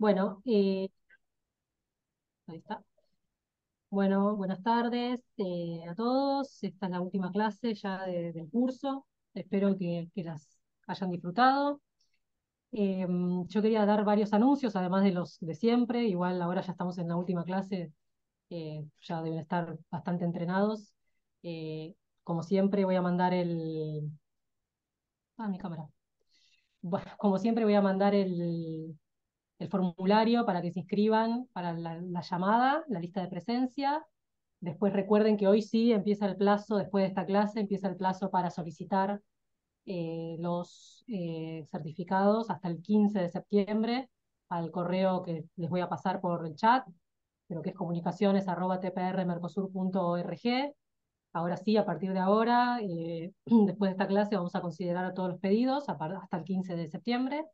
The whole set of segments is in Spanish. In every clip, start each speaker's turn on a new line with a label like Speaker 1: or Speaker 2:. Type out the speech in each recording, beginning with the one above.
Speaker 1: Bueno, eh, ahí está. Bueno, buenas tardes eh, a todos. Esta es la última clase ya del curso. Espero que, las hayan disfrutado. Eh, yo quería dar varios anuncios, además de los de siempre. Igual ahora ya estamos en la última clase, ya deben estar bastante entrenados. como siempre, voy a mandar el... Ah, mi cámara. como siempre voy a mandar el, el formulario para que se inscriban para la, llamada, la lista de presencia. Después recuerden que hoy sí empieza el plazo, después de esta clase empieza el plazo para solicitar eh, los eh, certificados hasta el 15 de septiembre al correo que les voy a pasar por el chat, pero que es comunicaciones.tprmercosur.org. Ahora sí, a partir de ahora, eh, después de esta clase vamos a considerar a todos los pedidos hasta el 15 de septiembre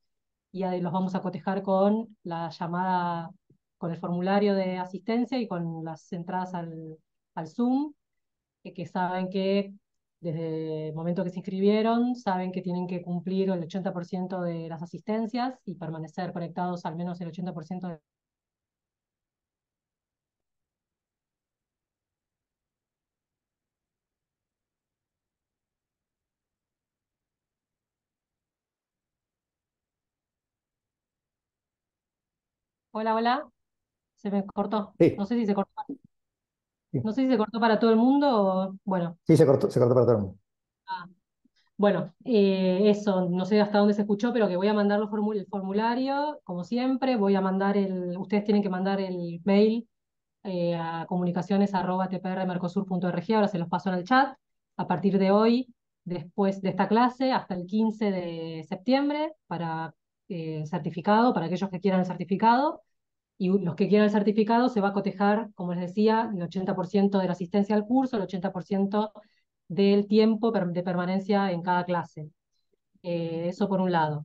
Speaker 1: y los vamos a cotejar con la llamada, con el formulario de asistencia y con las entradas al, Zoom, eh, que, saben que desde el momento que se inscribieron, saben que tienen que cumplir el 80% de las asistencias y permanecer conectados al menos el 80% de Hola, hola. Se me cortó. No sé si se cortó. No sé si se cortó para todo el mundo Bueno,
Speaker 2: sí, se cortó, se cortó para todo el mundo. Ah.
Speaker 1: bueno, eh, eso, no sé hasta dónde se escuchó, pero que voy a mandar el formulario, como siempre, voy a mandar el, ustedes tienen que mandar el mail eh, a comunicaciones@tprmercosur.org, ahora se los paso en el chat. A partir de hoy, después de esta clase, hasta el 15 de septiembre, para eh, certificado, para aquellos que quieran el certificado, y los que quieran el certificado se va a cotejar, como les decía, el 80% de la asistencia al curso, el 80% del tiempo de permanencia en cada clase. Eh, eso por un lado.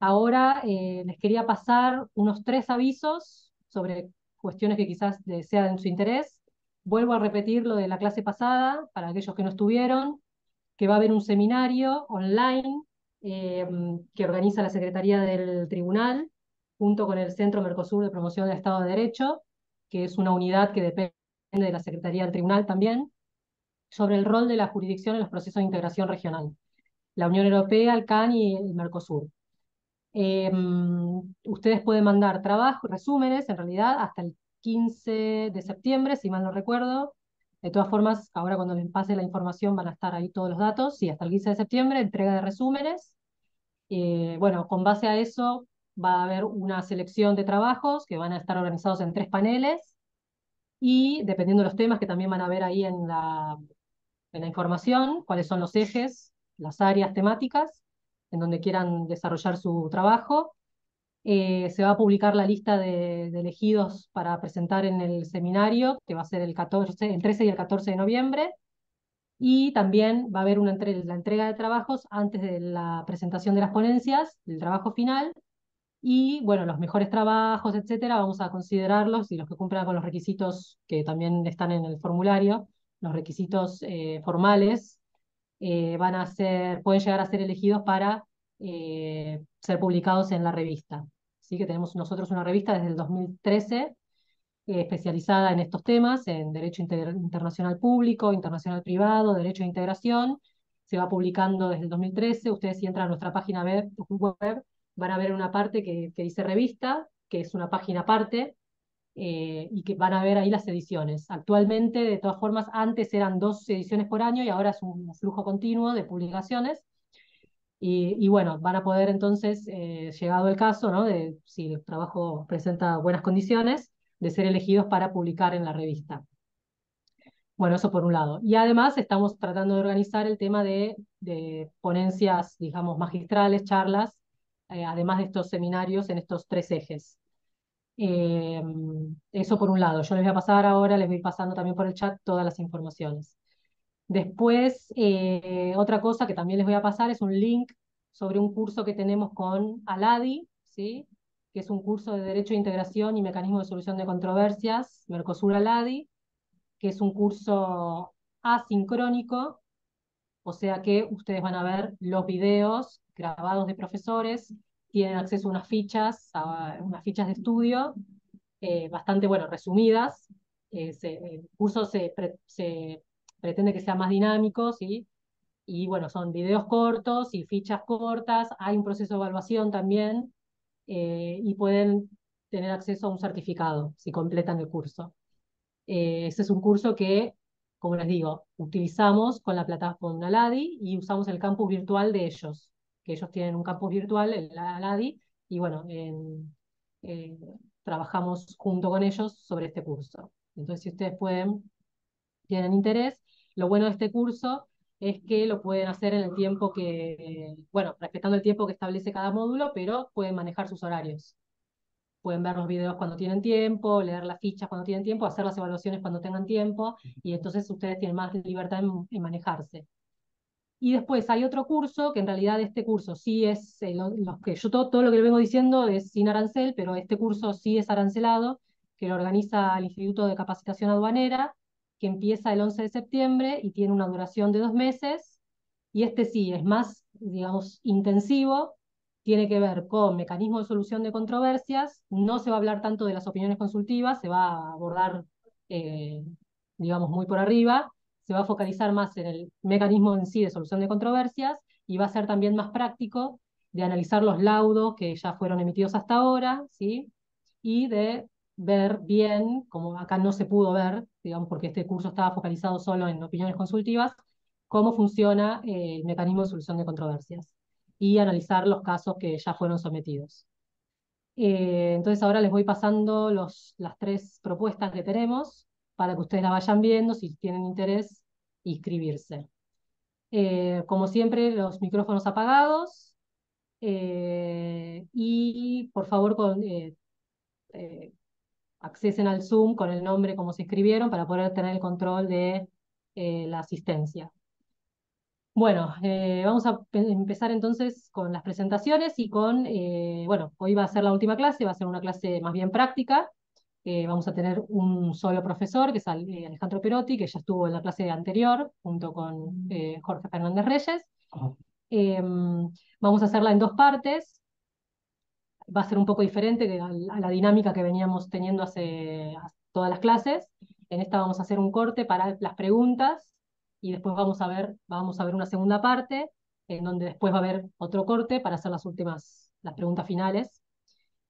Speaker 1: Ahora eh, les quería pasar unos tres avisos sobre cuestiones que quizás sean de su interés. Vuelvo a repetir lo de la clase pasada, para aquellos que no estuvieron, que va a haber un seminario online eh, que organiza la Secretaría del Tribunal, junto con el Centro Mercosur de Promoción del Estado de Derecho, que es una unidad que depende de la Secretaría del Tribunal también, sobre el rol de la jurisdicción en los procesos de integración regional. La Unión Europea, el CAN y el Mercosur. Eh, ustedes pueden mandar trabajos, resúmenes, en realidad, hasta el 15 de septiembre, si mal no recuerdo, de todas formas, ahora cuando les pase la información van a estar ahí todos los datos y hasta el 15 de septiembre entrega de resúmenes. Eh, bueno, con base a eso va a haber una selección de trabajos que van a estar organizados en tres paneles y dependiendo de los temas que también van a ver ahí en la, en la información, cuáles son los ejes, las áreas temáticas en donde quieran desarrollar su trabajo. Eh, se va a publicar la lista de, elegidos para presentar en el seminario, que va a ser el, 14, el 13 y el 14 de noviembre. Y también va a haber una la entrega de trabajos antes de la presentación de las ponencias, el trabajo final. Y bueno, los mejores trabajos, etcétera, vamos a considerarlos y los que cumplan con los requisitos que también están en el formulario, los requisitos eh, formales, eh, van a ser, pueden llegar a ser elegidos para ser publicados en la revista. ¿sí? que tenemos nosotros una revista desde el 2013 eh, especializada en estos temas, en derecho internacional público, internacional privado, derecho de integración. Se va publicando desde el 2013. Ustedes si entran a nuestra página web, van a ver una parte que, que dice revista, que es una página aparte, eh, y que van a ver ahí las ediciones. Actualmente, de todas formas, antes eran dos ediciones por año y ahora es un flujo continuo de publicaciones. Y, bueno, van a poder entonces, eh, llegado el caso, si el trabajo presenta buenas condiciones, de ser elegidos para publicar en la revista. Bueno, eso por un lado. Y además estamos tratando de organizar el tema de, ponencias, digamos, magistrales, charlas, eh, además de estos seminarios en estos tres ejes. Eh, eso por un lado. Yo les voy a pasar ahora, les voy pasando también por el chat todas las informaciones. Después, eh, otra cosa que también les voy a pasar es un link sobre un curso que tenemos con Aladi, ¿sí? que es un curso de Derecho de Integración y Mecanismo de Solución de Controversias, Mercosur Aladi, que es un curso asincrónico, o sea que ustedes van a ver los videos grabados de profesores, tienen acceso a unas fichas, a unas fichas de estudio, eh, bastante, bueno, resumidas. Eh, el curso se, se pretende que sea más dinámico, y Y bueno, son videos cortos y fichas cortas, hay un proceso de evaluación también eh, y pueden tener acceso a un certificado si completan el curso. Eh, Ese es un curso que, como les digo, utilizamos con la plataforma Ladi y usamos el campus virtual de ellos, que ellos tienen un campus virtual, el Ladi y bueno, eh, trabajamos junto con ellos sobre este curso. Entonces, si ustedes pueden tienen interés. Lo bueno de este curso es que lo pueden hacer en el tiempo que, bueno, respetando el tiempo que establece cada módulo, pero pueden manejar sus horarios. Pueden ver los videos cuando tienen tiempo, leer las fichas cuando tienen tiempo, hacer las evaluaciones cuando tengan tiempo, y entonces ustedes tienen más libertad en, manejarse. Y después hay otro curso, que en realidad este curso sí es, eh, que yo todo, todo, lo que le vengo diciendo es sin arancel, pero este curso sí es arancelado, que lo organiza el Instituto de Capacitación Aduanera, que empieza el 11 de septiembre y tiene una duración de dos meses, y este sí es más, digamos, intensivo, tiene que ver con mecanismo de solución de controversias, no se va a hablar tanto de las opiniones consultivas, se va a abordar, eh, digamos, muy por arriba, se va a focalizar más en el mecanismo en sí de solución de controversias y va a ser también más práctico de analizar los laudos que ya fueron emitidos hasta ahora, ¿sí? Y de ver bien, como acá no se pudo ver, porque este curso estaba focalizado solo en opiniones consultivas, cómo funciona eh, el mecanismo de solución de controversias y analizar los casos que ya fueron sometidos. Eh, entonces ahora les voy pasando los, las tres propuestas que tenemos para que ustedes las vayan viendo, si tienen interés, inscribirse. Eh, como siempre, los micrófonos apagados y por favor con, accesen al Zoom con el nombre como se escribieron para poder tener el control de eh, la asistencia. Bueno, eh, vamos a empezar entonces con las presentaciones y con, eh, bueno, hoy va a ser la última clase, va a ser una clase más bien práctica. vamos a tener un solo profesor, que es Alejandro Perotti, que ya estuvo en la clase anterior junto con Jorge Fernández Reyes. Em, vamos a hacerla en dos partes va a ser un poco diferente a, la dinámica que veníamos teniendo hace, todas las clases. En esta vamos a hacer un corte para las preguntas y después vamos a ver, vamos a ver una segunda parte en donde después va a haber otro corte para hacer las últimas, las preguntas finales.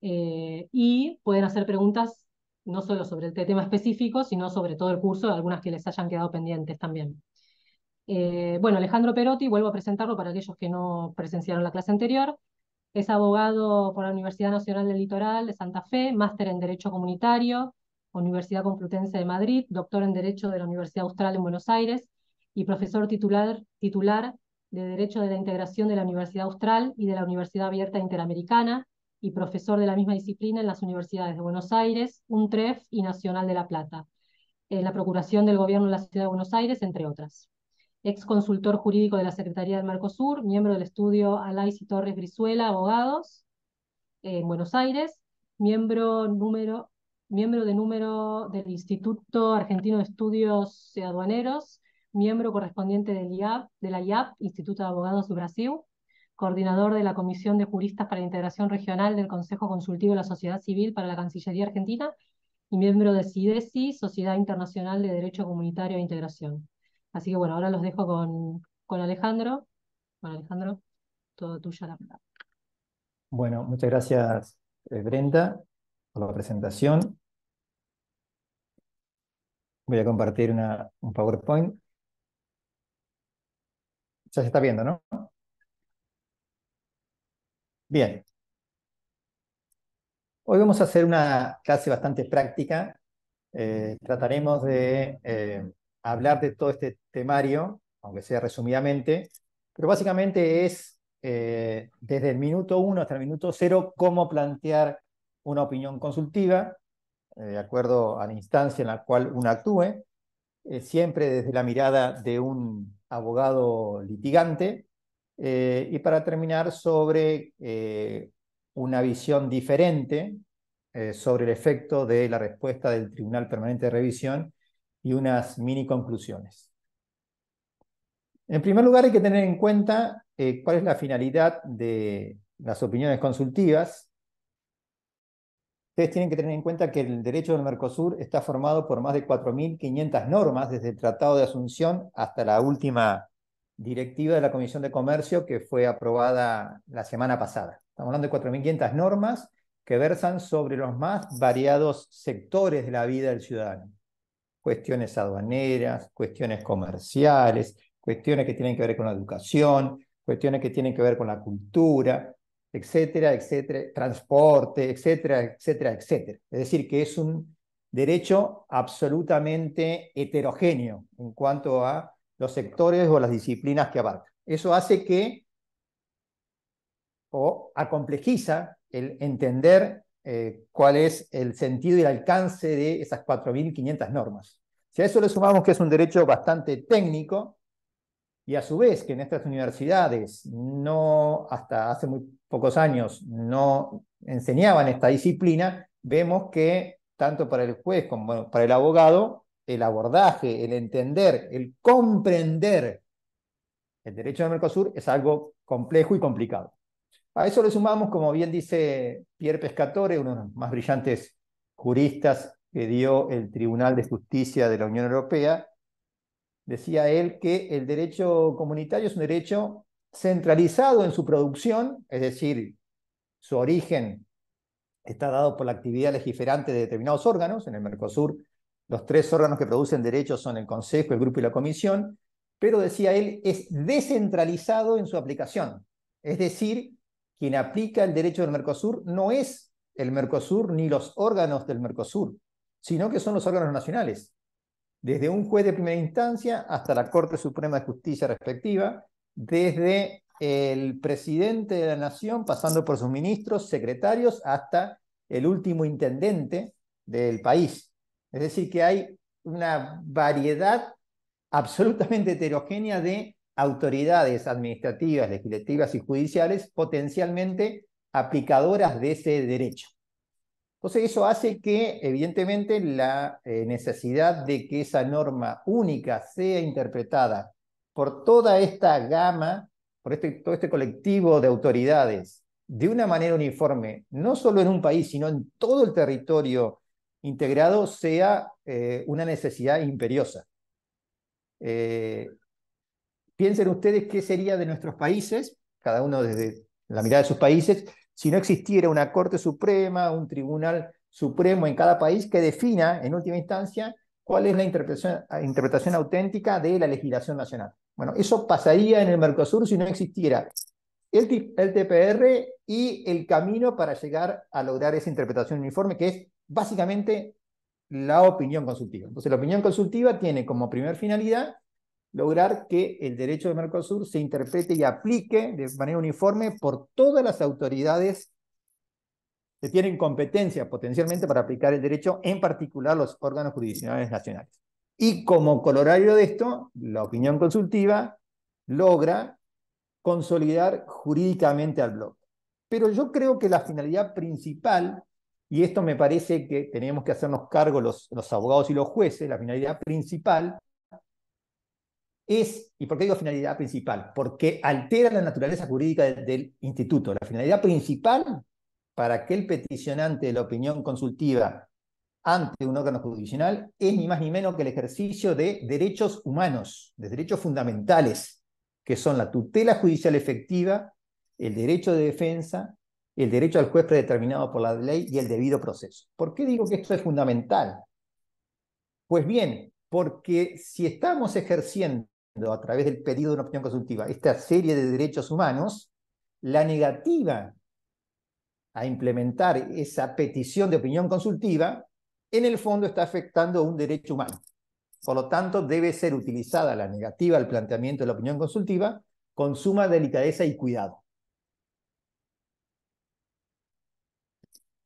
Speaker 1: Eh, y pueden hacer preguntas no solo sobre el tema específico, sino sobre todo el curso, algunas que les hayan quedado pendientes también. Eh, bueno, Alejandro Perotti, vuelvo a presentarlo para aquellos que no presenciaron la clase anterior. Es abogado por la Universidad Nacional del Litoral de Santa Fe, máster en Derecho Comunitario, Universidad Complutense de Madrid, doctor en Derecho de la Universidad Austral en Buenos Aires y profesor titular, titular de Derecho de la Integración de la Universidad Austral y de la Universidad Abierta Interamericana y profesor de la misma disciplina en las universidades de Buenos Aires, UNTREF y Nacional de La Plata, en la Procuración del Gobierno de la Ciudad de Buenos Aires, entre otras ex consultor jurídico de la Secretaría del Mercosur, miembro del estudio Alais y Torres Brizuela, abogados, en Buenos Aires, miembro, número, miembro de número del Instituto Argentino de Estudios Aduaneros, miembro correspondiente del IAP, de la IAP, Instituto de Abogados de Brasil, coordinador de la Comisión de Juristas para la Integración Regional del Consejo Consultivo de la Sociedad Civil para la Cancillería Argentina y miembro de CIDESI, Sociedad Internacional de Derecho Comunitario e Integración. Así que bueno, ahora los dejo con, con Alejandro. Bueno, Alejandro, todo tuya la
Speaker 2: Bueno, muchas gracias, eh, Brenda, por la presentación. Voy a compartir un PowerPoint. Ya se está viendo, ¿no? Bien. Hoy vamos a hacer una clase bastante práctica. Eh, trataremos de eh, hablar de todo este temario, aunque sea resumidamente, pero básicamente es eh, desde el minuto uno hasta el minuto cero cómo plantear una opinión consultiva, eh, de acuerdo a la instancia en la cual uno actúe, eh, siempre desde la mirada de un abogado litigante, y para terminar sobre una visión diferente sobre el efecto de la respuesta del Tribunal Permanente de Revisión y unas mini conclusiones. En primer lugar, hay que tener en cuenta eh, cuál es la finalidad de las opiniones consultivas. Ustedes tienen que tener en cuenta que el derecho del Mercosur está formado por más de 4.500 normas, desde el Tratado de Asunción hasta la última directiva de la Comisión de Comercio que fue aprobada la semana pasada. Estamos hablando de 4.500 normas que versan sobre los más variados sectores de la vida del ciudadano cuestiones aduaneras, cuestiones comerciales, cuestiones que tienen que ver con la educación, cuestiones que tienen que ver con la cultura, etcétera, etcétera, transporte, etcétera, etcétera, etcétera. Es decir, que es un derecho absolutamente heterogéneo en cuanto a los sectores o las disciplinas que abarca. Eso hace que o acomplejiza el entender eh, cuál es el sentido y el alcance de esas 4.500 normas a eso le sumamos que es un derecho bastante técnico y a su vez que en estas universidades no, hasta hace muy pocos años, no enseñaban esta disciplina, vemos que tanto para el juez como para el abogado, el abordaje, el entender, el comprender el derecho de Mercosur es algo complejo y complicado. A eso le sumamos, como bien dice Pierre Pescatore, uno de los más brillantes juristas que dio el Tribunal de Justicia de la Unión Europea, decía él que el derecho comunitario es un derecho centralizado en su producción, es decir, su origen está dado por la actividad legiferante de determinados órganos, en el Mercosur los tres órganos que producen derechos son el Consejo, el Grupo y la Comisión, pero decía él, es descentralizado en su aplicación. Es decir, quien aplica el derecho del Mercosur no es el Mercosur ni los órganos del Mercosur sino que son los órganos nacionales, desde un juez de primera instancia hasta la Corte Suprema de Justicia respectiva, desde el presidente de la nación, pasando por sus ministros, secretarios, hasta el último intendente del país. Es decir, que hay una variedad absolutamente heterogénea de autoridades administrativas, legislativas y judiciales potencialmente aplicadoras de ese derecho. Entonces eso hace que, evidentemente, la eh, necesidad de que esa norma única sea interpretada por toda esta gama, por este, todo este colectivo de autoridades, de una manera uniforme, no solo en un país, sino en todo el territorio integrado, sea eh, una necesidad imperiosa. Eh, piensen ustedes qué sería de nuestros países, cada uno desde la mirada de sus países, si no existiera una Corte Suprema, un Tribunal Supremo en cada país que defina, en última instancia, cuál es la interpretación, auténtica de la legislación nacional. Bueno, eso pasaría en el Mercosur si no existiera el, el TPR y el camino para llegar a lograr esa interpretación uniforme, que es básicamente la opinión consultiva. Entonces, la opinión consultiva tiene como primer finalidad lograr que el derecho de Mercosur se interprete y aplique de manera uniforme por todas las autoridades que tienen competencia potencialmente para aplicar el derecho, en particular los órganos jurisdiccionales nacionales. Y como colorario de esto, la opinión consultiva logra consolidar jurídicamente al bloque. Pero yo creo que la finalidad principal, y esto me parece que tenemos que hacernos cargo los, los abogados y los jueces, la finalidad principal es, ¿y por qué digo finalidad principal? Porque altera la naturaleza jurídica del, instituto. La finalidad principal para que el peticionante de la opinión consultiva ante un órgano judicial es ni más ni menos que el ejercicio de derechos humanos, de derechos fundamentales, que son la tutela judicial efectiva, el derecho de defensa, el derecho al juez predeterminado por la ley y el debido proceso. ¿Por qué digo que esto es fundamental? Pues bien, porque si estamos ejerciendo a través del pedido de una opinión consultiva, esta serie de derechos humanos, la negativa a implementar esa petición de opinión consultiva, en el fondo está afectando un derecho humano. Por lo tanto, debe ser utilizada la negativa al planteamiento de la opinión consultiva con suma delicadeza y cuidado.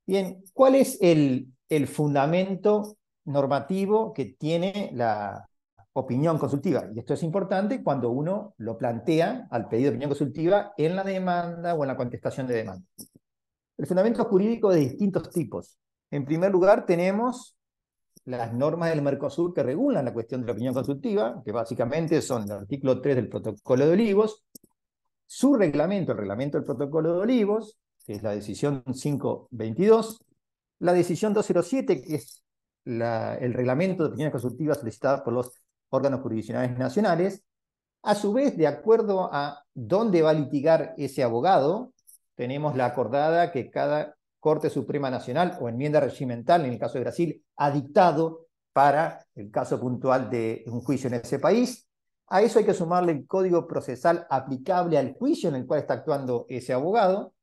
Speaker 2: Bien, ¿cuál es el, el fundamento normativo que tiene la, opinión consultiva. Y esto es importante cuando uno lo plantea al pedido de opinión consultiva en la demanda o en la contestación de demanda. El fundamento jurídico de distintos tipos. En primer lugar, tenemos las normas del Mercosur que regulan la cuestión de la opinión consultiva, que básicamente son el artículo 3 del Protocolo de Olivos, su reglamento, el reglamento del Protocolo de Olivos, que es la decisión 522, la decisión 207, que es el reglamento de opiniones consultivas solicitada por los órganos jurisdiccionales nacionales. A su vez, de acuerdo a dónde va a litigar ese abogado, tenemos la acordada que cada Corte Suprema Nacional o enmienda regimental, en el caso de Brasil, ha dictado para el caso puntual de un juicio en ese país. A eso hay que sumarle el código procesal aplicable al juicio en el cual está actuando ese abogado.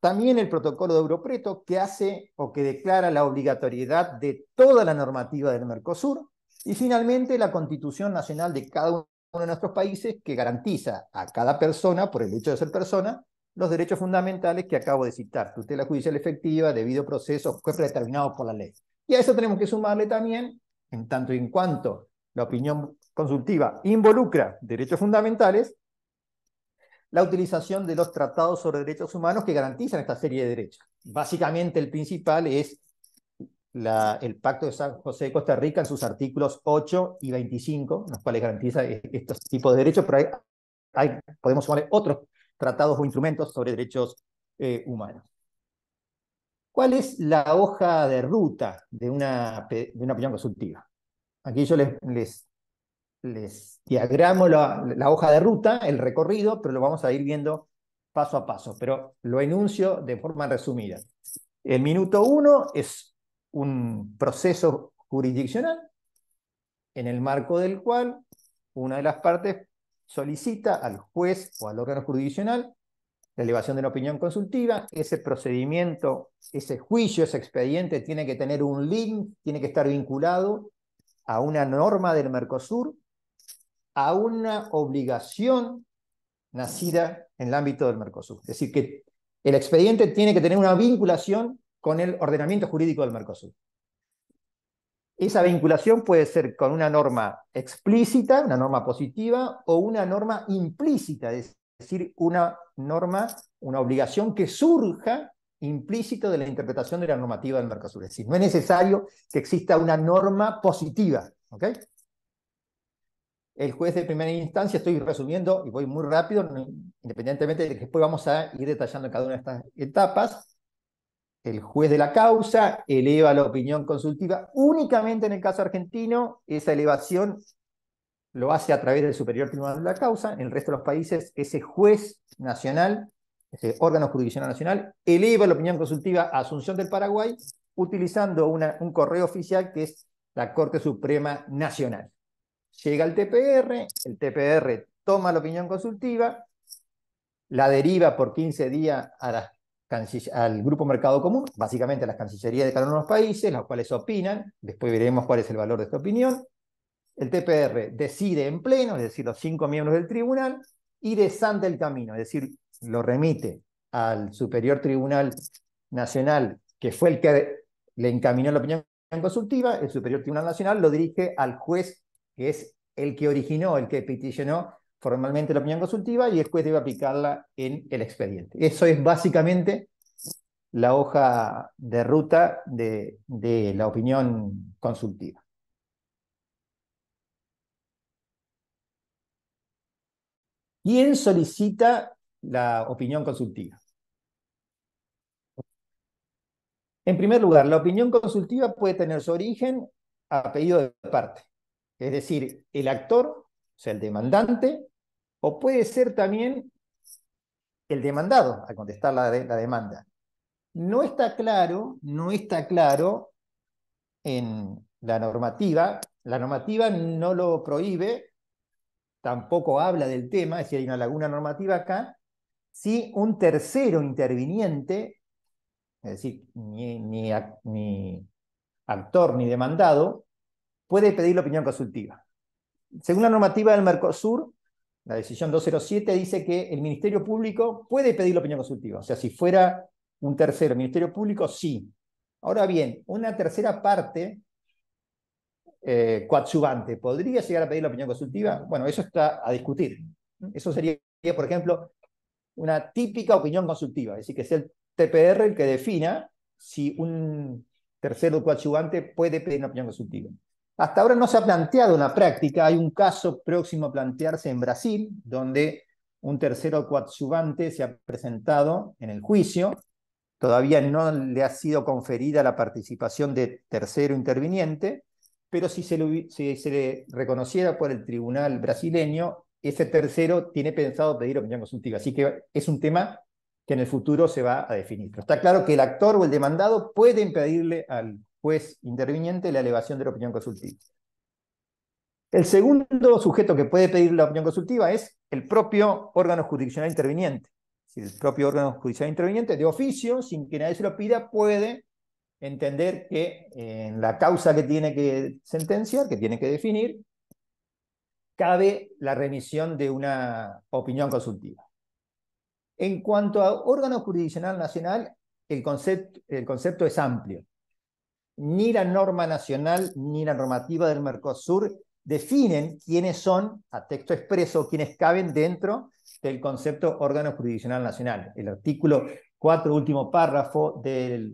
Speaker 2: También el protocolo de Europreto que hace o que declara la obligatoriedad de toda la normativa del Mercosur. Y finalmente, la constitución nacional de cada uno de nuestros países que garantiza a cada persona, por el hecho de ser persona, los derechos fundamentales que acabo de citar, tutela judicial efectiva, debido proceso, fue predeterminado por la ley. Y a eso tenemos que sumarle también, en tanto y en cuanto la opinión consultiva involucra derechos fundamentales, la utilización de los tratados sobre derechos humanos que garantizan esta serie de derechos. Básicamente el principal es el Pacto de San José de Costa Rica en sus artículos 8 y 25, los cuales garantiza e-, estos tipos de derechos, pero hay, podemos sumar otros tratados o instrumentos sobre derechos eh, humanos. ¿Cuál es la hoja de ruta de una, de una opinión consultiva? Aquí yo les, diagramo la, hoja de ruta, el recorrido, pero lo vamos a ir viendo paso a paso, pero lo enuncio de forma resumida. El minuto uno es un proceso jurisdiccional en el marco del cual una de las partes solicita al juez o al órgano jurisdiccional la elevación de una opinión consultiva, ese procedimiento, ese juicio, ese expediente tiene que tener un link, tiene que estar vinculado a una norma del Mercosur, a una obligación nacida en el ámbito del Mercosur. Es decir, que el expediente tiene que tener una vinculación con el ordenamiento jurídico del Mercosur. Esa vinculación puede ser con una norma explícita, una norma positiva, o una norma implícita, es decir, una norma, una obligación que surja implícito de la interpretación de la normativa del Mercosur. Es decir, no es necesario que exista una norma positiva. El juez de primera instancia, estoy resumiendo y voy muy rápido, independientemente de que después vamos a ir detallando cada una de estas etapas, el juez de la causa eleva la opinión consultiva únicamente en el caso argentino, esa elevación lo hace a través del Superior Tribunal de la Causa, en el resto de los países ese juez nacional, ese órgano jurisdiccional nacional, eleva la opinión consultiva a Asunción del Paraguay utilizando una, un correo oficial que es la Corte Suprema Nacional. Llega el TPR, el TPR toma la opinión consultiva, la deriva por 15 días a las al Grupo Mercado Común, básicamente a las cancillerías de cada uno de los países, los cuales opinan, después veremos cuál es el valor de esta opinión. El TPR decide en pleno, es decir, los cinco miembros del tribunal, y desanda el camino, es decir, lo remite al Superior Tribunal Nacional, que fue el que le encaminó la opinión consultiva, el Superior Tribunal Nacional lo dirige al juez, que es el que originó, el que peticionó formalmente la opinión consultiva y después debe aplicarla en el expediente. Eso es básicamente la hoja de ruta de, de la opinión consultiva. ¿Quién solicita la opinión consultiva? En primer lugar, la opinión consultiva puede tener su origen a pedido de parte. Es decir, el actor o sea, el demandante, o puede ser también el demandado al contestar la, demanda. No está claro, no está claro en la normativa, la normativa no lo prohíbe, tampoco habla del tema, es decir, hay una laguna normativa acá, si un tercero interviniente, es decir, ni, ni actor ni demandado, puede pedir la opinión consultiva según la normativa del Mercosur, la decisión 207 dice que el Ministerio Público puede pedir la opinión consultiva. O sea, si fuera un tercero, Ministerio Público sí. Ahora bien, una tercera parte eh, podría llegar a pedir la opinión consultiva. Bueno, eso está a discutir. Eso sería, por ejemplo, una típica opinión consultiva. Es decir, que sea el TPR el que defina si un tercero coadyuvante puede pedir una opinión consultiva. Hasta ahora no se ha planteado una práctica, hay un caso próximo a plantearse en Brasil, donde un tercero coadyuvante se ha presentado en el juicio, todavía no le ha sido conferida la participación de tercero interviniente, pero si se, le, reconociera por el tribunal brasileño, ese tercero tiene pensado pedir opinión consultiva. Así que es un tema que en el futuro se va a definir. está claro que el actor o el demandado pueden pedirle al juez interviniente la elevación de la opinión consultiva. El segundo sujeto que puede pedir la opinión consultiva es el propio órgano jurisdiccional interviniente. el propio órgano judicial interviniente, de oficio, sin que nadie se lo pida, puede entender que en la causa que tiene que sentenciar, que tiene que definir, cabe la remisión de una opinión consultiva. En cuanto a órgano jurisdiccional nacional, el concepto es amplio ni la norma nacional ni la normativa del Mercosur definen quiénes son, a texto expreso, quienes caben dentro del concepto órgano jurisdiccional nacional. El artículo 4, último párrafo de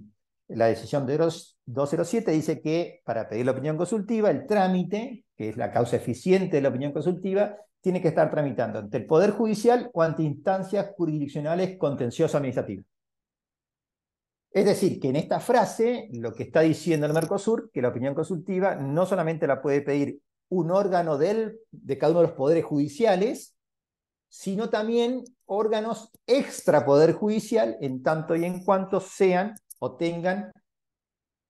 Speaker 2: la decisión de 207, dice que para pedir la opinión consultiva, el trámite, que es la causa eficiente de la opinión consultiva, tiene que estar tramitando ante el Poder Judicial o ante instancias jurisdiccionales contencioso-administrativas. Es decir, que en esta frase lo que está diciendo el Mercosur, que la opinión consultiva no solamente la puede pedir un órgano del, de cada uno de los poderes judiciales, sino también órganos extra poder judicial en tanto y en cuanto sean o tengan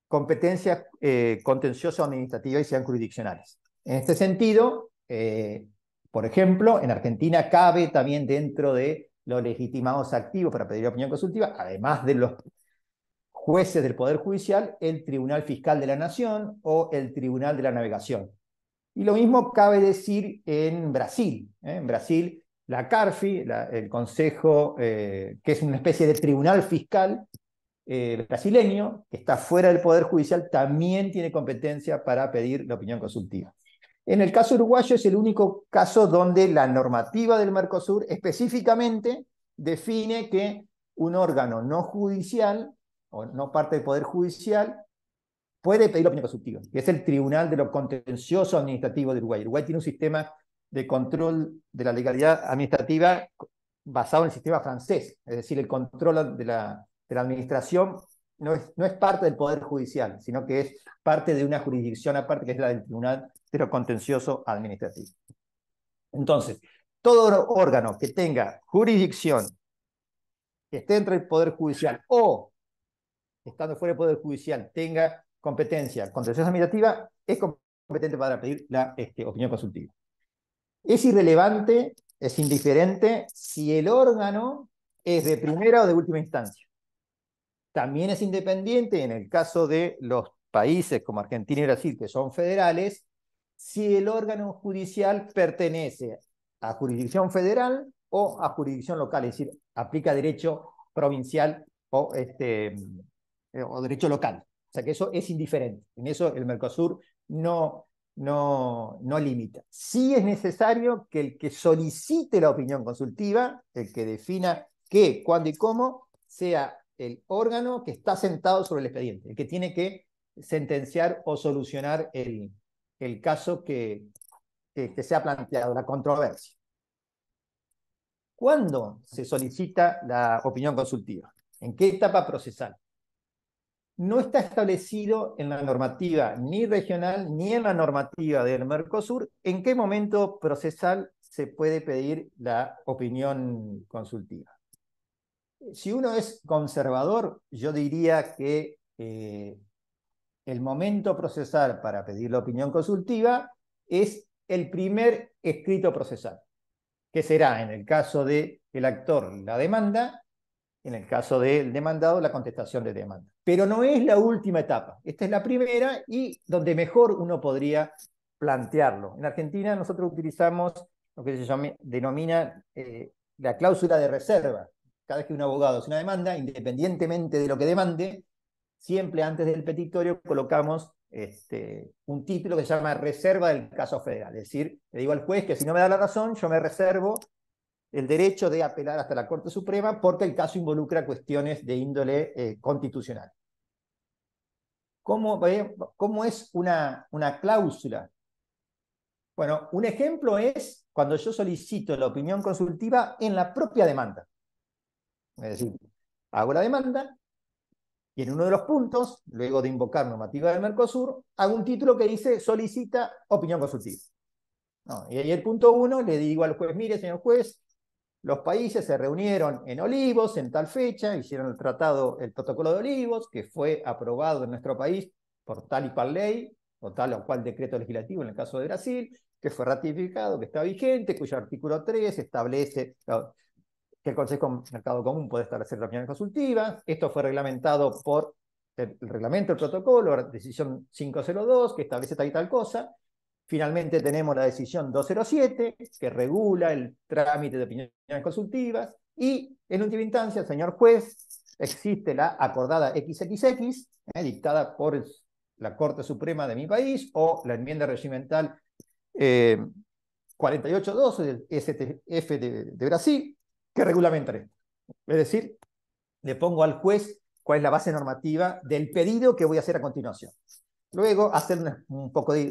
Speaker 2: competencias eh, contenciosas o administrativa y sean jurisdiccionales. En este sentido, eh, por ejemplo, en Argentina cabe también dentro de los legitimados activos para pedir opinión consultiva, además de los jueces del Poder Judicial, el Tribunal Fiscal de la Nación o el Tribunal de la Navegación. Y lo mismo cabe decir en Brasil. ¿eh? En Brasil, la CARFI, el Consejo, eh, que es una especie de tribunal fiscal eh, brasileño, que está fuera del Poder Judicial, también tiene competencia para pedir la opinión consultiva. En el caso uruguayo es el único caso donde la normativa del Mercosur específicamente define que un órgano no judicial o no parte del Poder Judicial, puede pedir la opinión consultiva, que es el Tribunal de lo Contencioso Administrativo de Uruguay. Uruguay tiene un sistema de control de la legalidad administrativa basado en el sistema francés, es decir, el control de la, de la administración no es, no es, parte del Poder Judicial, sino que es parte de una jurisdicción aparte, que es la del Tribunal de lo Contencioso Administrativo. Entonces, todo órgano que tenga jurisdicción, que esté entre el Poder Judicial o estando fuera del Poder Judicial, tenga competencia decisión administrativa, es competente para pedir la este, opinión consultiva. Es irrelevante, es indiferente si el órgano es de primera o de última instancia. También es independiente en el caso de los países como Argentina y Brasil, que son federales, si el órgano judicial pertenece a jurisdicción federal o a jurisdicción local, es decir, aplica derecho provincial o este, eh, o derecho local. O sea que eso es indiferente. En eso el Mercosur no, no, no limita. Sí es necesario que el que solicite la opinión consultiva, el que defina qué, cuándo y cómo, sea el órgano que está sentado sobre el expediente, el que tiene que sentenciar o solucionar el, caso que, que se ha planteado, la controversia. ¿Cuándo se solicita la opinión consultiva? ¿En qué etapa procesal? no está establecido en la normativa ni regional ni en la normativa del Mercosur en qué momento procesal se puede pedir la opinión consultiva. Si uno es conservador, yo diría que eh, el momento procesal para pedir la opinión consultiva es el primer escrito procesal, que será en el caso del el actor la demanda en el caso del demandado, la contestación de demanda. Pero no es la última etapa, esta es la primera y donde mejor uno podría plantearlo. En Argentina nosotros utilizamos lo que se llama, denomina eh, la cláusula de reserva. Cada vez que un abogado hace una demanda, independientemente de lo que demande, siempre antes del petitorio colocamos este, un título que se llama reserva del caso federal. Es decir, le digo al juez que si no me da la razón, yo me reservo el derecho de apelar hasta la Corte Suprema porque el caso involucra cuestiones de índole eh, constitucional. ¿Cómo, cómo es una, una, cláusula? Bueno, un ejemplo es cuando yo solicito la opinión consultiva en la propia demanda. Es decir, hago la demanda y en uno de los puntos, luego de invocar normativa del Mercosur, hago un título que dice solicita opinión consultiva. y ahí el punto uno, le digo al juez, mire, señor juez, los países se reunieron en Olivos en tal fecha, hicieron el tratado, el protocolo de Olivos, que fue aprobado en nuestro país por tal y cual ley, o tal o cual decreto legislativo en el caso de Brasil, que fue ratificado, que está vigente, cuyo artículo 3 establece que el Consejo Mercado Común puede establecer reuniones consultiva. Esto fue reglamentado por el reglamento, del protocolo, la decisión 502, que establece tal y tal cosa. Finalmente tenemos la decisión 207, que regula el trámite de opiniones consultivas, y en última instancia, señor juez, existe la acordada XXX, eh, dictada por la Corte Suprema de mi país, o la enmienda regimental eh, 48.2 del STF de, Brasil, que regulamenta esto. Es decir, le pongo al juez cuál es la base normativa del pedido que voy a hacer a continuación. Luego, hacer un, poco de,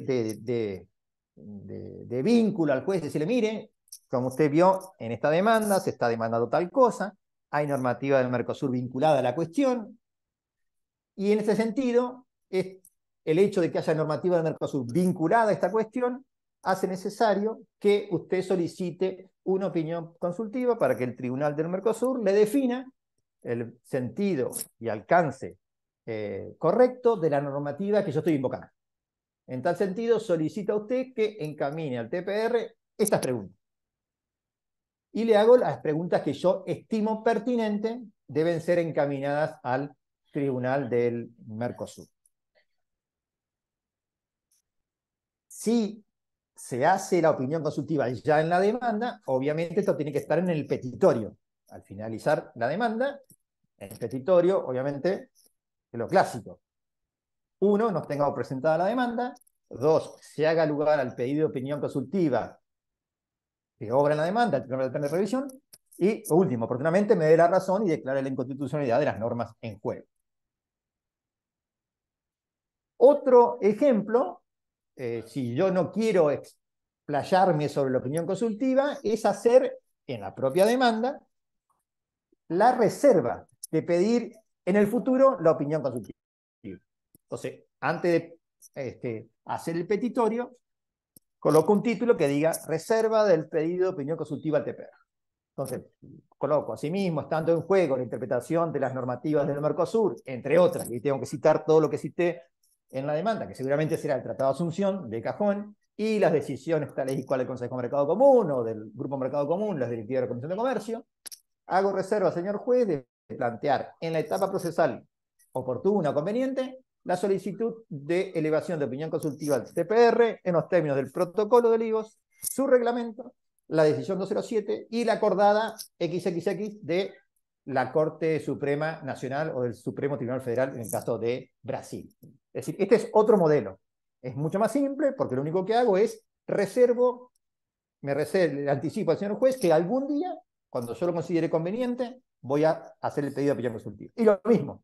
Speaker 2: de, vínculo al juez, decirle, mire, como usted vio en esta demanda, se está demandando tal cosa, hay normativa del Mercosur vinculada a la cuestión, y en este sentido, el hecho de que haya normativa del Mercosur vinculada a esta cuestión hace necesario que usted solicite una opinión consultiva para que el Tribunal del Mercosur le defina el sentido y alcance eh, correcto de la normativa que yo estoy invocando. En tal sentido, solicito a usted que encamine al TPR estas preguntas. Y le hago las preguntas que yo estimo pertinentes deben ser encaminadas al Tribunal del Mercosur. Si se hace la opinión consultiva ya en la demanda, obviamente esto tiene que estar en el petitorio. Al finalizar la demanda, el petitorio, obviamente, es lo clásico uno, nos tengamos presentada la demanda, dos, se haga lugar al pedido de opinión consultiva que obra en la demanda, el Tribunal de Revisión, y último, oportunamente me dé la razón y declare la inconstitucionalidad de las normas en juego. Otro ejemplo, eh, si yo no quiero explayarme sobre la opinión consultiva, es hacer en la propia demanda la reserva de pedir en el futuro la opinión consultiva. Entonces, antes de este, hacer el petitorio, coloco un título que diga reserva del pedido de opinión consultiva al TPR. Entonces, coloco, asimismo, estando en juego la interpretación de las normativas del Mercosur, entre otras, y tengo que citar todo lo que cité en la demanda, que seguramente será el Tratado de Asunción de cajón, y las decisiones tales y cuales del Consejo de Mercado Común o del Grupo Mercado Común, las directivas de la Comisión de Comercio, hago reserva, señor juez, de plantear en la etapa procesal oportuna o conveniente la solicitud de elevación de opinión consultiva al TPR en los términos del protocolo de IVOS, su reglamento, la decisión 207 y la acordada XXX de la Corte Suprema Nacional o del Supremo Tribunal Federal en el caso de Brasil. Es decir, este es otro modelo. Es mucho más simple porque lo único que hago es reservo, me reservo, anticipo al señor juez que algún día, cuando yo lo considere conveniente, voy a hacer el pedido de opinión consultiva. Y lo mismo,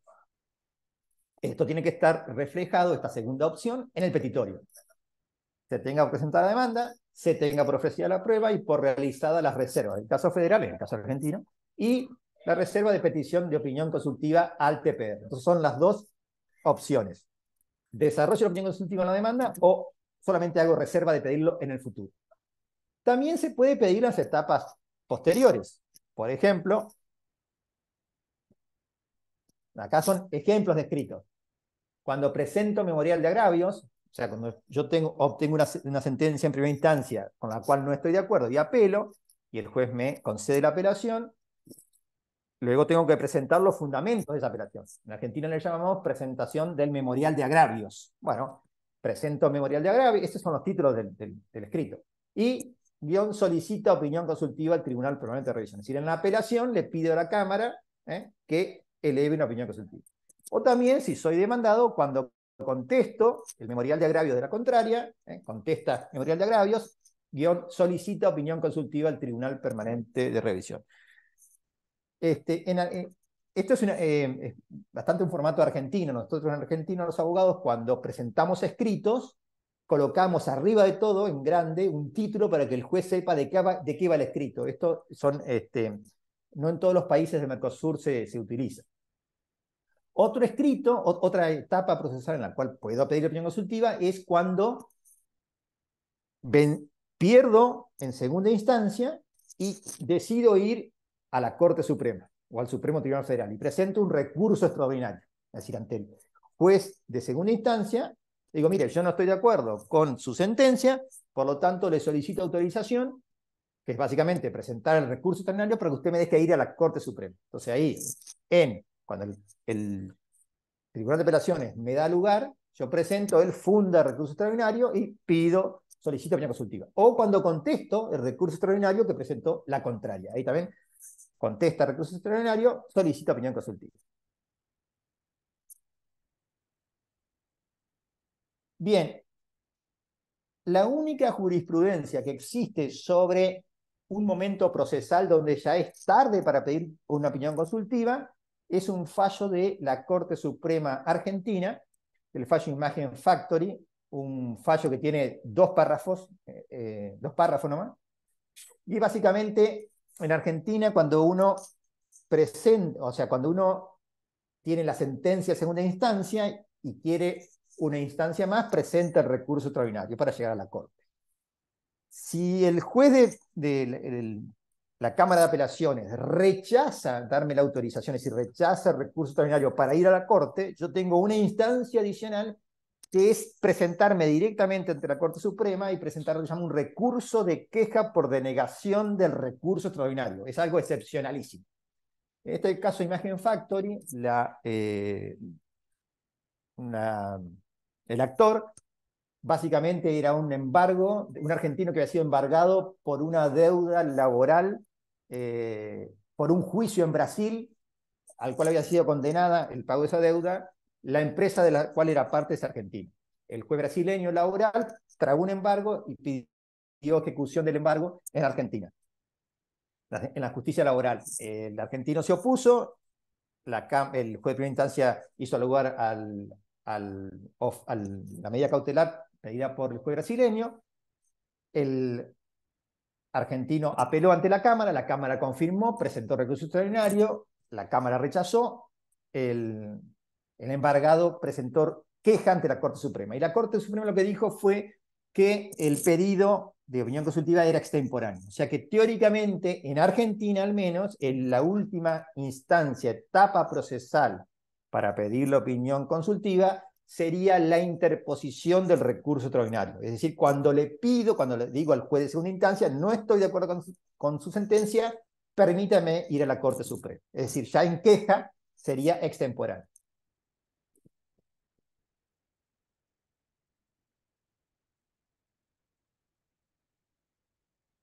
Speaker 2: esto tiene que estar reflejado, esta segunda opción, en el petitorio. Se tenga presentada la demanda, se tenga por ofrecida la prueba y por realizada las reservas, en el caso federal, en el caso argentino, y la reserva de petición de opinión consultiva al TPR. son las dos opciones. Desarrollo la opinión consultiva en la demanda o solamente hago reserva de pedirlo en el futuro. También se puede pedir las etapas posteriores. Por ejemplo, acá son ejemplos descritos cuando presento memorial de agravios, o sea, cuando yo obtengo una, sentencia en primera instancia con la cual no estoy de acuerdo y apelo, y el juez me concede la apelación, luego tengo que presentar los fundamentos de esa apelación. En Argentina le llamamos presentación del memorial de agravios. Bueno, presento memorial de agravios, estos son los títulos del, escrito. Y guión solicita opinión consultiva al Tribunal Permanente de Revisión. Es decir, en la apelación le pido a la Cámara ¿eh? que eleve una opinión consultiva. O también, si soy demandado, cuando contesto el memorial de agravios de la contraria, ¿eh? contesta memorial de agravios, guión, solicita opinión consultiva al Tribunal Permanente de Revisión. Este, eh, esto eh, es, bastante un formato argentino. Nosotros en Argentina, los abogados, cuando presentamos escritos, colocamos arriba de todo, en grande, un título para que el juez sepa de qué va, el escrito. Esto son, este, no en todos los países del Mercosur se, se utiliza. Otro escrito, otra etapa procesal en la cual puedo pedir opinión consultiva es cuando pierdo en segunda instancia y decido ir a la Corte Suprema o al Supremo Tribunal Federal y presento un recurso extraordinario, es decir, ante el juez de segunda instancia, digo, mire, yo no estoy de acuerdo con su sentencia, por lo tanto le solicito autorización, que es básicamente presentar el recurso extraordinario para que usted me deje ir a la Corte Suprema. Entonces ahí, en cuando el, Tribunal de Apelaciones me da lugar, yo presento el funda recurso extraordinario y pido, solicito opinión consultiva. O cuando contesto el recurso extraordinario que presentó la contraria. Ahí también contesta recurso extraordinario, solicito opinión consultiva. Bien, la única jurisprudencia que existe sobre un momento procesal donde ya es tarde para pedir una opinión consultiva es un fallo de la Corte Suprema Argentina, el fallo Imagen Factory, un fallo que tiene dos párrafos, eh, eh, dos párrafos nomás. Y básicamente en Argentina cuando uno presenta, o sea, cuando uno tiene la sentencia de segunda instancia y quiere una instancia más, presenta el recurso extraordinario para llegar a la Corte. Si el juez de, la Cámara de Apelaciones rechaza darme la autorización, es decir, rechaza el recurso extraordinario para ir a la Corte, yo tengo una instancia adicional que es presentarme directamente ante la Corte Suprema y presentar lo que se un recurso de queja por denegación del recurso extraordinario. Es algo excepcionalísimo. En este caso, de Imagen Factory, eh, el actor básicamente era un embargo, un argentino que había sido embargado por una deuda laboral eh, por un juicio en Brasil al cual había sido condenada el pago de esa deuda, la empresa de la cual era parte es Argentina. El juez brasileño, laboral trajo un embargo y pidió ejecución del embargo en Argentina, en la justicia laboral. El argentino se opuso, la, el juez de primera instancia hizo lugar al, a la medida cautelar pedida por el juez brasileño. El argentino apeló ante la Cámara, la Cámara confirmó, presentó recurso extraordinario, la Cámara rechazó, el, embargado presentó queja ante la Corte Suprema. Y la Corte Suprema lo que dijo fue que el pedido de opinión consultiva era extemporáneo. O sea que teóricamente, en Argentina al menos, en la última instancia, etapa procesal para pedir la opinión consultiva, sería la interposición del recurso extraordinario. Es decir, cuando le pido, cuando le digo al juez de segunda instancia, no estoy de acuerdo con su, sentencia, permítame ir a la Corte Suprema. Es decir, ya en queja sería extemporal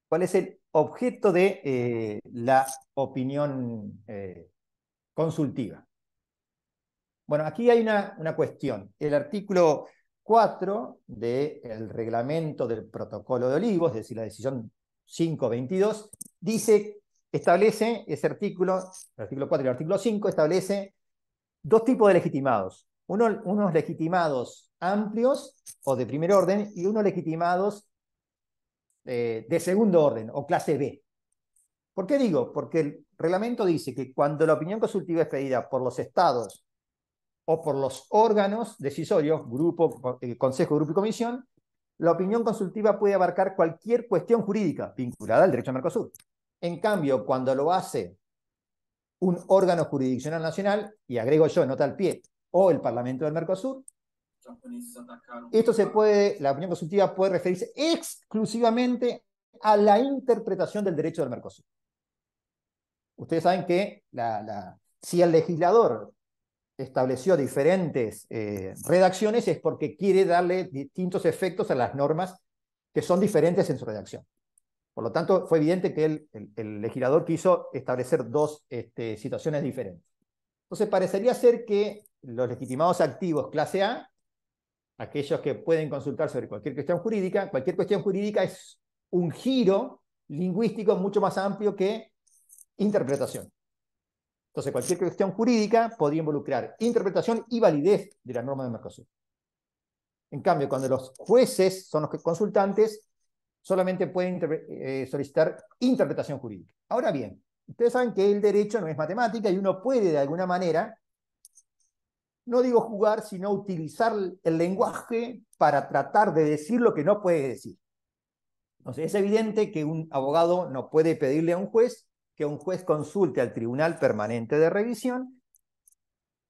Speaker 2: cuál es el objeto de eh, la opinión eh, consultiva. Bueno, aquí hay una, una cuestión. El artículo 4 del reglamento del protocolo de Olivos, es decir, la decisión 522, dice, establece ese artículo, el artículo 4 y el artículo 5, establece dos tipos de legitimados. Uno, unos legitimados amplios o de primer orden y unos legitimados eh, de segundo orden o clase B. ¿Por qué digo? Porque el reglamento dice que cuando la opinión consultiva es pedida por los estados o por los órganos decisorios, grupo, eh, consejo, grupo y comisión, la opinión consultiva puede abarcar cualquier cuestión jurídica vinculada al derecho del Mercosur. En cambio, cuando lo hace un órgano jurisdiccional nacional, y agrego yo, nota al pie, o el Parlamento del Mercosur, esto se puede, la opinión consultiva puede referirse exclusivamente a la interpretación del derecho del Mercosur. Ustedes saben que si el legislador estableció diferentes eh, redacciones es porque quiere darle distintos efectos a las normas que son diferentes en su redacción. Por lo tanto, fue evidente que el, legislador quiso establecer dos este, situaciones diferentes. Entonces, parecería ser que los legitimados activos clase A, aquellos que pueden consultar sobre cualquier cuestión jurídica, cualquier cuestión jurídica es un giro lingüístico mucho más amplio que interpretación. Entonces, cualquier cuestión jurídica podría involucrar interpretación y validez de la norma de Mercosur. En cambio, cuando los jueces son los consultantes, solamente pueden eh, solicitar interpretación jurídica. Ahora bien, ustedes saben que el derecho no es matemática y uno puede de alguna manera, no digo jugar, sino utilizar el lenguaje para tratar de decir lo que no puede decir. Entonces, es evidente que un abogado no puede pedirle a un juez que un juez consulte al Tribunal Permanente de Revisión,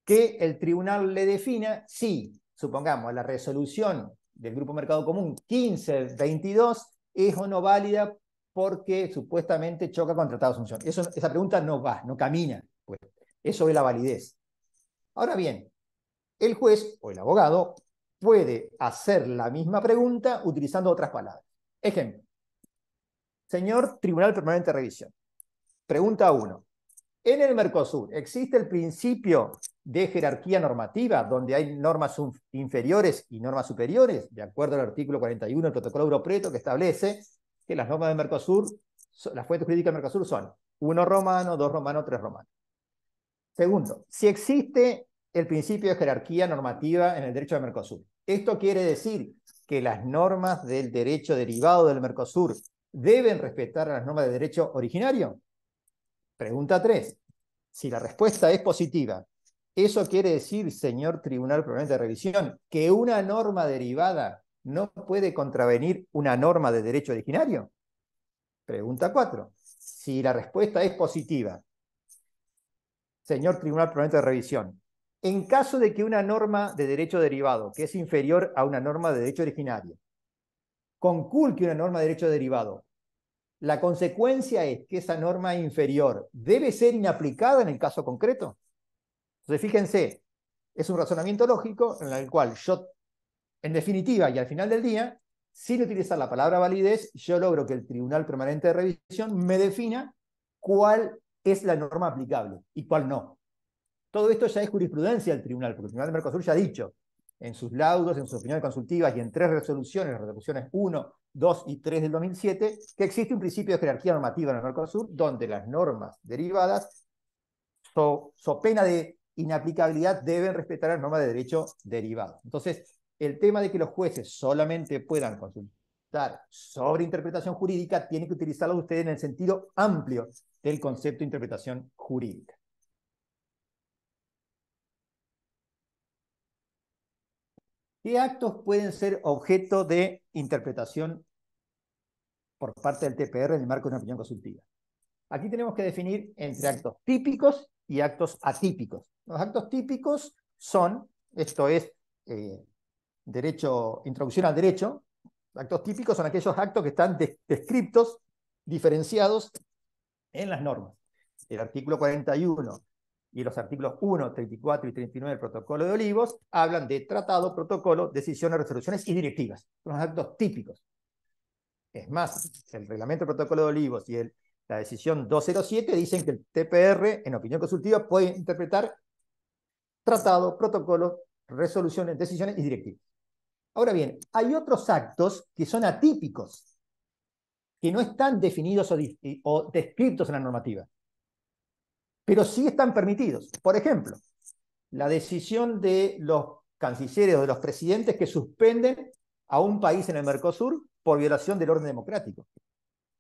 Speaker 2: que el tribunal le defina si, supongamos, la resolución del Grupo Mercado Común 1522 es o no válida porque supuestamente choca con Tratado de Asunción. esa pregunta no va, no camina. Pues. Eso es la validez. Ahora bien, el juez o el abogado puede hacer la misma pregunta utilizando otras palabras. Ejemplo. Señor Tribunal Permanente de Revisión, Pregunta 1. En el Mercosur, ¿existe el principio de jerarquía normativa, donde hay normas inferiores y normas superiores, de acuerdo al artículo 41 del protocolo Europreto, que establece que las normas de Mercosur, las fuentes jurídicas del Mercosur son 1 romano, 2 romano, 3 romano? Segundo, si existe el principio de jerarquía normativa en el derecho de Mercosur, esto quiere decir que las normas del derecho derivado del Mercosur deben respetar las normas de derecho originario. Pregunta 3. Si la respuesta es positiva, eso quiere decir, señor Tribunal Permanente de Revisión, que una norma derivada no puede contravenir una norma de derecho originario. Pregunta 4. Si la respuesta es positiva, señor Tribunal Permanente de Revisión, en caso de que una norma de derecho derivado, que es inferior a una norma de derecho originario, conculque una norma de derecho derivado la consecuencia es que esa norma inferior debe ser inaplicada en el caso concreto. Entonces, fíjense, es un razonamiento lógico en el cual yo, en definitiva y al final del día, sin utilizar la palabra validez, yo logro que el Tribunal Permanente de Revisión me defina cuál es la norma aplicable y cuál no. Todo esto ya es jurisprudencia del tribunal, porque el Tribunal de Mercosur ya ha dicho, en sus laudos, en sus opiniones consultivas y en tres resoluciones, las resoluciones 1, 2 y 3 del 2007, que existe un principio de jerarquía normativa en el Mercosur, donde las normas derivadas, so, pena de inaplicabilidad, deben respetar las normas de derecho derivado. Entonces, el tema de que los jueces solamente puedan consultar sobre interpretación jurídica tiene que utilizarlo ustedes en el sentido amplio del concepto de interpretación jurídica. ¿Qué actos pueden ser objeto de interpretación por parte del TPR en el marco de una opinión consultiva? Aquí tenemos que definir entre actos típicos y actos atípicos. Los actos típicos son, esto es eh, derecho, introducción al derecho, actos típicos son aquellos actos que están descritos, diferenciados en las normas. El artículo 41 y los artículos 1, 34 y 39 del protocolo de Olivos hablan de tratado, protocolo, decisiones, resoluciones y directivas. Son los actos típicos. Es más, el reglamento del protocolo de Olivos y la decisión 207 dicen que el TPR, en opinión consultiva, puede interpretar tratado, protocolo, resoluciones, decisiones y directivas. Ahora bien, hay otros actos que son atípicos, que no están definidos o descritos en la normativa pero sí están permitidos. Por ejemplo, la decisión de los cancilleres o de los presidentes que suspenden a un país en el Mercosur por violación del orden democrático.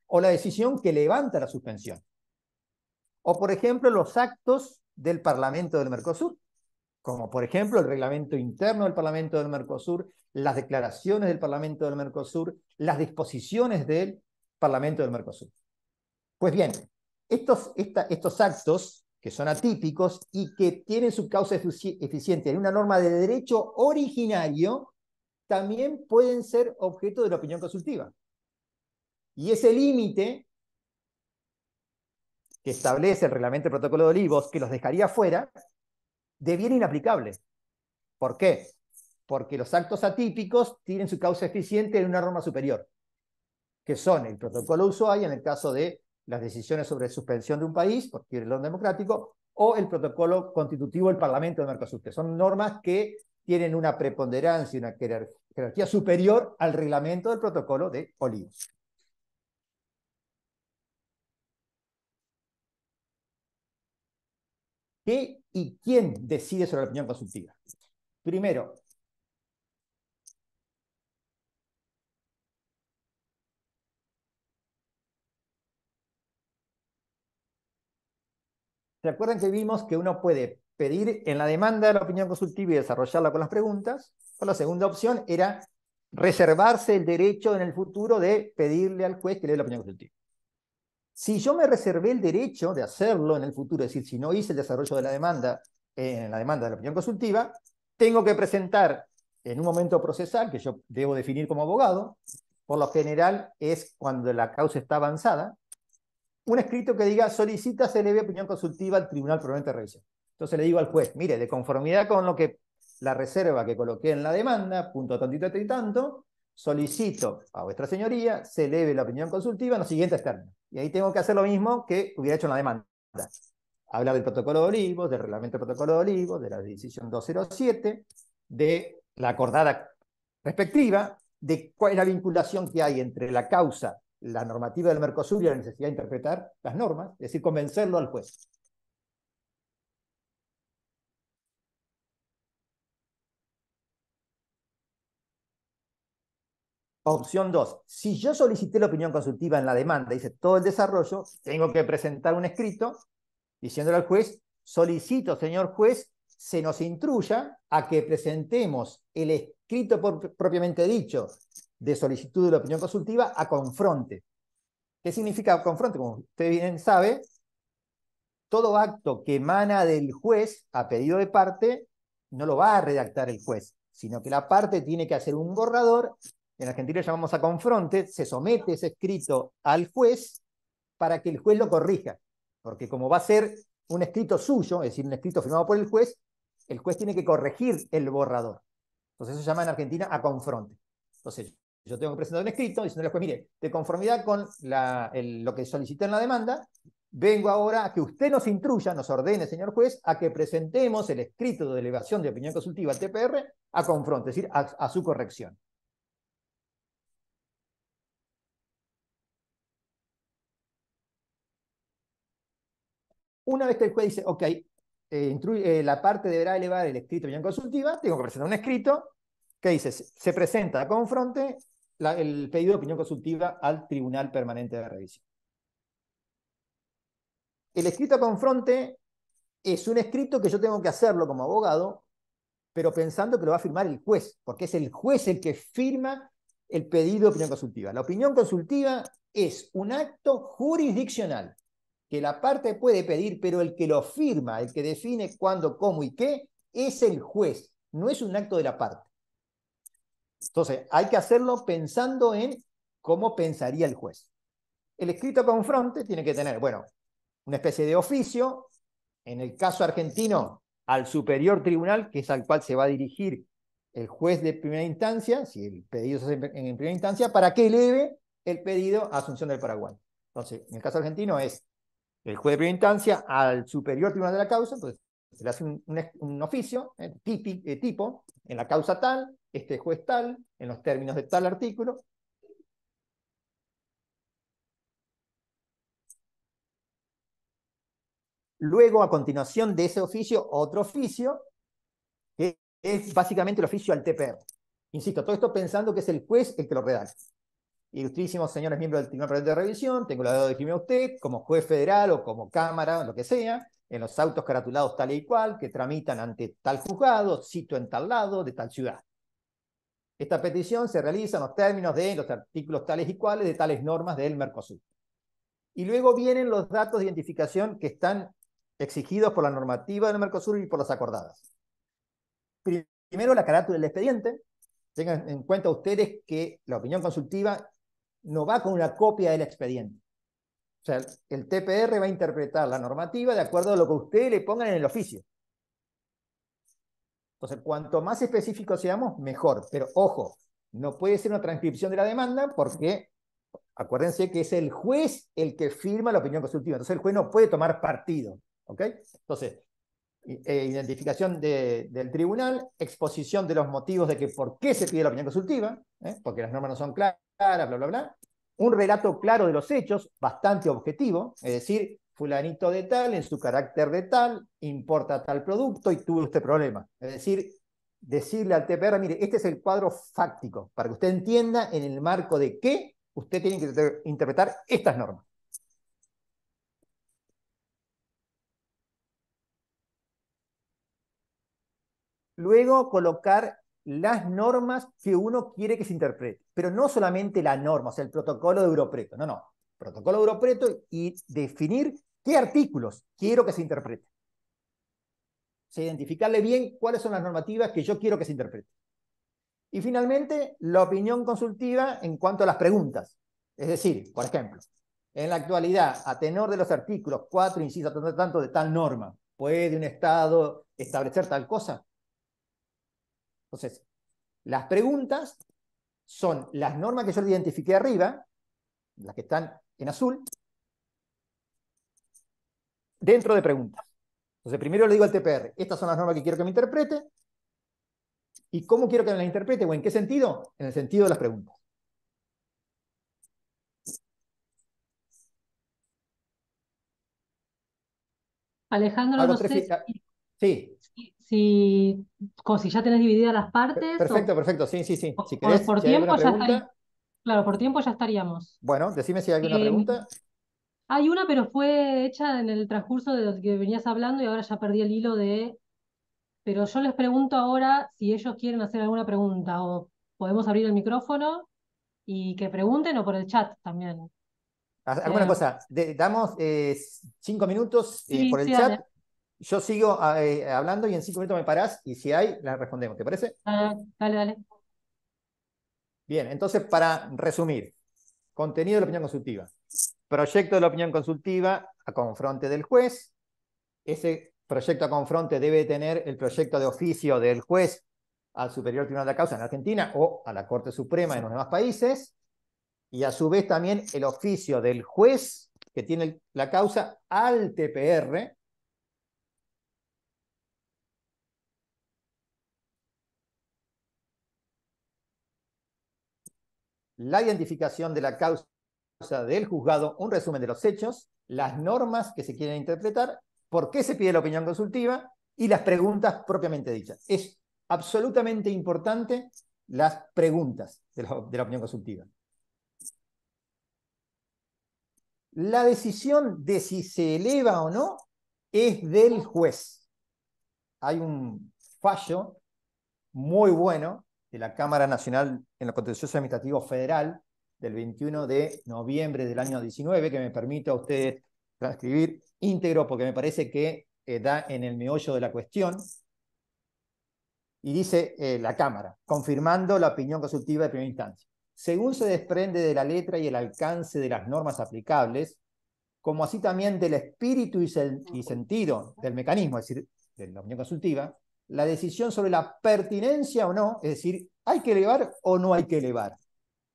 Speaker 2: O la decisión que levanta la suspensión. O, por ejemplo, los actos del Parlamento del Mercosur, como por ejemplo el reglamento interno del Parlamento del Mercosur, las declaraciones del Parlamento del Mercosur, las disposiciones del Parlamento del Mercosur. Pues bien, estos, estos actos, que son atípicos y que tienen su causa eficiente en una norma de derecho originario, también pueden ser objeto de la opinión consultiva. Y ese límite que establece el reglamento del protocolo de Olivos, que los dejaría fuera, deviene inaplicable. ¿Por qué? Porque los actos atípicos tienen su causa eficiente en una norma superior, que son el protocolo de y en el caso de las decisiones sobre suspensión de un país por orden democrático, o el protocolo constitutivo del Parlamento de Mercosur, son normas que tienen una preponderancia, una jerarquía superior al reglamento del protocolo de Olivos. ¿Qué y quién decide sobre la opinión consultiva? Primero, Recuerden que vimos que uno puede pedir en la demanda de la opinión consultiva y desarrollarla con las preguntas. O la segunda opción era reservarse el derecho en el futuro de pedirle al juez que le dé la opinión consultiva. Si yo me reservé el derecho de hacerlo en el futuro, es decir, si no hice el desarrollo de la demanda eh, en la demanda de la opinión consultiva, tengo que presentar en un momento procesal que yo debo definir como abogado, por lo general es cuando la causa está avanzada, un escrito que diga solicita se eleve opinión consultiva al tribunal probablemente revisión. Entonces le digo al juez, mire, de conformidad con lo que la reserva que coloqué en la demanda, punto tantito y tanto, solicito a vuestra señoría se eleve la opinión consultiva en los siguientes términos. Y ahí tengo que hacer lo mismo que hubiera hecho en la demanda. Habla del protocolo de Olivos, del reglamento del protocolo de Olivos, de la decisión 207, de la acordada respectiva, de cuál es la vinculación que hay entre la causa la normativa del Mercosur y la necesidad de interpretar las normas, es decir, convencerlo al juez. Opción 2. Si yo solicité la opinión consultiva en la demanda, dice todo el desarrollo, tengo que presentar un escrito diciéndole al juez, solicito, señor juez, se nos intruya a que presentemos el escrito propiamente dicho de solicitud de la opinión consultiva a confronte. ¿Qué significa confronte? Como usted bien sabe, todo acto que emana del juez a pedido de parte no lo va a redactar el juez, sino que la parte tiene que hacer un borrador. En Argentina lo llamamos a confronte, se somete ese escrito al juez para que el juez lo corrija. Porque como va a ser un escrito suyo, es decir, un escrito firmado por el juez, el juez tiene que corregir el borrador. Entonces eso se llama en Argentina a confronte. Entonces yo tengo que presentar un escrito diciéndole juez, mire, de conformidad con lo que solicité en la demanda, vengo ahora a que usted nos instruya, nos ordene, señor juez, a que presentemos el escrito de elevación de opinión consultiva al TPR a confronto, es decir, a, su corrección. Una vez que el juez dice, ok, eh, eh, la parte deberá elevar el escrito de opinión consultiva, tengo que presentar un escrito que dice, se presenta a confronte el pedido de opinión consultiva al Tribunal Permanente de Revisión. El escrito a confronte es un escrito que yo tengo que hacerlo como abogado, pero pensando que lo va a firmar el juez, porque es el juez el que firma el pedido de opinión consultiva. La opinión consultiva es un acto jurisdiccional que la parte puede pedir, pero el que lo firma, el que define cuándo, cómo y qué, es el juez, no es un acto de la parte. Entonces, hay que hacerlo pensando en cómo pensaría el juez. El escrito confronte tiene que tener, bueno, una especie de oficio, en el caso argentino, al superior tribunal, que es al cual se va a dirigir el juez de primera instancia, si el pedido se hace en primera instancia, para que eleve el pedido a Asunción del Paraguay. Entonces, en el caso argentino es el juez de primera instancia al superior tribunal de la causa, entonces se le hace un, oficio de eh, eh, tipo en la causa tal, este juez tal, en los términos de tal artículo. Luego, a continuación de ese oficio, otro oficio, que es básicamente el oficio al TPR. Insisto, todo esto pensando que es el juez el que lo redacta. Ilustrísimos señores miembros del Tribunal de Revisión, tengo la deuda de a usted, como juez federal o como cámara, lo que sea, en los autos caratulados tal y cual, que tramitan ante tal juzgado, sito en tal lado, de tal ciudad. Esta petición se realiza en los términos de los artículos tales y cuales de tales normas del Mercosur. Y luego vienen los datos de identificación que están exigidos por la normativa del Mercosur y por las acordadas. Primero, la carácter del expediente. Tengan en cuenta ustedes que la opinión consultiva no va con una copia del expediente. O sea, el TPR va a interpretar la normativa de acuerdo a lo que ustedes le pongan en el oficio. Entonces, cuanto más específico seamos, mejor. Pero ojo, no puede ser una transcripción de la demanda porque acuérdense que es el juez el que firma la opinión consultiva. Entonces, el juez no puede tomar partido. Entonces, eh, identificación del tribunal, exposición de los motivos de que por qué se pide la opinión consultiva, ¿eh? porque las normas no son claras, bla, bla, bla. Un relato claro de los hechos, bastante objetivo, es decir, fulanito de tal, en su carácter de tal, importa tal producto y tuvo este problema. Es decir, decirle al TPR, mire, este es el cuadro fáctico, para que usted entienda en el marco de qué usted tiene que interpretar estas normas. Luego colocar las normas que uno quiere que se interprete, pero no solamente la norma, o sea, el protocolo de Europreto, no, no, protocolo Europreto y definir qué artículos quiero que se interpreten. O sea, identificarle bien cuáles son las normativas que yo quiero que se interpreten. Y finalmente, la opinión consultiva en cuanto a las preguntas. Es decir, por ejemplo, en la actualidad, a tenor de los artículos 4, inciso tanto, tanto de tal norma, ¿puede un Estado establecer tal cosa? Entonces, las preguntas son las normas que yo identifiqué arriba, las que están en azul dentro de preguntas. Entonces, primero le digo al TPR, estas son las normas que quiero que me interprete. ¿Y cómo quiero que me las interprete? ¿O en qué sentido? En el sentido de las preguntas.
Speaker 1: Alejandro, no sé ah, si, sí. si, si, ya tenés divididas las partes. Perfecto, perfecto,
Speaker 2: sí, sí, sí. Si querés,
Speaker 1: Claro, por tiempo ya estaríamos.
Speaker 2: Bueno, decime si hay alguna eh, pregunta.
Speaker 1: Hay una, pero fue hecha en el transcurso de lo que venías hablando y ahora ya perdí el hilo de... Pero yo les pregunto ahora si ellos quieren hacer alguna pregunta o podemos abrir el micrófono y que pregunten o por el chat también.
Speaker 2: Alguna eh, cosa, damos eh, cinco minutos por el chat. Yo sigo hablando y en cinco minutos me parás y si hay, la respondemos. ¿Te parece?
Speaker 1: Ah, dale. dale.
Speaker 2: Bien, entonces para resumir, contenido de la opinión consultiva, proyecto de la opinión consultiva a confronte del juez, ese proyecto a confronte debe tener el proyecto de oficio del juez al Superior Tribunal de la Causa en Argentina o a la Corte Suprema en los demás países, y a su vez también el oficio del juez que tiene la causa al TPR, la identificación de la causa del juzgado, un resumen de los hechos, las normas que se quieren interpretar, por qué se pide la opinión consultiva y las preguntas propiamente dichas. Es absolutamente importante las preguntas de la, opinión consultiva. La decisión de si se eleva o no es del juez. Hay un fallo muy bueno de la Cámara Nacional en lo Contencioso Administrativo Federal del 21 de noviembre del año 19, que me permite a ustedes transcribir íntegro porque me parece que eh, da en el meollo de la cuestión. Y dice eh, la Cámara, confirmando la opinión consultiva de primera instancia. Según se desprende de la letra y el alcance de las normas aplicables, como así también del espíritu y, y sentido del mecanismo, es decir, de la opinión consultiva, la decisión sobre la pertinencia o no, es decir, hay que elevar o no hay que elevar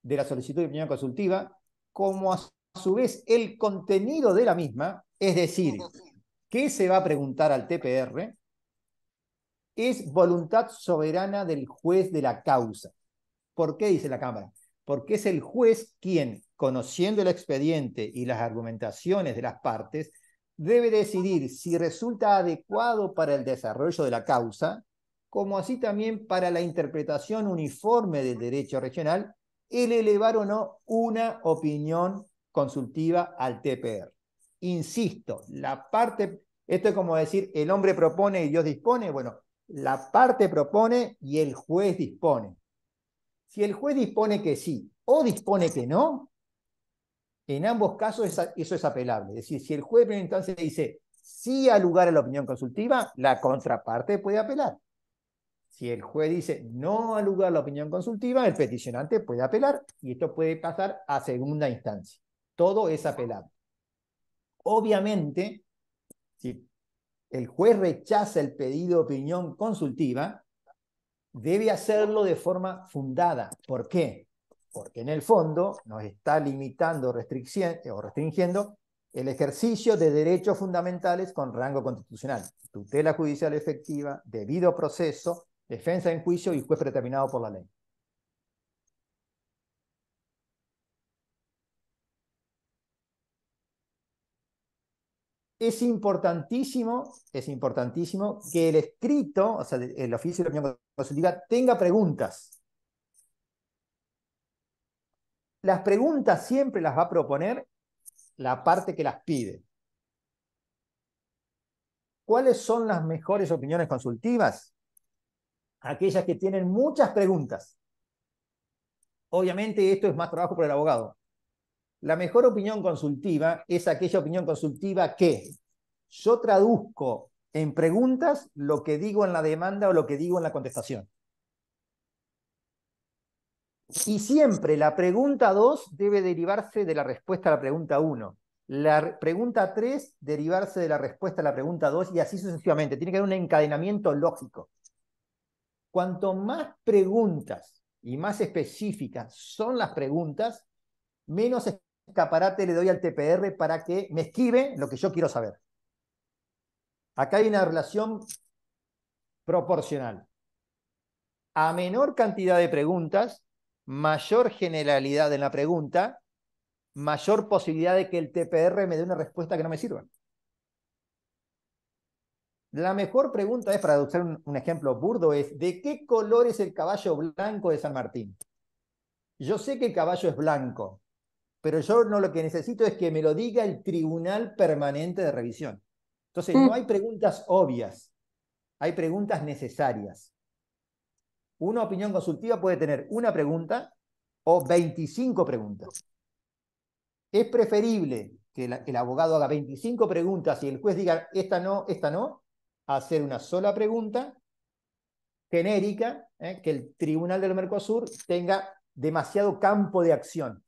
Speaker 2: de la solicitud de opinión consultiva, como a su vez el contenido de la misma, es decir, qué se va a preguntar al TPR, es voluntad soberana del juez de la causa. ¿Por qué dice la Cámara? Porque es el juez quien, conociendo el expediente y las argumentaciones de las partes, debe decidir si resulta adecuado para el desarrollo de la causa, como así también para la interpretación uniforme del derecho regional, el elevar o no una opinión consultiva al TPR. Insisto, la parte, esto es como decir, el hombre propone y Dios dispone, bueno, la parte propone y el juez dispone. Si el juez dispone que sí o dispone que no, en ambos casos eso es apelable. Es decir, si el juez en primera instancia dice sí a lugar a la opinión consultiva, la contraparte puede apelar. Si el juez dice no a lugar a la opinión consultiva, el peticionante puede apelar y esto puede pasar a segunda instancia. Todo es apelable. Obviamente, si el juez rechaza el pedido de opinión consultiva, debe hacerlo de forma fundada. ¿Por qué? porque en el fondo nos está limitando eh, o restringiendo el ejercicio de derechos fundamentales con rango constitucional, tutela judicial efectiva, debido proceso, defensa en juicio y juez predeterminado por la ley. Es importantísimo, es importantísimo que el escrito, o sea, el oficio de la opinión tenga preguntas las preguntas siempre las va a proponer la parte que las pide. ¿Cuáles son las mejores opiniones consultivas? Aquellas que tienen muchas preguntas. Obviamente esto es más trabajo por el abogado. La mejor opinión consultiva es aquella opinión consultiva que yo traduzco en preguntas lo que digo en la demanda o lo que digo en la contestación. Y siempre la pregunta 2 debe derivarse de la respuesta a la pregunta 1. La pregunta 3 derivarse de la respuesta a la pregunta 2 y así sucesivamente. Tiene que haber un encadenamiento lógico. Cuanto más preguntas y más específicas son las preguntas, menos escaparate le doy al TPR para que me escribe lo que yo quiero saber. Acá hay una relación proporcional. A menor cantidad de preguntas, mayor generalidad en la pregunta, mayor posibilidad de que el TPR me dé una respuesta que no me sirva. La mejor pregunta es, para usar un, un, ejemplo burdo, es ¿de qué color es el caballo blanco de San Martín? Yo sé que el caballo es blanco, pero yo no lo que necesito es que me lo diga el Tribunal Permanente de Revisión. Entonces, mm. no hay preguntas obvias, hay preguntas necesarias. Una opinión consultiva puede tener una pregunta o 25 preguntas. Es preferible que el, abogado haga 25 preguntas y el juez diga esta no, esta no, a hacer una sola pregunta genérica ¿eh? que el Tribunal del Mercosur tenga demasiado campo de acción.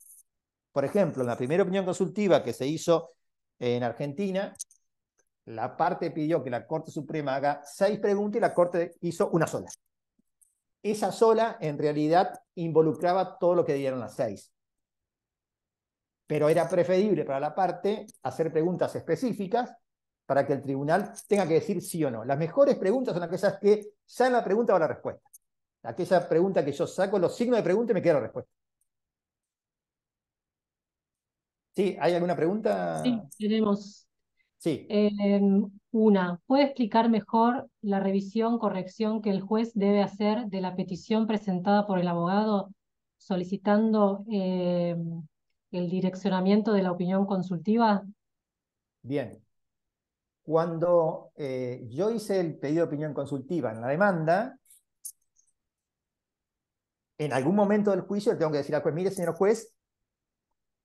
Speaker 2: Por ejemplo, en la primera opinión consultiva que se hizo en Argentina, la parte pidió que la Corte Suprema haga seis preguntas y la Corte hizo una sola esa sola en realidad involucraba todo lo que dieron las seis. Pero era preferible para la parte hacer preguntas específicas para que el tribunal tenga que decir sí o no. Las mejores preguntas son aquellas que ya la pregunta o la respuesta. Aquella pregunta que yo saco los signos de pregunta y me queda la respuesta. ¿Sí? ¿Hay alguna pregunta? Sí,
Speaker 1: tenemos Sí. Em, una, ¿puede explicar mejor la revisión, corrección que el juez debe hacer de la petición presentada por el abogado solicitando em, el direccionamiento de la opinión consultiva?
Speaker 2: Bien. Cuando eh, yo hice el pedido de opinión consultiva en la demanda, en algún momento del juicio le tengo que decir al juez, mire, señor juez,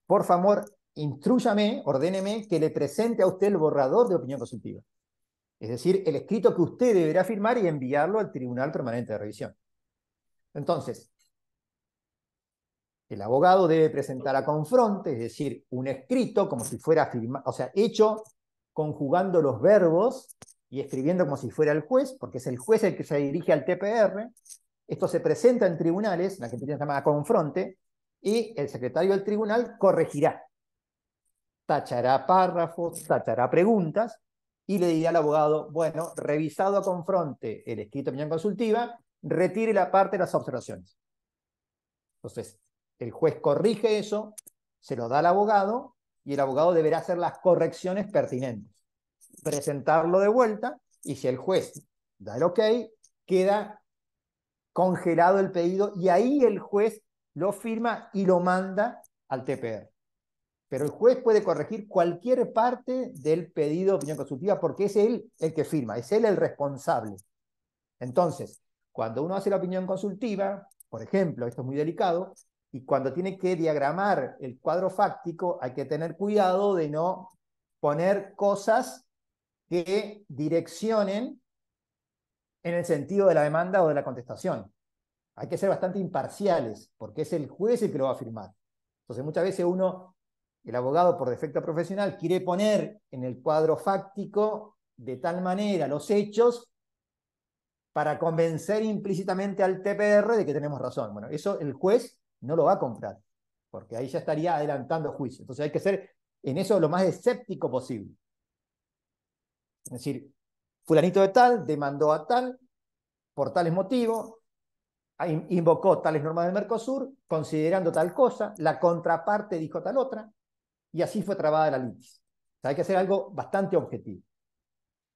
Speaker 2: por favor, instruyame, ordéneme que le presente a usted el borrador de opinión consultiva. Es decir, el escrito que usted deberá firmar y enviarlo al Tribunal Permanente de Revisión. Entonces, el abogado debe presentar a confronte, es decir, un escrito como si fuera firmado, o sea, hecho conjugando los verbos y escribiendo como si fuera el juez, porque es el juez el que se dirige al TPR. Esto se presenta en tribunales, la que se llama confronte, y el secretario del tribunal corregirá tachará párrafos, tachará preguntas y le dirá al abogado, bueno, revisado a confronte el escrito de opinión consultiva, retire la parte de las observaciones. Entonces, el juez corrige eso, se lo da al abogado y el abogado deberá hacer las correcciones pertinentes, presentarlo de vuelta y si el juez da el ok, queda congelado el pedido y ahí el juez lo firma y lo manda al TPR pero el juez puede corregir cualquier parte del pedido de opinión consultiva porque es él el que firma, es él el responsable. Entonces, cuando uno hace la opinión consultiva, por ejemplo, esto es muy delicado, y cuando tiene que diagramar el cuadro fáctico, hay que tener cuidado de no poner cosas que direccionen en el sentido de la demanda o de la contestación. Hay que ser bastante imparciales, porque es el juez el que lo va a firmar. Entonces, muchas veces uno el abogado por defecto profesional quiere poner en el cuadro fáctico de tal manera los hechos para convencer implícitamente al TPR de que tenemos razón. Bueno, eso el juez no lo va a comprar, porque ahí ya estaría adelantando juicio. Entonces hay que ser en eso lo más escéptico posible. Es decir, fulanito de tal demandó a tal por tales motivos, invocó tales normas del Mercosur, considerando tal cosa, la contraparte dijo tal otra, y así fue trabada la litis. hay que hacer algo bastante objetivo.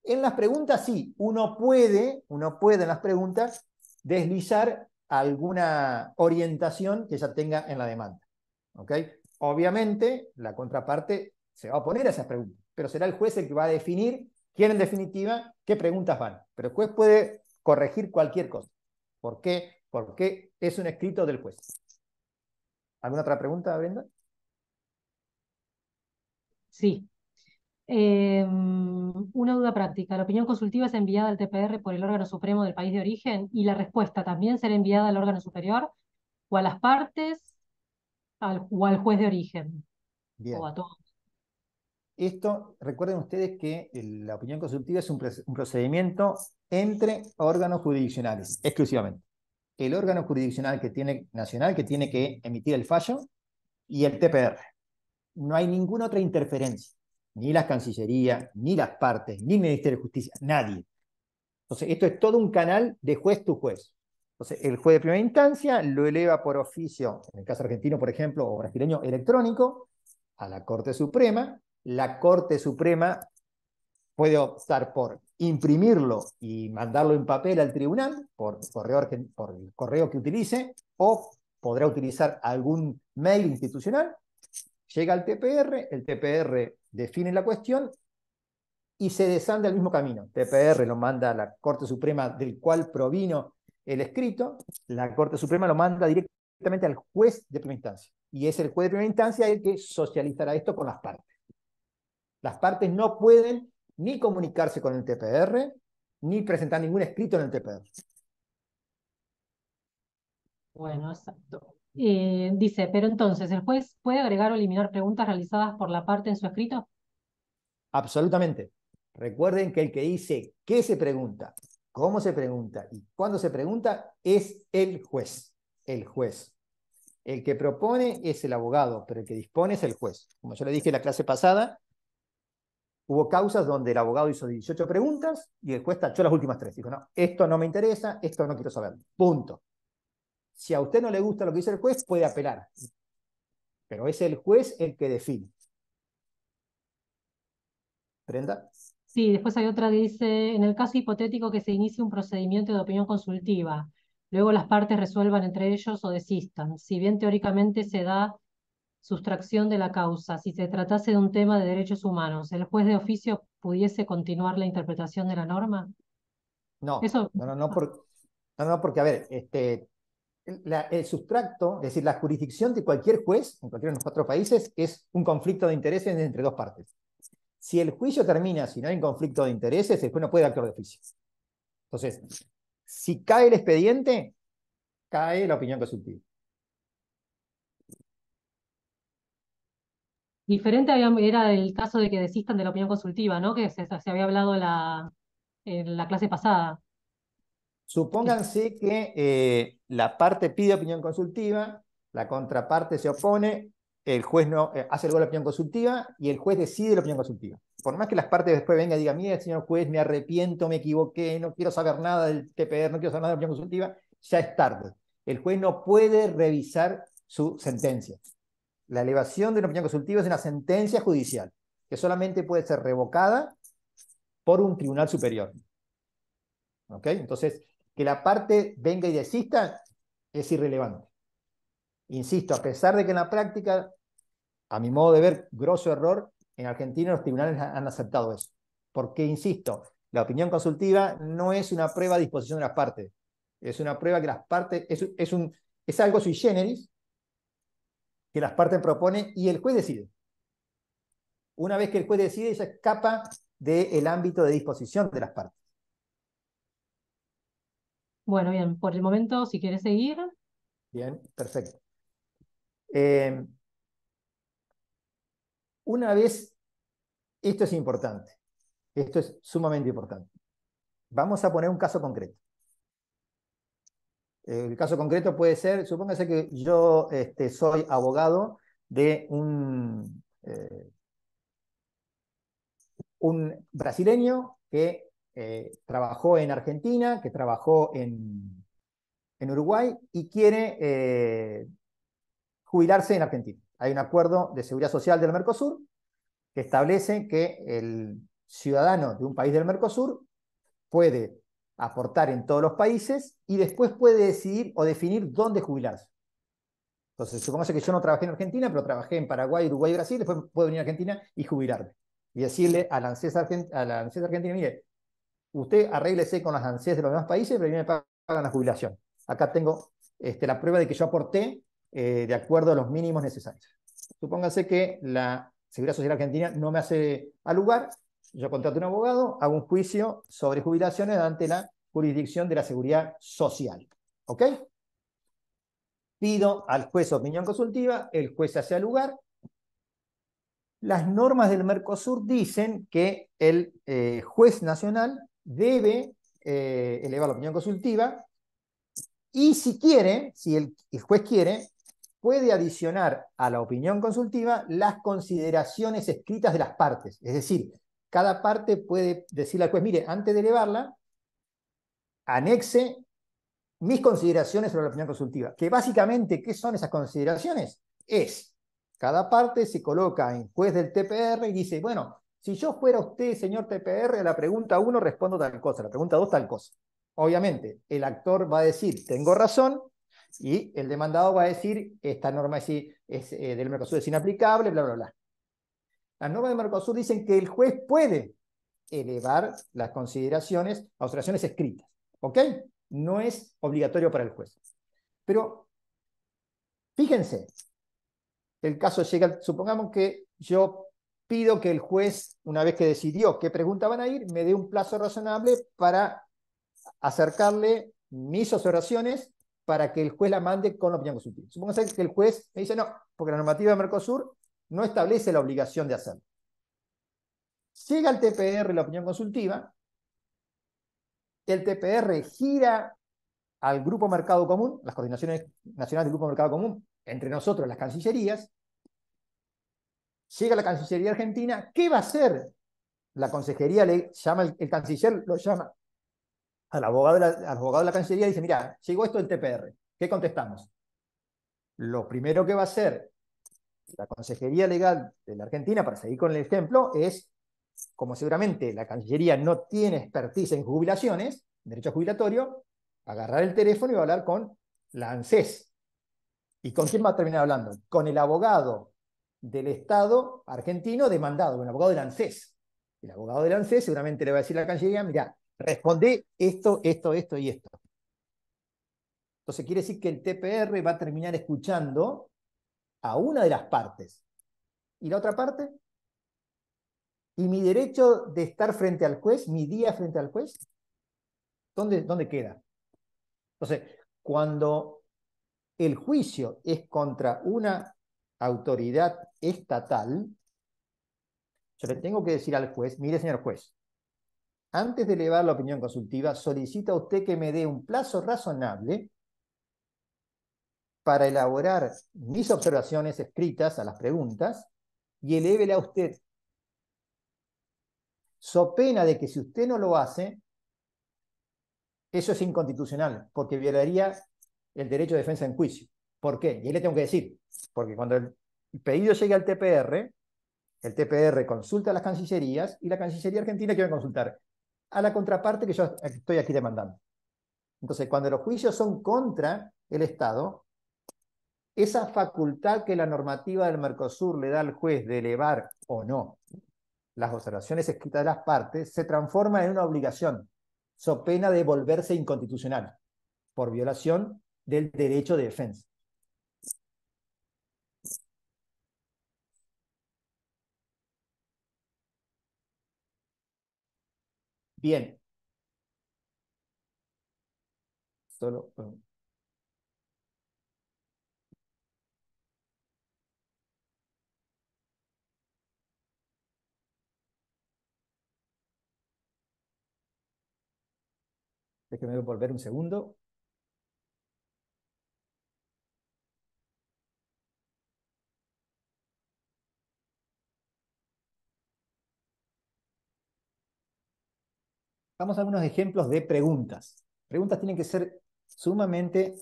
Speaker 2: En las preguntas sí, uno puede, uno puede en las preguntas deslizar alguna orientación que ya tenga en la demanda. ¿ok? Obviamente, la contraparte se va a oponer a esas preguntas, pero será el juez el que va a definir quién en definitiva qué preguntas van. Pero el juez puede corregir cualquier cosa. ¿Por qué? Porque es un escrito del juez. ¿Alguna otra pregunta, Brenda?
Speaker 1: Sí. Em, una duda práctica. ¿La opinión consultiva es enviada al TPR por el órgano supremo del país de origen y la respuesta también será enviada al órgano superior o a las partes o al juez de origen? Bien. O a todos.
Speaker 2: Esto, recuerden ustedes que la opinión consultiva es un, un procedimiento entre órganos jurisdiccionales, exclusivamente. El órgano jurisdiccional que tiene, nacional que tiene que emitir el fallo y el TPR no hay ninguna otra interferencia, ni las Cancillería, ni las partes, ni el Ministerio de Justicia, nadie. Entonces, esto es todo un canal de juez tu juez. Entonces, el juez de primera instancia lo eleva por oficio, en el caso argentino, por ejemplo, o brasileño, electrónico, a la Corte Suprema. La Corte Suprema puede optar por imprimirlo y mandarlo en papel al tribunal por correo, por el correo que utilice o podrá utilizar algún mail institucional Llega al TPR, el TPR define la cuestión y se desanda al mismo camino. El TPR lo manda a la Corte Suprema del cual provino el escrito, la Corte Suprema lo manda directamente al juez de primera instancia. Y es el juez de primera instancia el que socializará esto con las partes. Las partes no pueden ni comunicarse con el TPR, ni presentar ningún escrito en el TPR.
Speaker 1: Bueno, exacto. Eh, dice, pero entonces, ¿el juez puede agregar o eliminar preguntas realizadas por la parte en su escrito?
Speaker 2: Absolutamente. Recuerden que el que dice qué se pregunta, cómo se pregunta y cuándo se pregunta es el juez. El juez. El que propone es el abogado, pero el que dispone es el juez. Como yo le dije en la clase pasada, hubo causas donde el abogado hizo 18 preguntas y el juez tachó las últimas tres. Dijo, no, esto no me interesa, esto no quiero saber. Punto. Si a usted no le gusta lo que dice el juez, puede apelar. Pero es el juez el que define. ¿Prenda?
Speaker 1: Sí, después hay otra que dice, en el caso hipotético que se inicie un procedimiento de opinión consultiva, luego las partes resuelvan entre ellos o desistan. Si bien teóricamente se da sustracción de la causa, si se tratase de un tema de derechos humanos, ¿el juez de oficio pudiese continuar la interpretación de la norma?
Speaker 2: No, ah. no, no, porque, a ver, este, el sustracto, es decir, la jurisdicción de cualquier juez en cualquiera de los cuatro países es un conflicto de intereses entre dos partes. Si el juicio termina si no hay un conflicto de intereses, el juez no puede actuar de oficio. Entonces, si cae el expediente, cae la opinión consultiva.
Speaker 1: Diferente era el caso de que desistan de la opinión consultiva, ¿no? Que se, había hablado la, en la clase pasada.
Speaker 2: Supónganse que eh, la parte pide opinión consultiva, la contraparte se opone, el juez no eh, hace luego la opinión consultiva y el juez decide la opinión consultiva. Por más que las partes después vengan y digan, mire, señor juez, me arrepiento, me equivoqué, no quiero saber nada del TPR, no quiero saber nada de la opinión consultiva, ya es tarde. El juez no puede revisar su sentencia. La elevación de una opinión consultiva es una sentencia judicial que solamente puede ser revocada por un tribunal superior. ¿Ok? Entonces, que la parte venga y desista es irrelevante. Insisto, a pesar de que en la práctica, a mi modo de ver, grosso error, en Argentina los tribunales han aceptado eso. Porque, insisto, la opinión consultiva no es una prueba a disposición de las partes. Es una prueba que las partes, es, un, es algo sui generis que las partes proponen y el juez decide. Una vez que el juez decide, se escapa del ámbito de disposición de las partes.
Speaker 1: Bueno, bien, por el momento, si quieres seguir.
Speaker 2: Bien, perfecto. Eh, una vez, esto es importante, esto es sumamente importante. Vamos a poner un caso concreto. El caso concreto puede ser, supóngase que yo este, soy abogado de un, eh, un brasileño que eh, trabajó en Argentina, que trabajó en, Uruguay y quiere eh, jubilarse en Argentina. Hay un acuerdo de seguridad social del Mercosur que establece que el ciudadano de un país del Mercosur puede aportar en todos los países y después puede decidir o definir dónde jubilarse. Entonces, supongamos que yo no trabajé en Argentina, pero trabajé en Paraguay, Uruguay, y Brasil, después puedo venir a Argentina y jubilarme. Y decirle a la ANSES Argentina, mire, usted arréglese con las ANSES de los demás países, pero a mí me pagan la jubilación. Acá tengo este, la prueba de que yo aporté eh, de acuerdo a los mínimos necesarios. Supóngase que la Seguridad Social Argentina no me hace al lugar, yo contrato a un abogado, hago un juicio sobre jubilaciones ante la jurisdicción de la Seguridad Social. ¿Ok? Pido al juez opinión consultiva, el juez hace al lugar, las normas del Mercosur dicen que el eh, juez nacional debe eh, elevar la opinión consultiva y si quiere, si el, juez quiere, puede adicionar a la opinión consultiva las consideraciones escritas de las partes. Es decir, cada parte puede decirle al juez, mire, antes de elevarla, anexe mis consideraciones sobre la opinión consultiva. Que básicamente, ¿qué son esas consideraciones? Es, cada parte se coloca en juez del TPR y dice, bueno, si yo fuera usted, señor TPR, a la pregunta 1 respondo tal cosa, a la pregunta 2 tal cosa. Obviamente, el actor va a decir, tengo razón, y el demandado va a decir, esta norma es, eh, del Mercosur es inaplicable, bla, bla, bla. Las normas del Mercosur dicen que el juez puede elevar las consideraciones a observaciones escritas, ¿ok? No es obligatorio para el juez. Pero, fíjense, el caso llega, supongamos que yo pido que el juez, una vez que decidió qué pregunta van a ir, me dé un plazo razonable para acercarle mis observaciones para que el juez la mande con la opinión consultiva. Supongo que el juez me dice no, porque la normativa de Mercosur no establece la obligación de hacerlo. Llega el TPR la opinión consultiva, el TPR gira al Grupo Mercado Común, las coordinaciones nacionales del Grupo Mercado Común, entre nosotros las cancillerías, llega la Cancillería Argentina, ¿qué va a hacer? La consejería le llama, el, canciller lo llama al abogado, de la, al abogado de la Cancillería y dice, mira, llegó esto del TPR, ¿qué contestamos? Lo primero que va a hacer la Consejería Legal de la Argentina, para seguir con el ejemplo, es, como seguramente la Cancillería no tiene expertise en jubilaciones, en derecho jubilatorio, agarrar el teléfono y hablar con la ANSES. ¿Y con quién va a terminar hablando? Con el abogado del Estado argentino demandado, un abogado del ANSES. El abogado del ANSES seguramente le va a decir a la Cancillería, mira, responde esto, esto, esto y esto. Entonces quiere decir que el TPR va a terminar escuchando a una de las partes. ¿Y la otra parte? ¿Y mi derecho de estar frente al juez, mi día frente al juez? ¿Dónde, dónde queda? Entonces, cuando el juicio es contra una autoridad estatal, yo le tengo que decir al juez, mire señor juez, antes de elevar la opinión consultiva, solicita usted que me dé un plazo razonable para elaborar mis observaciones escritas a las preguntas y elévele a usted. So pena de que si usted no lo hace, eso es inconstitucional, porque violaría el derecho de defensa en juicio. ¿Por qué? Y ahí le tengo que decir, porque cuando el pedido llegue al TPR, el TPR consulta a las cancillerías y la Cancillería Argentina quiere consultar a la contraparte que yo estoy aquí demandando. Entonces, cuando los juicios son contra el Estado, esa facultad que la normativa del Mercosur le da al juez de elevar o no las observaciones escritas de las partes se transforma en una obligación, so pena de volverse inconstitucional por violación del derecho de defensa. Bien. Solo. Déjeme volver un segundo. Vamos a algunos ejemplos de preguntas. Preguntas tienen que ser sumamente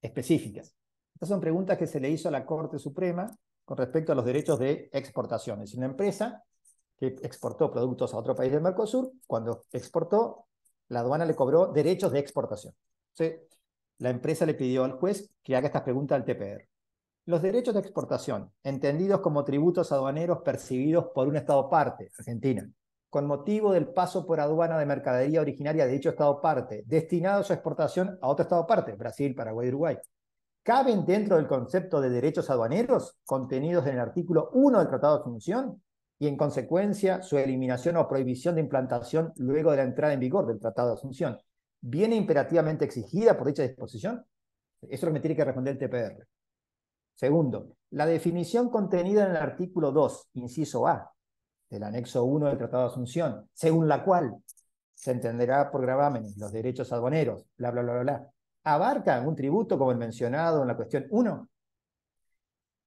Speaker 2: específicas. Estas son preguntas que se le hizo a la Corte Suprema con respecto a los derechos de exportación. Es una empresa que exportó productos a otro país del Mercosur. Cuando exportó, la aduana le cobró derechos de exportación. La empresa le pidió al juez que haga estas preguntas al TPR. Los derechos de exportación, entendidos como tributos aduaneros percibidos por un Estado parte, Argentina, con motivo del paso por aduana de mercadería originaria de dicho Estado parte, destinado a su exportación a otro Estado parte, Brasil, Paraguay, Uruguay. ¿Caben dentro del concepto de derechos aduaneros contenidos en el artículo 1 del Tratado de Asunción y en consecuencia su eliminación o prohibición de implantación luego de la entrada en vigor del Tratado de Asunción. ¿Viene imperativamente exigida por dicha disposición? Eso que me tiene que responder el TPR. Segundo, la definición contenida en el artículo 2, inciso A, del anexo 1 del Tratado de Asunción, según la cual se entenderá por gravámenes los derechos aduaneros, bla, bla, bla, bla, bla, abarca un tributo como el mencionado en la cuestión 1.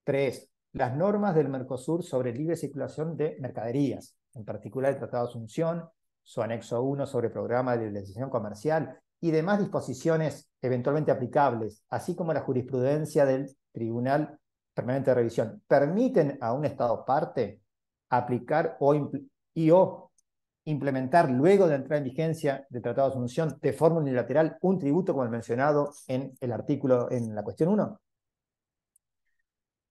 Speaker 2: 3. Las normas del Mercosur sobre libre circulación de mercaderías, en particular el Tratado de Asunción, su anexo 1 sobre programa de liberalización comercial y demás disposiciones eventualmente aplicables, así como la jurisprudencia del Tribunal Permanente de Revisión, permiten a un Estado parte aplicar o y o implementar luego de entrar en vigencia del Tratado de Asunción de forma unilateral un tributo como el mencionado en el artículo, en la cuestión 1?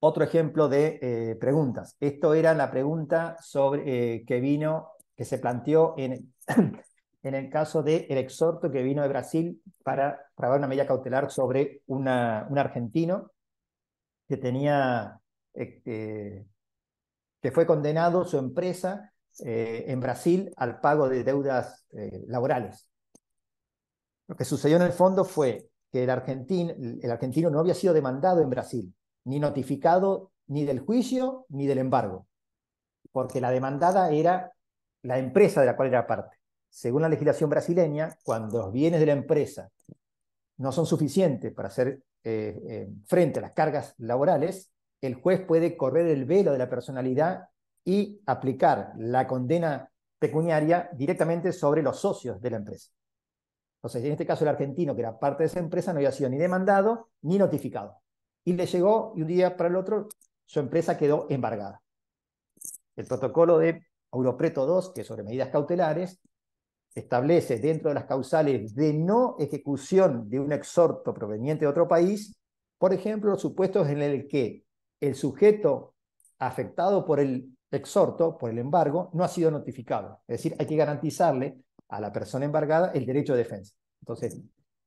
Speaker 2: Otro ejemplo de eh, preguntas. Esto era la pregunta sobre, eh, que vino, que se planteó en, en el caso del el exhorto que vino de Brasil para grabar una medida cautelar sobre una, un argentino que tenía eh, que fue condenado su empresa eh, en Brasil al pago de deudas eh, laborales. Lo que sucedió en el fondo fue que el, argentino el argentino no había sido demandado en Brasil, ni notificado ni del juicio ni del embargo, porque la demandada era la empresa de la cual era parte. Según la legislación brasileña, cuando los bienes de la empresa no son suficientes para hacer eh, frente a las cargas laborales, el juez puede correr el velo de la personalidad y aplicar la condena pecuniaria directamente sobre los socios de la empresa. Entonces, en este caso el argentino, que era parte de esa empresa, no había sido ni demandado ni notificado. Y le llegó, y un día para el otro, su empresa quedó embargada. El protocolo de Europreto 2, que sobre medidas cautelares, establece dentro de las causales de no ejecución de un exhorto proveniente de otro país, por ejemplo, los supuestos en el que el sujeto afectado por el exhorto, por el embargo, no ha sido notificado. Es decir, hay que garantizarle a la persona embargada el derecho de defensa. Entonces,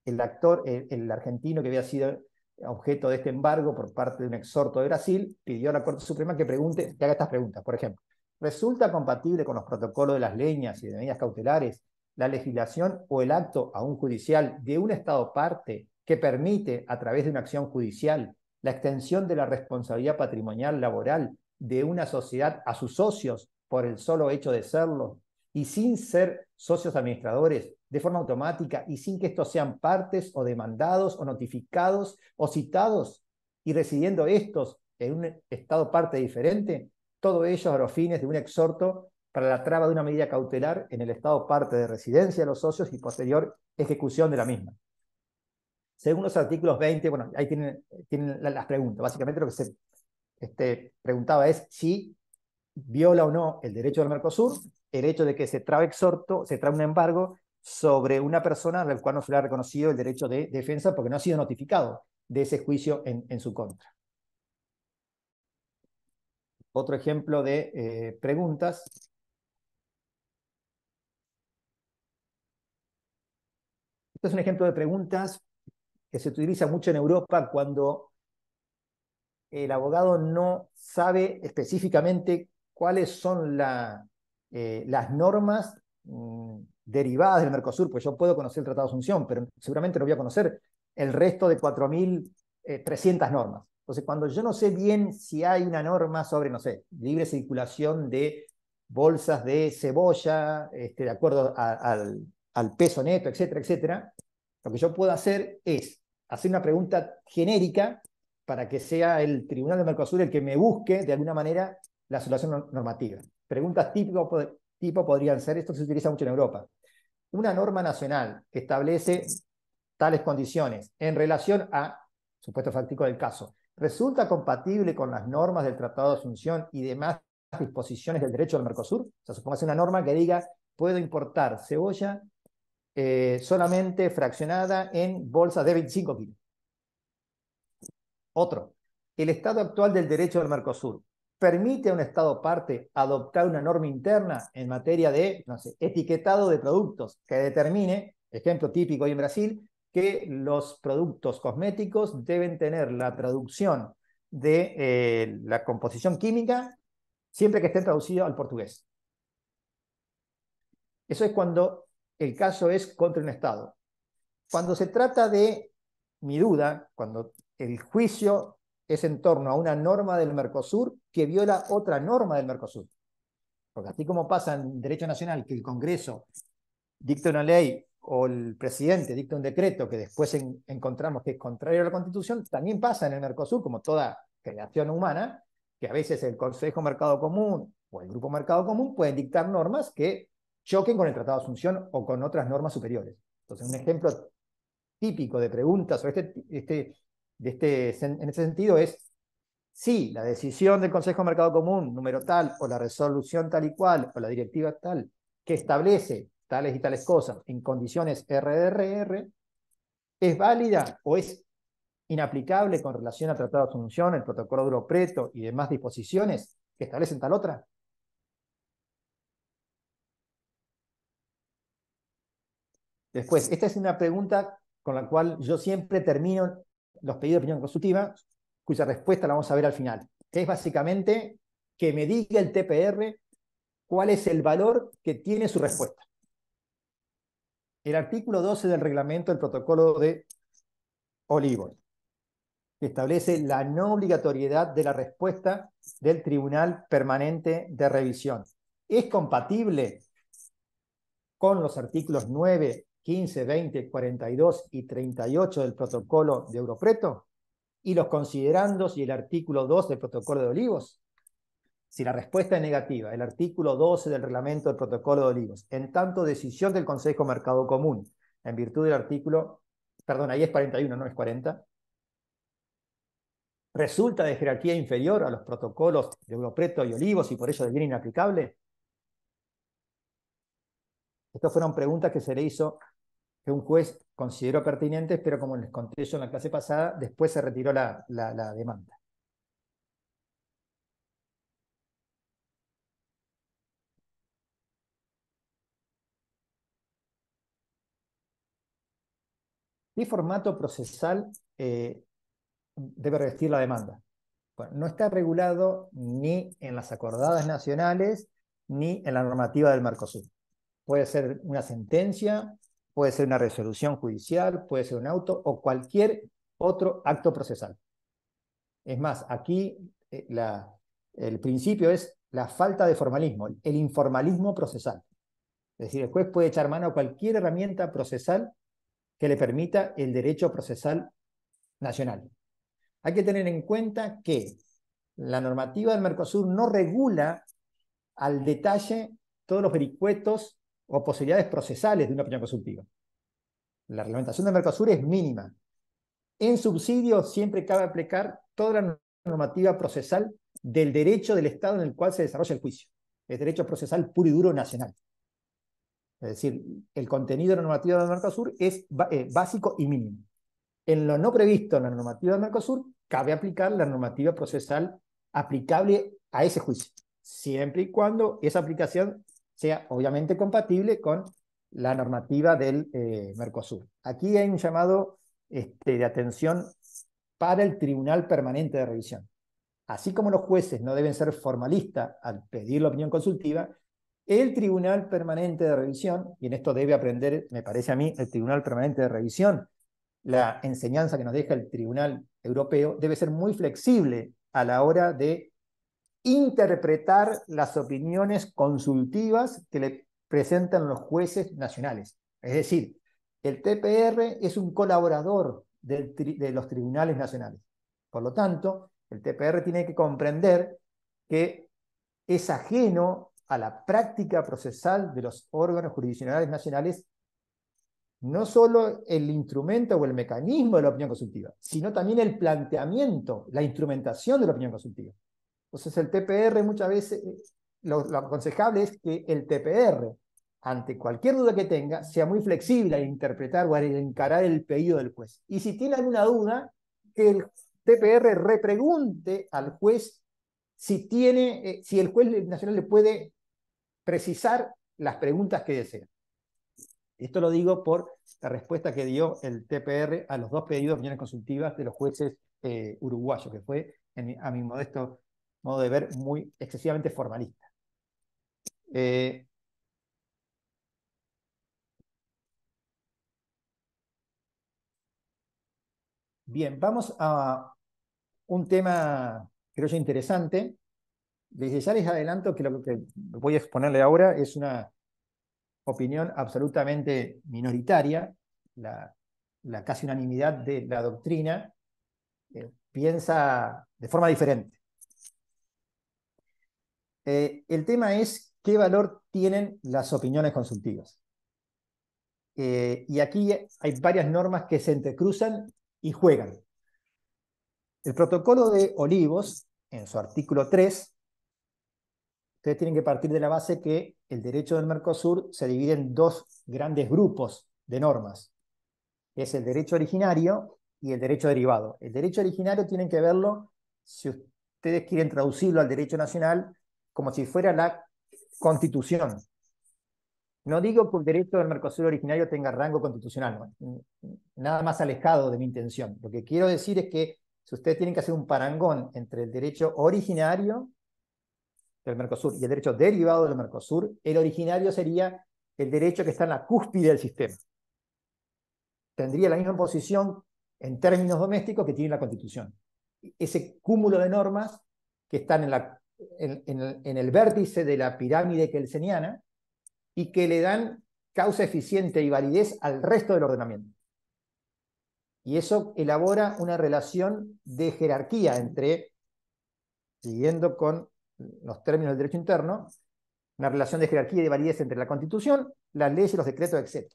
Speaker 2: el actor, el, argentino que había sido objeto de este embargo por parte de un exhorto de Brasil, pidió a la Corte Suprema que pregunte, que haga estas preguntas. Por ejemplo, ¿resulta compatible con los protocolos de las leñas y de medidas cautelares la legislación o el acto aún judicial de un Estado parte que permite, a través de una acción judicial, la extensión de la responsabilidad patrimonial laboral de una sociedad a sus socios por el solo hecho de serlo y sin ser socios administradores de forma automática y sin que estos sean partes o demandados o notificados o citados y residiendo estos en un estado parte diferente, todo ello a los fines de un exhorto para la traba de una medida cautelar en el estado parte de residencia de los socios y posterior ejecución de la misma según los artículos 20, bueno, ahí tienen, tienen las preguntas. Básicamente lo que se este, preguntaba es si viola o no el derecho del Mercosur, el hecho de que se traba exhorto, se trae un embargo sobre una persona a la cual no se le ha reconocido el derecho de defensa porque no ha sido notificado de ese juicio en, en su contra. Otro ejemplo de eh, preguntas. Este es un ejemplo de preguntas que se utiliza mucho en Europa cuando el abogado no sabe específicamente cuáles son eh, las normas mm, derivadas del Mercosur, pues yo puedo conocer el Tratado de Asunción, pero seguramente no voy a conocer el resto de 4.300 eh, normas. Entonces, cuando yo no sé bien si hay una norma sobre, no sé, libre circulación de bolsas de cebolla, este, de acuerdo al, al peso neto, etcétera, etcétera, lo que yo puedo hacer es hacer una pregunta genérica para que sea el Tribunal de Mercosur el que me busque de alguna manera la solución normativa. Preguntas típico, tipo podrían ser, esto se utiliza mucho en Europa. Una norma nacional establece tales condiciones en relación a, supuesto fáctico del caso, resulta compatible con las normas del Tratado de Asunción y demás disposiciones del derecho del Mercosur. O sea, supongamos una norma que diga, puedo importar cebolla eh, solamente fraccionada en bolsas de 25 kilos. Otro, el estado actual del derecho del Mercosur permite a un Estado parte adoptar una norma interna en materia de etiquetado de productos que determine, ejemplo típico hoy en Brasil, que los productos cosméticos deben tener la traducción de eh, la composición química siempre que estén traducidos al portugués. Eso es cuando el caso es contra un Estado. Cuando se trata de mi duda, cuando el juicio es en torno a una norma del Mercosur que viola otra norma del Mercosur. Porque así como pasa en derecho nacional que el Congreso dicta una ley o el presidente dicta un decreto que después encontramos que es contrario a la Constitución, también pasa en el Mercosur, como toda creación humana, que a veces el Consejo Mercado Común o el Grupo Mercado Común pueden dictar normas que choquen con el Tratado de Asunción o con otras normas superiores. Entonces, un ejemplo típico de preguntas o este, este, de este, en ese sentido es si la decisión del Consejo de Mercado Común, número tal, o la resolución tal y cual, o la directiva tal, que establece tales y tales cosas en condiciones RRR, es válida o es inaplicable con relación al Tratado de Asunción, el Protocolo Duro Preto y demás disposiciones que establecen tal otra. Después, esta es una pregunta con la cual yo siempre termino los pedidos de opinión consultiva, cuya respuesta la vamos a ver al final. Es básicamente que me diga el TPR cuál es el valor que tiene su respuesta. El artículo 12 del reglamento del protocolo de Olivos establece la no obligatoriedad de la respuesta del Tribunal Permanente de Revisión. Es compatible con los artículos 9 15, 20, 42 y 38 del protocolo de Europreto y los considerandos y el artículo 2 del protocolo de Olivos? Si la respuesta es negativa, el artículo 12 del reglamento del protocolo de Olivos, en tanto decisión del Consejo Mercado Común, en virtud del artículo, perdón, ahí es 41, no es 40, resulta de jerarquía inferior a los protocolos de Europreto y Olivos y por ello bien inaplicable? Estas fueron preguntas que se le hizo que un juez consideró pertinentes, pero como les conté yo en la clase pasada, después se retiró la, demanda. ¿Qué formato procesal eh, debe revestir la demanda? Bueno, no está regulado ni en las acordadas nacionales ni en la normativa del Mercosur. Puede ser una sentencia, puede ser una resolución judicial, puede ser un auto o cualquier otro acto procesal. Es más, aquí eh, la, el principio es la falta de formalismo, el informalismo procesal. Es decir, el juez puede echar mano a cualquier herramienta procesal que le permita el derecho procesal nacional. Hay que tener en cuenta que la normativa del Mercosur no regula al detalle todos los vericuetos o posibilidades procesales de una opinión consultiva. La reglamentación de Mercosur es mínima. En subsidio siempre cabe aplicar toda la normativa procesal del derecho del Estado en el cual se desarrolla el juicio. Es derecho procesal puro y duro nacional. Es decir, el contenido de la normativa de Mercosur es eh, básico y mínimo. En lo no previsto en la normativa de Mercosur, cabe aplicar la normativa procesal aplicable a ese juicio, siempre y cuando esa aplicación sea obviamente compatible con la normativa del eh, Mercosur. Aquí hay un llamado este, de atención para el Tribunal Permanente de Revisión. Así como los jueces no deben ser formalistas al pedir la opinión consultiva, el Tribunal Permanente de Revisión, y en esto debe aprender, me parece a mí, el Tribunal Permanente de Revisión, la enseñanza que nos deja el Tribunal Europeo, debe ser muy flexible a la hora de interpretar las opiniones consultivas que le presentan los jueces nacionales. Es decir, el TPR es un colaborador de los tribunales nacionales. Por lo tanto, el TPR tiene que comprender que es ajeno a la práctica procesal de los órganos jurisdiccionales nacionales no solo el instrumento o el mecanismo de la opinión consultiva, sino también el planteamiento, la instrumentación de la opinión consultiva. Entonces el TPR muchas veces, eh, lo, aconsejable es que el TPR, ante cualquier duda que tenga, sea muy flexible al interpretar o al encarar el pedido del juez. Y si tiene alguna duda, que el TPR repregunte al juez si, tiene, eh, si el juez nacional le puede precisar las preguntas que desea. Esto lo digo por la respuesta que dio el TPR a los dos pedidos de opiniones consultivas de los jueces eh, uruguayos, que fue, a mi modesto modo de ver muy excesivamente formalista. Eh, bien, vamos a un tema, creo yo, interesante. Desde ya les adelanto que lo que voy a exponerle ahora es una opinión absolutamente minoritaria, la, casi unanimidad de la doctrina eh, piensa de forma diferente. Eh, el tema es qué valor tienen las opiniones consultivas. Eh, y aquí hay varias normas que se entrecruzan y juegan. El protocolo de Olivos, en su artículo 3, ustedes tienen que partir de la base que el derecho del Mercosur se divide en dos grandes grupos de normas. Es el derecho originario y el derecho derivado. El derecho originario tienen que verlo, si ustedes quieren traducirlo al derecho nacional, como si fuera la constitución. No digo que el derecho del Mercosur originario tenga rango constitucional, nada más alejado de mi intención. Lo que quiero decir es que si ustedes tienen que hacer un parangón entre el derecho originario del Mercosur y el derecho derivado del Mercosur, el originario sería el derecho que está en la cúspide del sistema. Tendría la misma posición en términos domésticos que tiene la Constitución. Ese cúmulo de normas que están en la en, el vértice de la pirámide kelseniana y que le dan causa eficiente y validez al resto del ordenamiento. Y eso elabora una relación de jerarquía entre, siguiendo con los términos del derecho interno, una relación de jerarquía y de validez entre la constitución, las leyes, y los decretos, etc.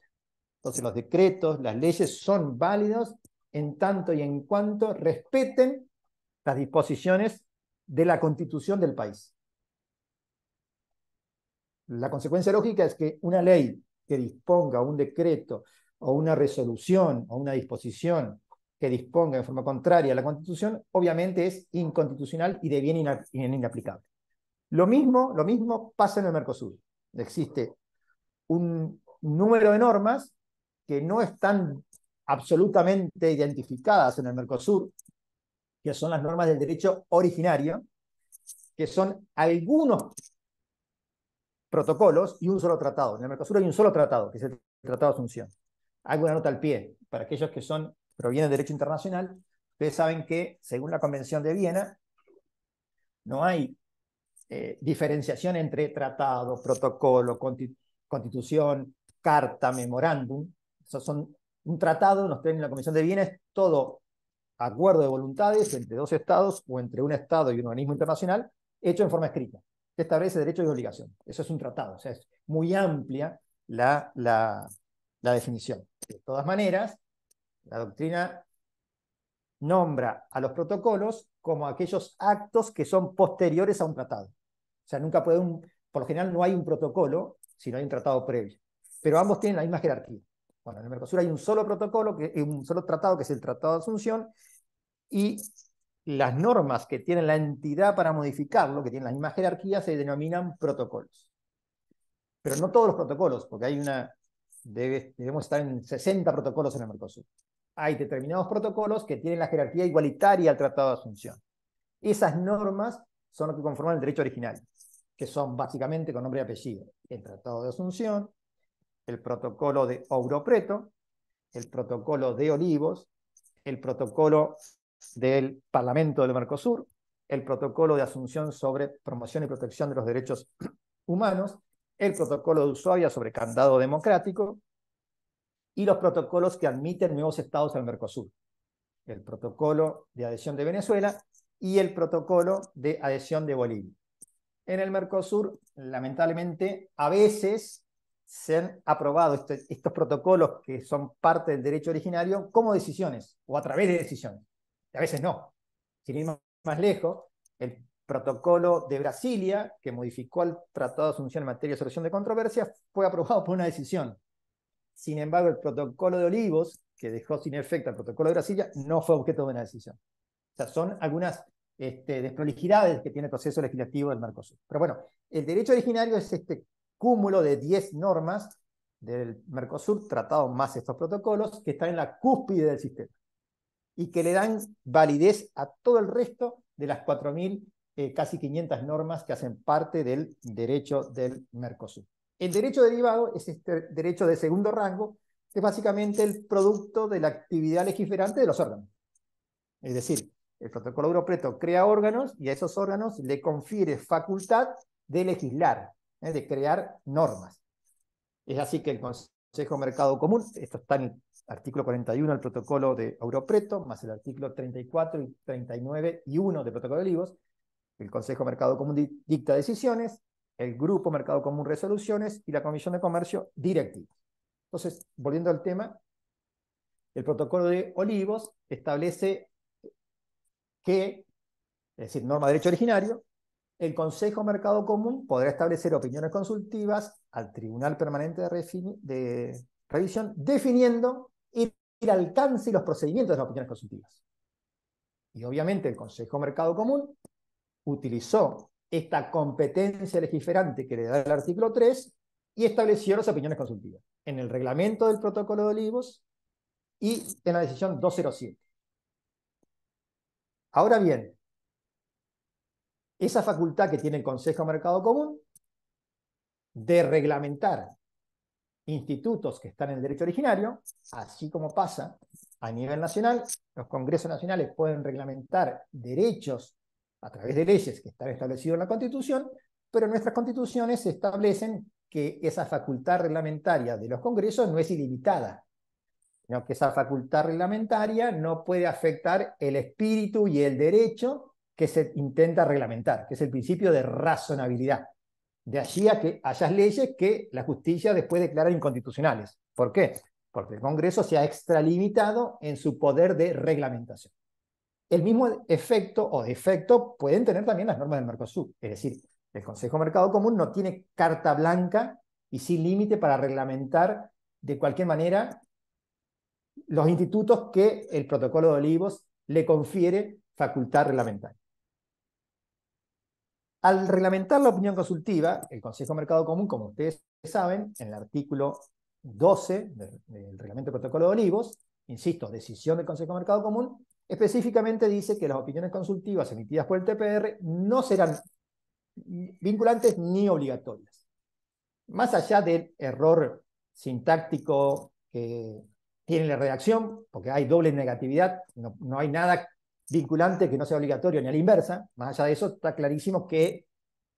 Speaker 2: Entonces los decretos, las leyes son válidos en tanto y en cuanto respeten las disposiciones de la constitución del país. La consecuencia lógica es que una ley que disponga un decreto o una resolución o una disposición que disponga en forma contraria a la Constitución, obviamente es inconstitucional y de bien inaplicable. Lo mismo, lo mismo pasa en el Mercosur. Existe un número de normas que no están absolutamente identificadas en el Mercosur, que son las normas del derecho originario, que son algunos protocolos y un solo tratado. En el Mercosur hay un solo tratado, que es el Tratado de Asunción. Hago una nota al pie. Para aquellos que son, provienen del derecho internacional, ustedes saben que, según la Convención de Viena, no hay eh, diferenciación entre tratado, protocolo, constitución, carta, memorándum. son un tratado, nos traen en la Convención de Viena, es todo acuerdo de voluntades entre dos estados o entre un estado y un organismo internacional hecho en forma escrita, establece derecho y obligación. Eso es un tratado, o sea, es muy amplia la, la, definición. De todas maneras, la doctrina nombra a los protocolos como aquellos actos que son posteriores a un tratado. O sea, nunca puede un, por lo general no hay un protocolo si no hay un tratado previo. Pero ambos tienen la misma jerarquía. Bueno, en el Mercosur hay un solo protocolo, que, un solo tratado, que es el Tratado de Asunción, y las normas que tiene la entidad para modificarlo, que tienen la misma jerarquía, se denominan protocolos. Pero no todos los protocolos, porque hay una, debemos estar en 60 protocolos en el Mercosur. Hay determinados protocolos que tienen la jerarquía igualitaria al Tratado de Asunción. Esas normas son lo que conforman el derecho original, que son básicamente con nombre y apellido. El Tratado de Asunción, el protocolo de Ouro Preto, el protocolo de Olivos, el protocolo del Parlamento del Mercosur, el protocolo de Asunción sobre promoción y protección de los derechos humanos, el protocolo de Ushuaia sobre candado democrático y los protocolos que admiten nuevos estados al Mercosur, el protocolo de adhesión de Venezuela y el protocolo de adhesión de Bolivia. En el Mercosur, lamentablemente, a veces se han aprobado este, estos protocolos que son parte del derecho originario como decisiones o a través de decisiones a veces no. Sin ir más lejos, el protocolo de Brasilia, que modificó el Tratado de Asunción en materia de solución de controversias, fue aprobado por una decisión. Sin embargo, el protocolo de Olivos, que dejó sin efecto el protocolo de Brasilia, no fue objeto de una decisión. O sea, son algunas este, desprolijidades que tiene el proceso legislativo del Mercosur. Pero bueno, el derecho originario es este cúmulo de 10 normas del Mercosur, tratado más estos protocolos, que están en la cúspide del sistema y que le dan validez a todo el resto de las 4.000, eh, casi 500 normas que hacen parte del derecho del Mercosur. El derecho derivado es este derecho de segundo rango, que es básicamente el producto de la actividad legiferante de los órganos. Es decir, el protocolo preto crea órganos y a esos órganos le confiere facultad de legislar, ¿eh? de crear normas. Es así que el Consejo Mercado Común, esto está en artículo 41 del protocolo de Europreto más el artículo 34 y 39 y 1 del protocolo de Olivos, el Consejo Mercado Común dicta decisiones, el Grupo Mercado Común resoluciones y la Comisión de Comercio directivas. Entonces, volviendo al tema, el protocolo de Olivos establece que, es decir, norma de derecho originario, el Consejo Mercado Común podrá establecer opiniones consultivas al Tribunal Permanente de Revisión, definiendo el, alcance y los procedimientos de las opiniones consultivas. Y obviamente el Consejo Mercado Común utilizó esta competencia legiferante que le da el artículo 3 y estableció las opiniones consultivas en el reglamento del protocolo de Olivos y en la decisión 207. Ahora bien, esa facultad que tiene el Consejo Mercado Común de reglamentar institutos que están en el derecho originario, así como pasa a nivel nacional, los congresos nacionales pueden reglamentar derechos a través de leyes que están establecidos en la Constitución, pero nuestras constituciones establecen que esa facultad reglamentaria de los congresos no es ilimitada, sino que esa facultad reglamentaria no puede afectar el espíritu y el derecho que se intenta reglamentar, que es el principio de razonabilidad de allí a que haya leyes que la justicia después declara inconstitucionales. ¿Por qué? Porque el Congreso se ha extralimitado en su poder de reglamentación. El mismo efecto o defecto pueden tener también las normas del Mercosur. Es decir, el Consejo Mercado Común no tiene carta blanca y sin límite para reglamentar de cualquier manera los institutos que el protocolo de Olivos le confiere facultad reglamentaria. Al reglamentar la opinión consultiva, el Consejo de Mercado Común, como ustedes saben, en el artículo 12 del, Reglamento de Protocolo de Olivos, insisto, decisión del Consejo de Mercado Común, específicamente dice que las opiniones consultivas emitidas por el TPR no serán vinculantes ni obligatorias. Más allá del error sintáctico que tiene la redacción, porque hay doble negatividad, no, no hay nada vinculante que no sea obligatorio ni a la inversa. Más allá de eso, está clarísimo que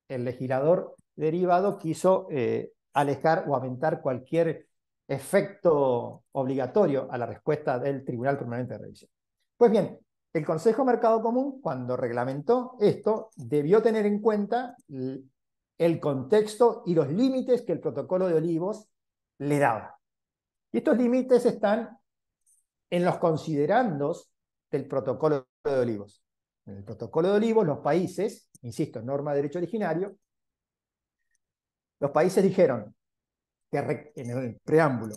Speaker 2: el legislador derivado quiso eh, alejar o aumentar cualquier efecto obligatorio a la respuesta del Tribunal Permanente de Revisión. Pues bien, el Consejo Mercado Común, cuando reglamentó esto, debió tener en cuenta el contexto y los límites que el protocolo de Olivos le daba. Y estos límites están en los considerandos del protocolo de Olivos. En el protocolo de Olivos, los países, insisto, norma de derecho originario, los países dijeron que en el preámbulo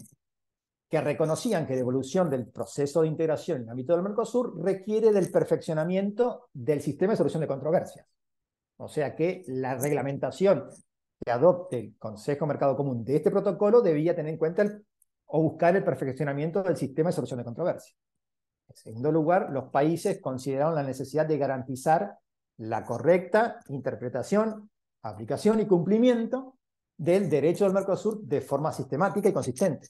Speaker 2: que reconocían que la evolución del proceso de integración en el ámbito del Mercosur requiere del perfeccionamiento del sistema de solución de controversias. O sea que la reglamentación que adopte el Consejo Mercado Común de este protocolo debía tener en cuenta o buscar el perfeccionamiento del sistema de solución de controversias. En segundo lugar, los países consideraron la necesidad de garantizar la correcta interpretación, aplicación y cumplimiento del derecho del Mercosur de forma sistemática y consistente.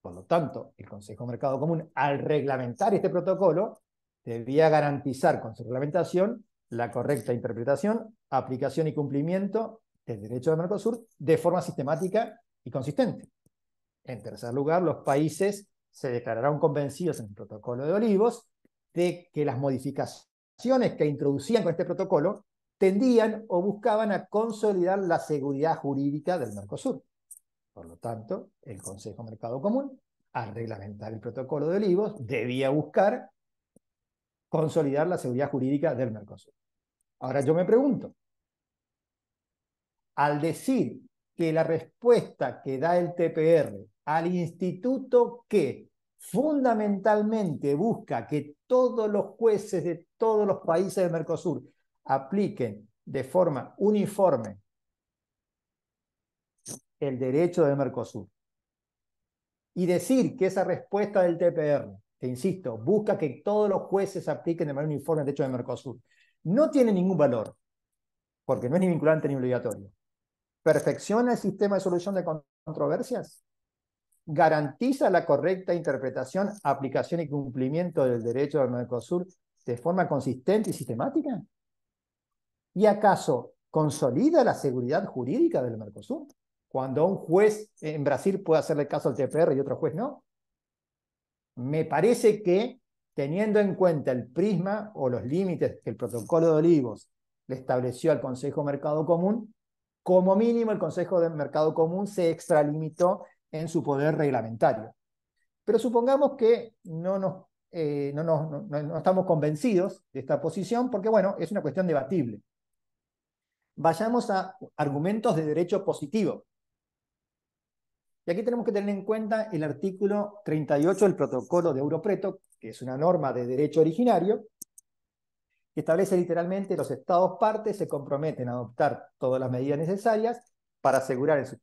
Speaker 2: Por lo tanto, el Consejo de Mercado Común, al reglamentar este protocolo, debía garantizar con su reglamentación la correcta interpretación, aplicación y cumplimiento del derecho del Mercosur de forma sistemática y consistente. En tercer lugar, los países se declararon convencidos en el protocolo de Olivos de que las modificaciones que introducían con este protocolo tendían o buscaban a consolidar la seguridad jurídica del Mercosur. Por lo tanto, el Consejo Mercado Común, al reglamentar el protocolo de Olivos, debía buscar consolidar la seguridad jurídica del Mercosur. Ahora yo me pregunto, al decir que la respuesta que da el TPR al instituto que fundamentalmente busca que todos los jueces de todos los países de Mercosur apliquen de forma uniforme el derecho de Mercosur. Y decir que esa respuesta del TPR, te insisto, busca que todos los jueces apliquen de manera uniforme el derecho de Mercosur, no tiene ningún valor, porque no es ni vinculante ni obligatorio perfecciona el sistema de solución de controversias, garantiza la correcta interpretación, aplicación y cumplimiento del derecho del Mercosur de forma consistente y sistemática? ¿Y acaso consolida la seguridad jurídica del Mercosur? Cuando un juez en Brasil puede hacerle caso al TPR y otro juez no. Me parece que teniendo en cuenta el prisma o los límites que el protocolo de Olivos le estableció al Consejo Mercado Común, como mínimo el Consejo del Mercado Común se extralimitó en su poder reglamentario. Pero supongamos que no nos, eh, no, no, estamos convencidos de esta posición porque, bueno, es una cuestión debatible. Vayamos a argumentos de derecho positivo. Y aquí tenemos que tener en cuenta el artículo 38 del protocolo de Europreto, que es una norma de derecho originario, que establece literalmente los estados partes se comprometen a adoptar todas las medidas necesarias para asegurar en sus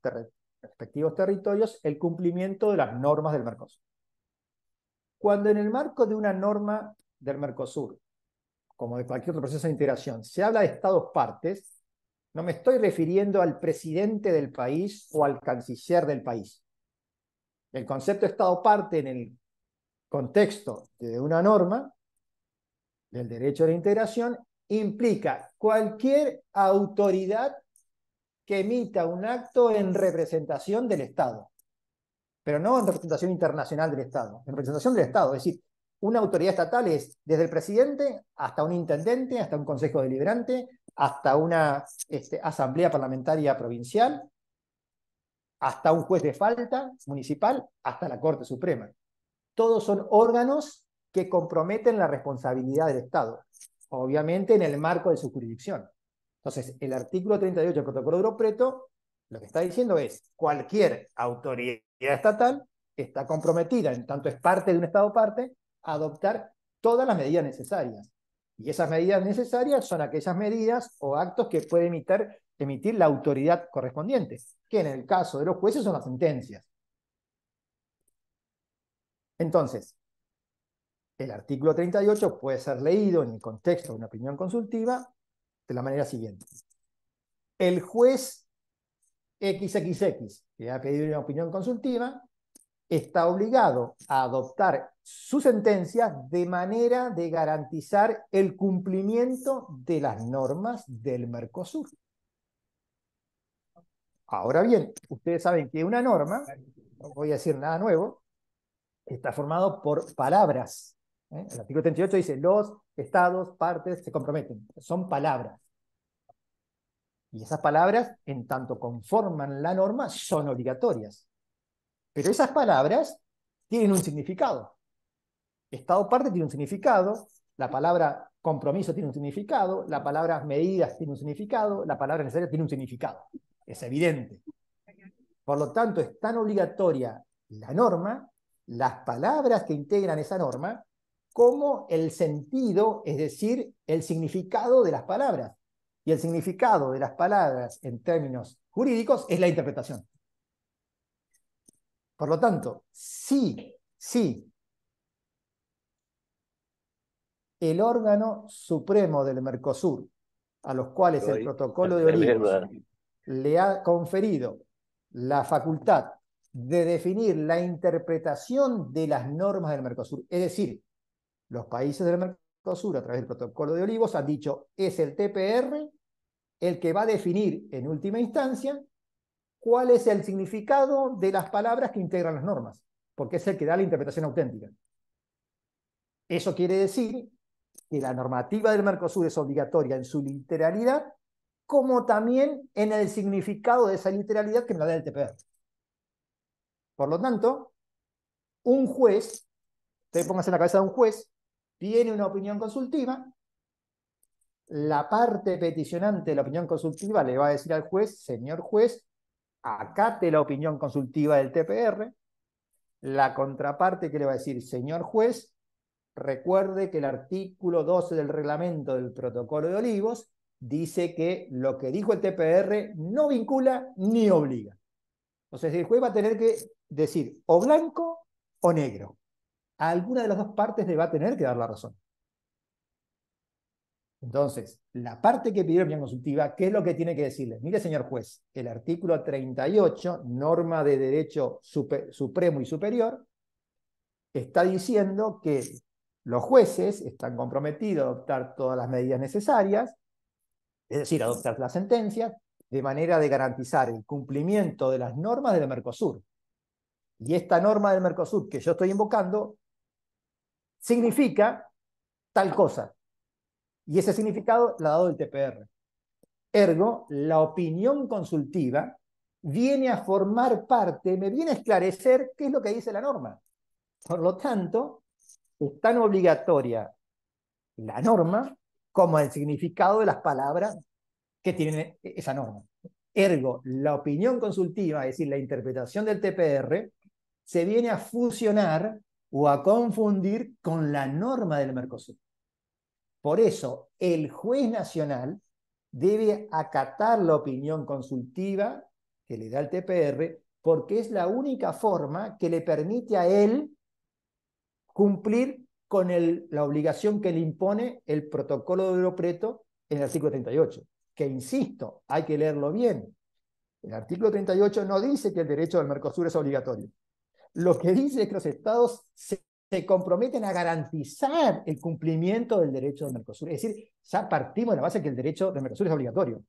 Speaker 2: respectivos territorios el cumplimiento de las normas del Mercosur. Cuando en el marco de una norma del Mercosur, como de cualquier otro proceso de integración, se habla de estados partes, no me estoy refiriendo al presidente del país o al canciller del país. El concepto de estado parte en el contexto de una norma del derecho de integración implica cualquier autoridad que emita un acto en representación del Estado, pero no en representación internacional del Estado, en representación del Estado, es decir, una autoridad estatal es desde el presidente hasta un intendente, hasta un consejo deliberante, hasta una este, asamblea parlamentaria provincial, hasta un juez de falta municipal, hasta la Corte Suprema. Todos son órganos que comprometen la responsabilidad del Estado, obviamente en el marco de su jurisdicción. Entonces, el artículo 38 del protocolo de preto lo que está diciendo es cualquier autoridad estatal está comprometida, en tanto es parte de un Estado parte, a adoptar todas las medidas necesarias. Y esas medidas necesarias son aquellas medidas o actos que puede emitir, emitir la autoridad correspondiente, que en el caso de los jueces son las sentencias. Entonces, el artículo 38 puede ser leído en el contexto de una opinión consultiva de la manera siguiente. El juez XXX, que ha pedido una opinión consultiva, está obligado a adoptar su sentencia de manera de garantizar el cumplimiento de las normas del Mercosur. Ahora bien, ustedes saben que una norma, no voy a decir nada nuevo, está formado por palabras. ¿eh? El artículo 38 dice, los estados, partes se comprometen. Son palabras. Y esas palabras, en tanto conforman la norma, son obligatorias. Pero esas palabras tienen un significado. Estado parte tiene un significado, la palabra compromiso tiene un significado, la palabra medidas tiene un significado, la palabra necesaria tiene un significado. Es evidente. Por lo tanto, es tan obligatoria la norma, las palabras que integran esa norma, como el sentido, es decir, el significado de las palabras. Y el significado de las palabras en términos jurídicos es la interpretación. Por lo tanto, sí, sí, el órgano supremo del Mercosur, a los cuales el protocolo de origen le ha conferido la facultad de definir la interpretación de las normas del Mercosur, es decir, los países del Mercosur, a través del protocolo de Olivos, han dicho, es el TPR el que va a definir en última instancia cuál es el significado de las palabras que integran las normas, porque es el que da la interpretación auténtica. Eso quiere decir que la normativa del Mercosur es obligatoria en su literalidad, como también en el significado de esa literalidad que me da el TPR. Por lo tanto, un juez, te pongas en la cabeza de un juez, tiene una opinión consultiva, la parte peticionante de la opinión consultiva le va a decir al juez, señor juez, acate la opinión consultiva del TPR, la contraparte que le va a decir, señor juez, recuerde que el artículo 12 del reglamento del protocolo de Olivos dice que lo que dijo el TPR no vincula ni obliga. Entonces el juez va a tener que decir o blanco o negro alguna de las dos partes le va a tener que dar la razón. Entonces, la parte que pidió la opinión consultiva, ¿qué es lo que tiene que decirle? Mire, señor juez, el artículo 38, norma de derecho supremo y superior, está diciendo que los jueces están comprometidos a adoptar todas las medidas necesarias, es decir, adoptar la sentencia, de manera de garantizar el cumplimiento de las normas del Mercosur. Y esta norma del Mercosur que yo estoy invocando significa tal cosa. Y ese significado la ha dado el TPR. Ergo, la opinión consultiva viene a formar parte, me viene a esclarecer qué es lo que dice la norma. Por lo tanto, es tan obligatoria la norma como el significado de las palabras que tiene esa norma. Ergo, la opinión consultiva, es decir, la interpretación del TPR, se viene a fusionar o a confundir con la norma del Mercosur. Por eso, el juez nacional debe acatar la opinión consultiva que le da el TPR, porque es la única forma que le permite a él cumplir con la obligación que le impone el protocolo de Europreto en el artículo 38, que insisto, hay que leerlo bien. El artículo 38 no dice que el derecho del Mercosur es obligatorio lo que dice es que los estados se, comprometen a garantizar el cumplimiento del derecho de Mercosur. Es decir, ya partimos de la base que el derecho de Mercosur es obligatorio.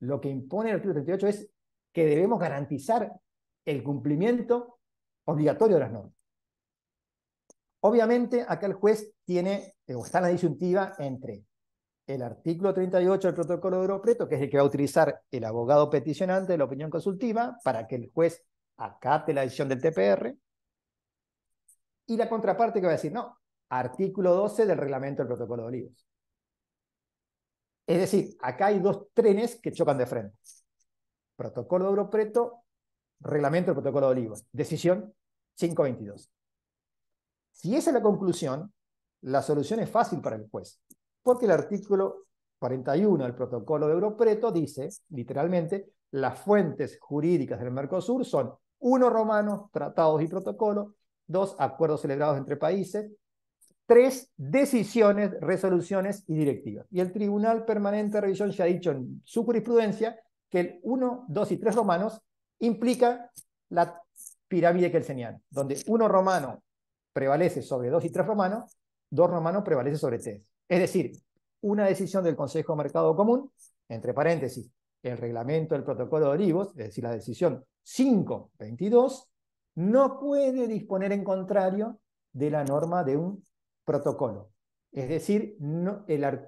Speaker 2: Lo que impone el artículo 38 es que debemos garantizar el cumplimiento obligatorio de las normas. Obviamente, acá el juez tiene, eh, o está en la disyuntiva entre el artículo 38 del protocolo de Europreto, que es el que va a utilizar el abogado peticionante de la opinión consultiva, para que el juez acate la decisión del TPR, y la contraparte que va a decir, no, artículo 12 del reglamento del protocolo de Olivos. Es decir, acá hay dos trenes que chocan de frente. Protocolo de Europreto, reglamento del protocolo de Olivos. Decisión 522. Si esa es la conclusión, la solución es fácil para el juez, porque el artículo 41 del protocolo de Europreto dice, literalmente, las fuentes jurídicas del Mercosur son uno, romano, tratados y protocolos. Dos, acuerdos celebrados entre países. Tres, decisiones, resoluciones y directivas. Y el Tribunal Permanente de Revisión ya ha dicho en su jurisprudencia que el uno, dos y tres romanos implica la pirámide que señala donde uno romano prevalece sobre dos y tres romanos, dos romanos prevalece sobre tres. Es decir, una decisión del Consejo de Mercado Común, entre paréntesis, el reglamento del protocolo de Olivos, es decir, la decisión 522, no puede disponer en contrario de la norma de un protocolo. Es decir, el,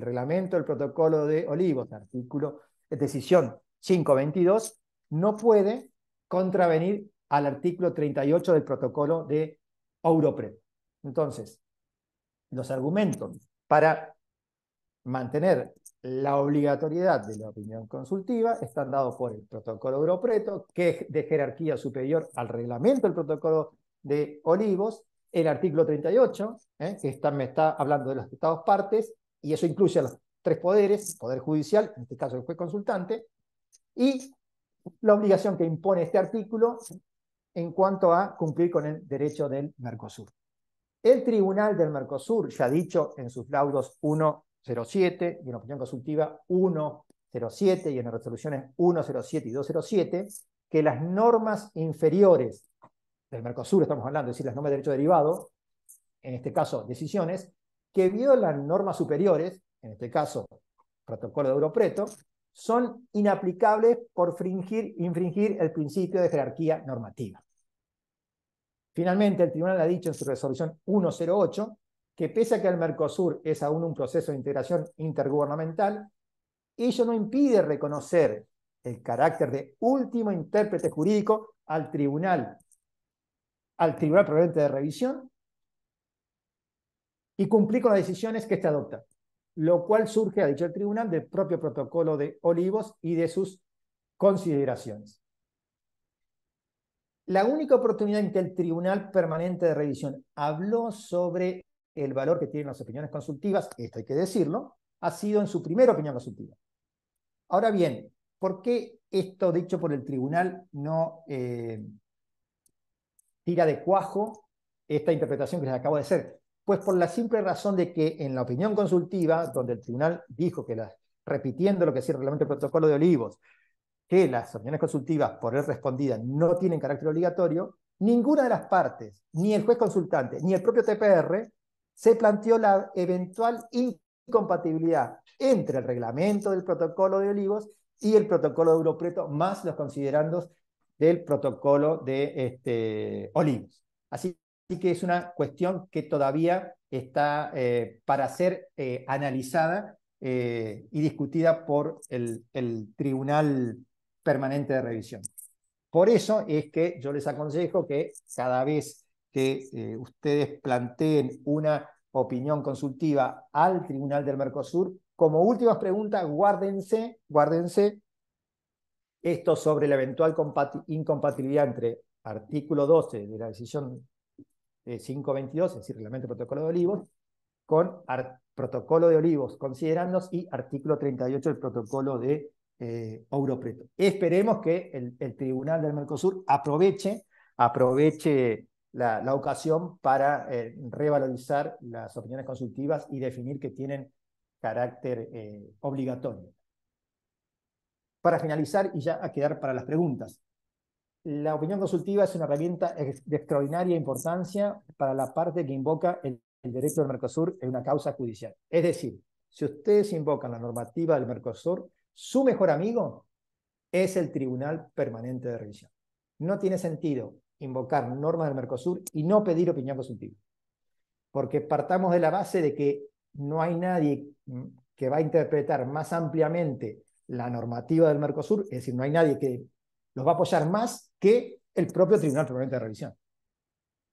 Speaker 2: reglamento del protocolo de Olivos, artículo, decisión 522, no puede contravenir al artículo 38 del protocolo de Europre. Entonces, los argumentos para mantener la obligatoriedad de la opinión consultiva, están dado por el protocolo Europreto, que es de jerarquía superior al reglamento del protocolo de Olivos, el artículo 38, ¿eh? que está, me está hablando de los estados partes, y eso incluye a los tres poderes, el poder judicial, en este caso el juez consultante, y la obligación que impone este artículo en cuanto a cumplir con el derecho del Mercosur. El Tribunal del Mercosur, ya ha dicho en sus laudos 1 07 y en opinión consultiva 107 y en las resoluciones 107 y 207, que las normas inferiores del Mercosur, estamos hablando, es decir, las normas de derecho derivado, en este caso decisiones, que violan normas superiores, en este caso protocolo de Europreto, son inaplicables por infringir el principio de jerarquía normativa. Finalmente, el tribunal ha dicho en su resolución 108 que pese a que el Mercosur es aún un proceso de integración intergubernamental, ello no impide reconocer el carácter de último intérprete jurídico al tribunal, al tribunal permanente de revisión y cumplir con las decisiones que éste adopta, lo cual surge, ha dicho el tribunal, del propio protocolo de Olivos y de sus consideraciones. La única oportunidad en que el Tribunal Permanente de Revisión habló sobre el valor que tienen las opiniones consultivas, esto hay que decirlo, ha sido en su primera opinión consultiva. Ahora bien, ¿por qué esto dicho por el tribunal no eh, tira de cuajo esta interpretación que les acabo de hacer? Pues por la simple razón de que en la opinión consultiva, donde el tribunal dijo que repitiendo lo que decía el reglamento protocolo de Olivos, que las opiniones consultivas por él respondidas no tienen carácter obligatorio, ninguna de las partes, ni el juez consultante, ni el propio TPR, se planteó la eventual incompatibilidad entre el reglamento del protocolo de Olivos y el protocolo de Europreto, más los considerandos del protocolo de este, Olivos. Así que es una cuestión que todavía está eh, para ser eh, analizada eh, y discutida por el, el Tribunal Permanente de Revisión. Por eso es que yo les aconsejo que cada vez que eh, ustedes planteen una opinión consultiva al Tribunal del Mercosur. Como últimas preguntas, guárdense, guárdense esto sobre la eventual incompatibilidad entre artículo 12 de la decisión 522, eh, es decir, reglamento protocolo de olivos, con protocolo de olivos, considerandos, y artículo 38 del protocolo de eh, Ouro Preto. Esperemos que el Tribunal del Mercosur aproveche, aproveche la, ocasión para eh, revalorizar las opiniones consultivas y definir que tienen carácter eh, obligatorio. Para finalizar y ya a quedar para las preguntas. La opinión consultiva es una herramienta de extraordinaria importancia para la parte que invoca el derecho del Mercosur en una causa judicial. Es decir, si ustedes invocan la normativa del Mercosur, su mejor amigo es el Tribunal Permanente de Revisión. No tiene sentido invocar normas del Mercosur y no pedir opinión consultiva. Porque partamos de la base de que no hay nadie que va a interpretar más ampliamente la normativa del Mercosur, es decir, no hay nadie que los va a apoyar más que el propio Tribunal Permanente de Revisión.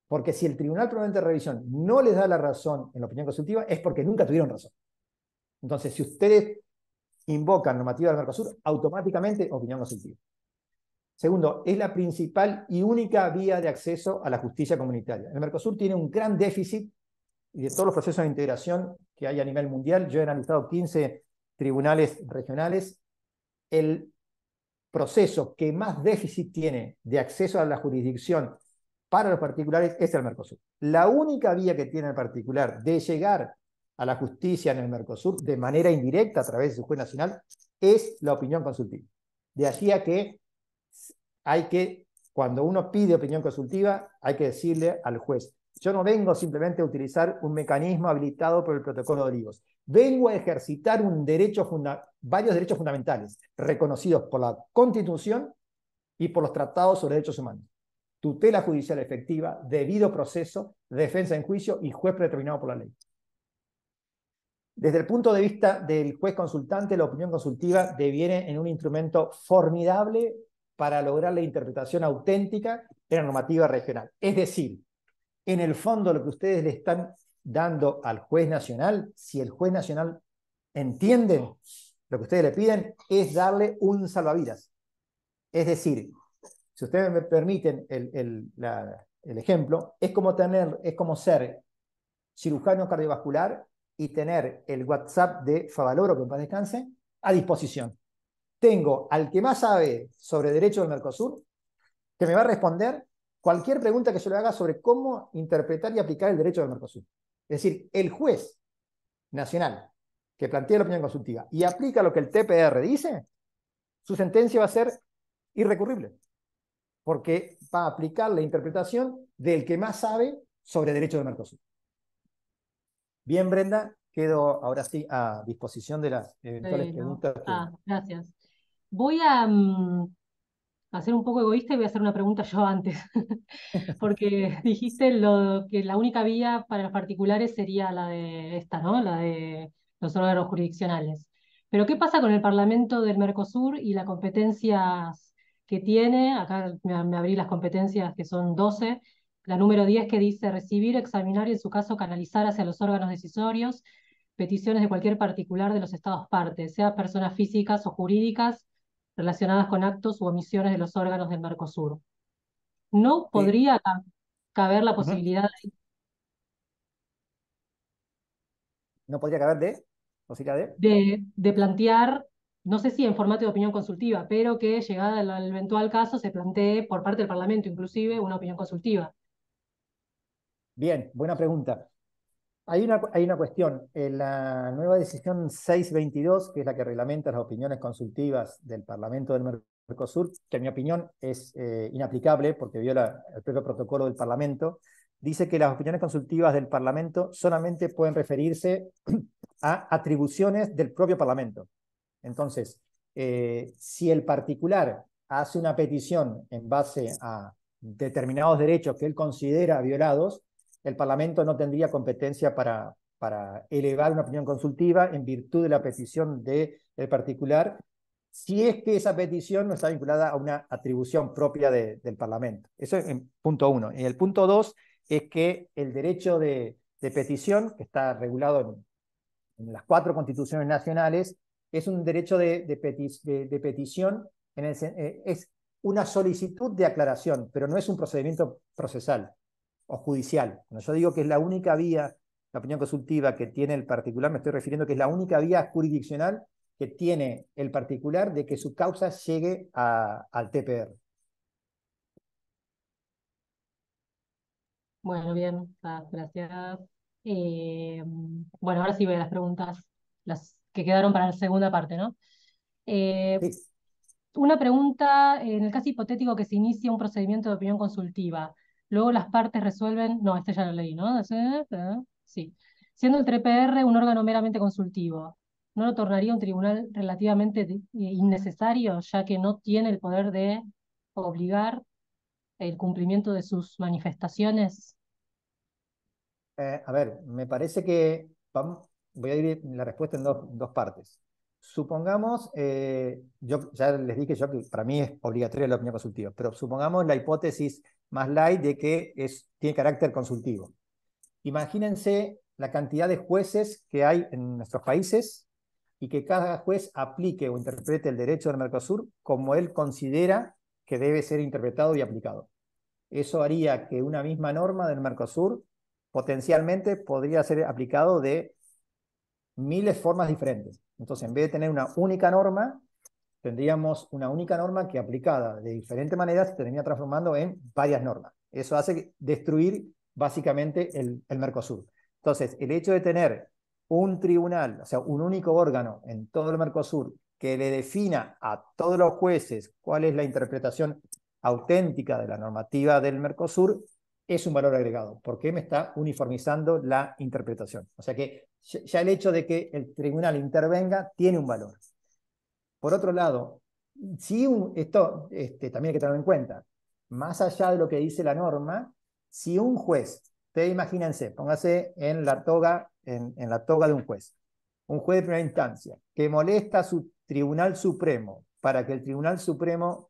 Speaker 2: Porque si el Tribunal Permanente de Revisión no les da la razón en la opinión consultiva, es porque nunca tuvieron razón. Entonces, si ustedes invocan normativa del Mercosur, automáticamente opinión consultiva. Segundo, es la principal y única vía de acceso a la justicia comunitaria. El Mercosur tiene un gran déficit y de todos los procesos de integración que hay a nivel mundial, yo he analizado 15 tribunales regionales, el proceso que más déficit tiene de acceso a la jurisdicción para los particulares es el Mercosur. La única vía que tiene el particular de llegar a la justicia en el Mercosur de manera indirecta a través de su juez nacional es la opinión consultiva. De allí a que hay que, cuando uno pide opinión consultiva, hay que decirle al juez, yo no vengo simplemente a utilizar un mecanismo habilitado por el protocolo de Olivos, vengo a ejercitar un derecho varios derechos fundamentales reconocidos por la Constitución y por los tratados sobre derechos humanos. Tutela judicial efectiva, debido proceso, defensa en juicio y juez predeterminado por la ley. Desde el punto de vista del juez consultante, la opinión consultiva deviene en un instrumento formidable para lograr la interpretación auténtica de la normativa regional. Es decir, en el fondo lo que ustedes le están dando al juez nacional, si el juez nacional entiende lo que ustedes le piden, es darle un salvavidas. Es decir, si ustedes me permiten el, ejemplo, es como, tener, es como ser cirujano cardiovascular y tener el WhatsApp de Favaloro, que en paz descanse, a disposición tengo al que más sabe sobre derecho del Mercosur, que me va a responder cualquier pregunta que yo le haga sobre cómo interpretar y aplicar el derecho del Mercosur. Es decir, el juez nacional que plantea la opinión consultiva y aplica lo que el TPR dice, su sentencia va a ser irrecurrible, porque va a aplicar la interpretación del que más sabe sobre derecho del Mercosur. Bien, Brenda, quedo ahora sí a disposición de las eventuales preguntas. Ah,
Speaker 1: gracias. Voy mm, a, ser un poco egoísta y voy a hacer una pregunta yo antes, porque dijiste lo, que la única vía para los particulares sería la de esta, ¿no? La de los órganos jurisdiccionales. Pero ¿qué pasa con el Parlamento del Mercosur y las competencias que tiene? Acá me, me abrí las competencias que son 12. La número 10 que dice recibir, examinar y en su caso canalizar hacia los órganos decisorios peticiones de cualquier particular de los estados partes, sea personas físicas o jurídicas relacionadas con actos u omisiones de los órganos del Mercosur. ¿No podría caber la posibilidad de...
Speaker 2: ¿No podría caber de?
Speaker 1: De plantear, no sé si en formato de opinión consultiva, pero que llegada al eventual caso se plantee por parte del Parlamento inclusive una opinión consultiva.
Speaker 2: Bien, buena pregunta. Hay una, hay una cuestión. En la nueva decisión 622, que es la que reglamenta las opiniones consultivas del Parlamento del Mercosur, que en mi opinión es eh, inaplicable porque viola el propio protocolo del Parlamento, dice que las opiniones consultivas del Parlamento solamente pueden referirse a atribuciones del propio Parlamento. Entonces, eh, si el particular hace una petición en base a determinados derechos que él considera violados, el Parlamento no tendría competencia para, para elevar una opinión consultiva en virtud de la petición del particular, si es que esa petición no está vinculada a una atribución propia del Parlamento. Eso es en punto uno. En el punto dos es que el derecho de, petición, que está regulado en, las cuatro constituciones nacionales, es un derecho de, de petición, en eh, es una solicitud de aclaración, pero no es un procedimiento procesal o judicial. Cuando yo digo que es la única vía, la opinión consultiva que tiene el particular, me estoy refiriendo que es la única vía jurisdiccional que tiene el particular de que su causa llegue a, al TPR.
Speaker 1: Bueno, bien, ah, gracias. Eh, bueno, ahora sí voy las preguntas, las que quedaron para la segunda parte, ¿no? Eh, una pregunta, en el caso hipotético que se inicia un procedimiento de opinión consultiva, Luego las partes resuelven, no, este ya lo leí, ¿no? Sí. Siendo el TPR un órgano meramente consultivo, ¿no lo tornaría un tribunal relativamente innecesario, ya que no tiene el poder de obligar el cumplimiento de sus manifestaciones?
Speaker 2: Eh, a ver, me parece que voy a ir la respuesta en dos, partes. Supongamos, eh, yo ya les dije yo que para mí es obligatoria la opinión consultiva, pero supongamos la hipótesis más light de que es, tiene carácter consultivo. Imagínense la cantidad de jueces que hay en nuestros países y que cada juez aplique o interprete el derecho del Mercosur como él considera que debe ser interpretado y aplicado. Eso haría que una misma norma del Mercosur potencialmente podría ser aplicado de miles de formas diferentes. Entonces, en vez de tener una única norma, tendríamos una única norma que aplicada de diferente manera se tendría transformando en varias normas. Eso hace destruir básicamente el, el Mercosur. Entonces, el hecho de tener un tribunal, o sea, un único órgano en todo el Mercosur que le defina a todos los jueces cuál es la interpretación auténtica de la normativa del Mercosur, es un valor agregado, porque me está uniformizando la interpretación. O sea que ya el hecho de que el tribunal intervenga tiene un valor. Por otro lado, si esto este, también hay que tenerlo en cuenta, más allá de lo que dice la norma, si un juez, ustedes imagínense, póngase en la toga, en, en la toga de un juez, un juez de primera instancia, que molesta a su Tribunal Supremo para que el Tribunal Supremo,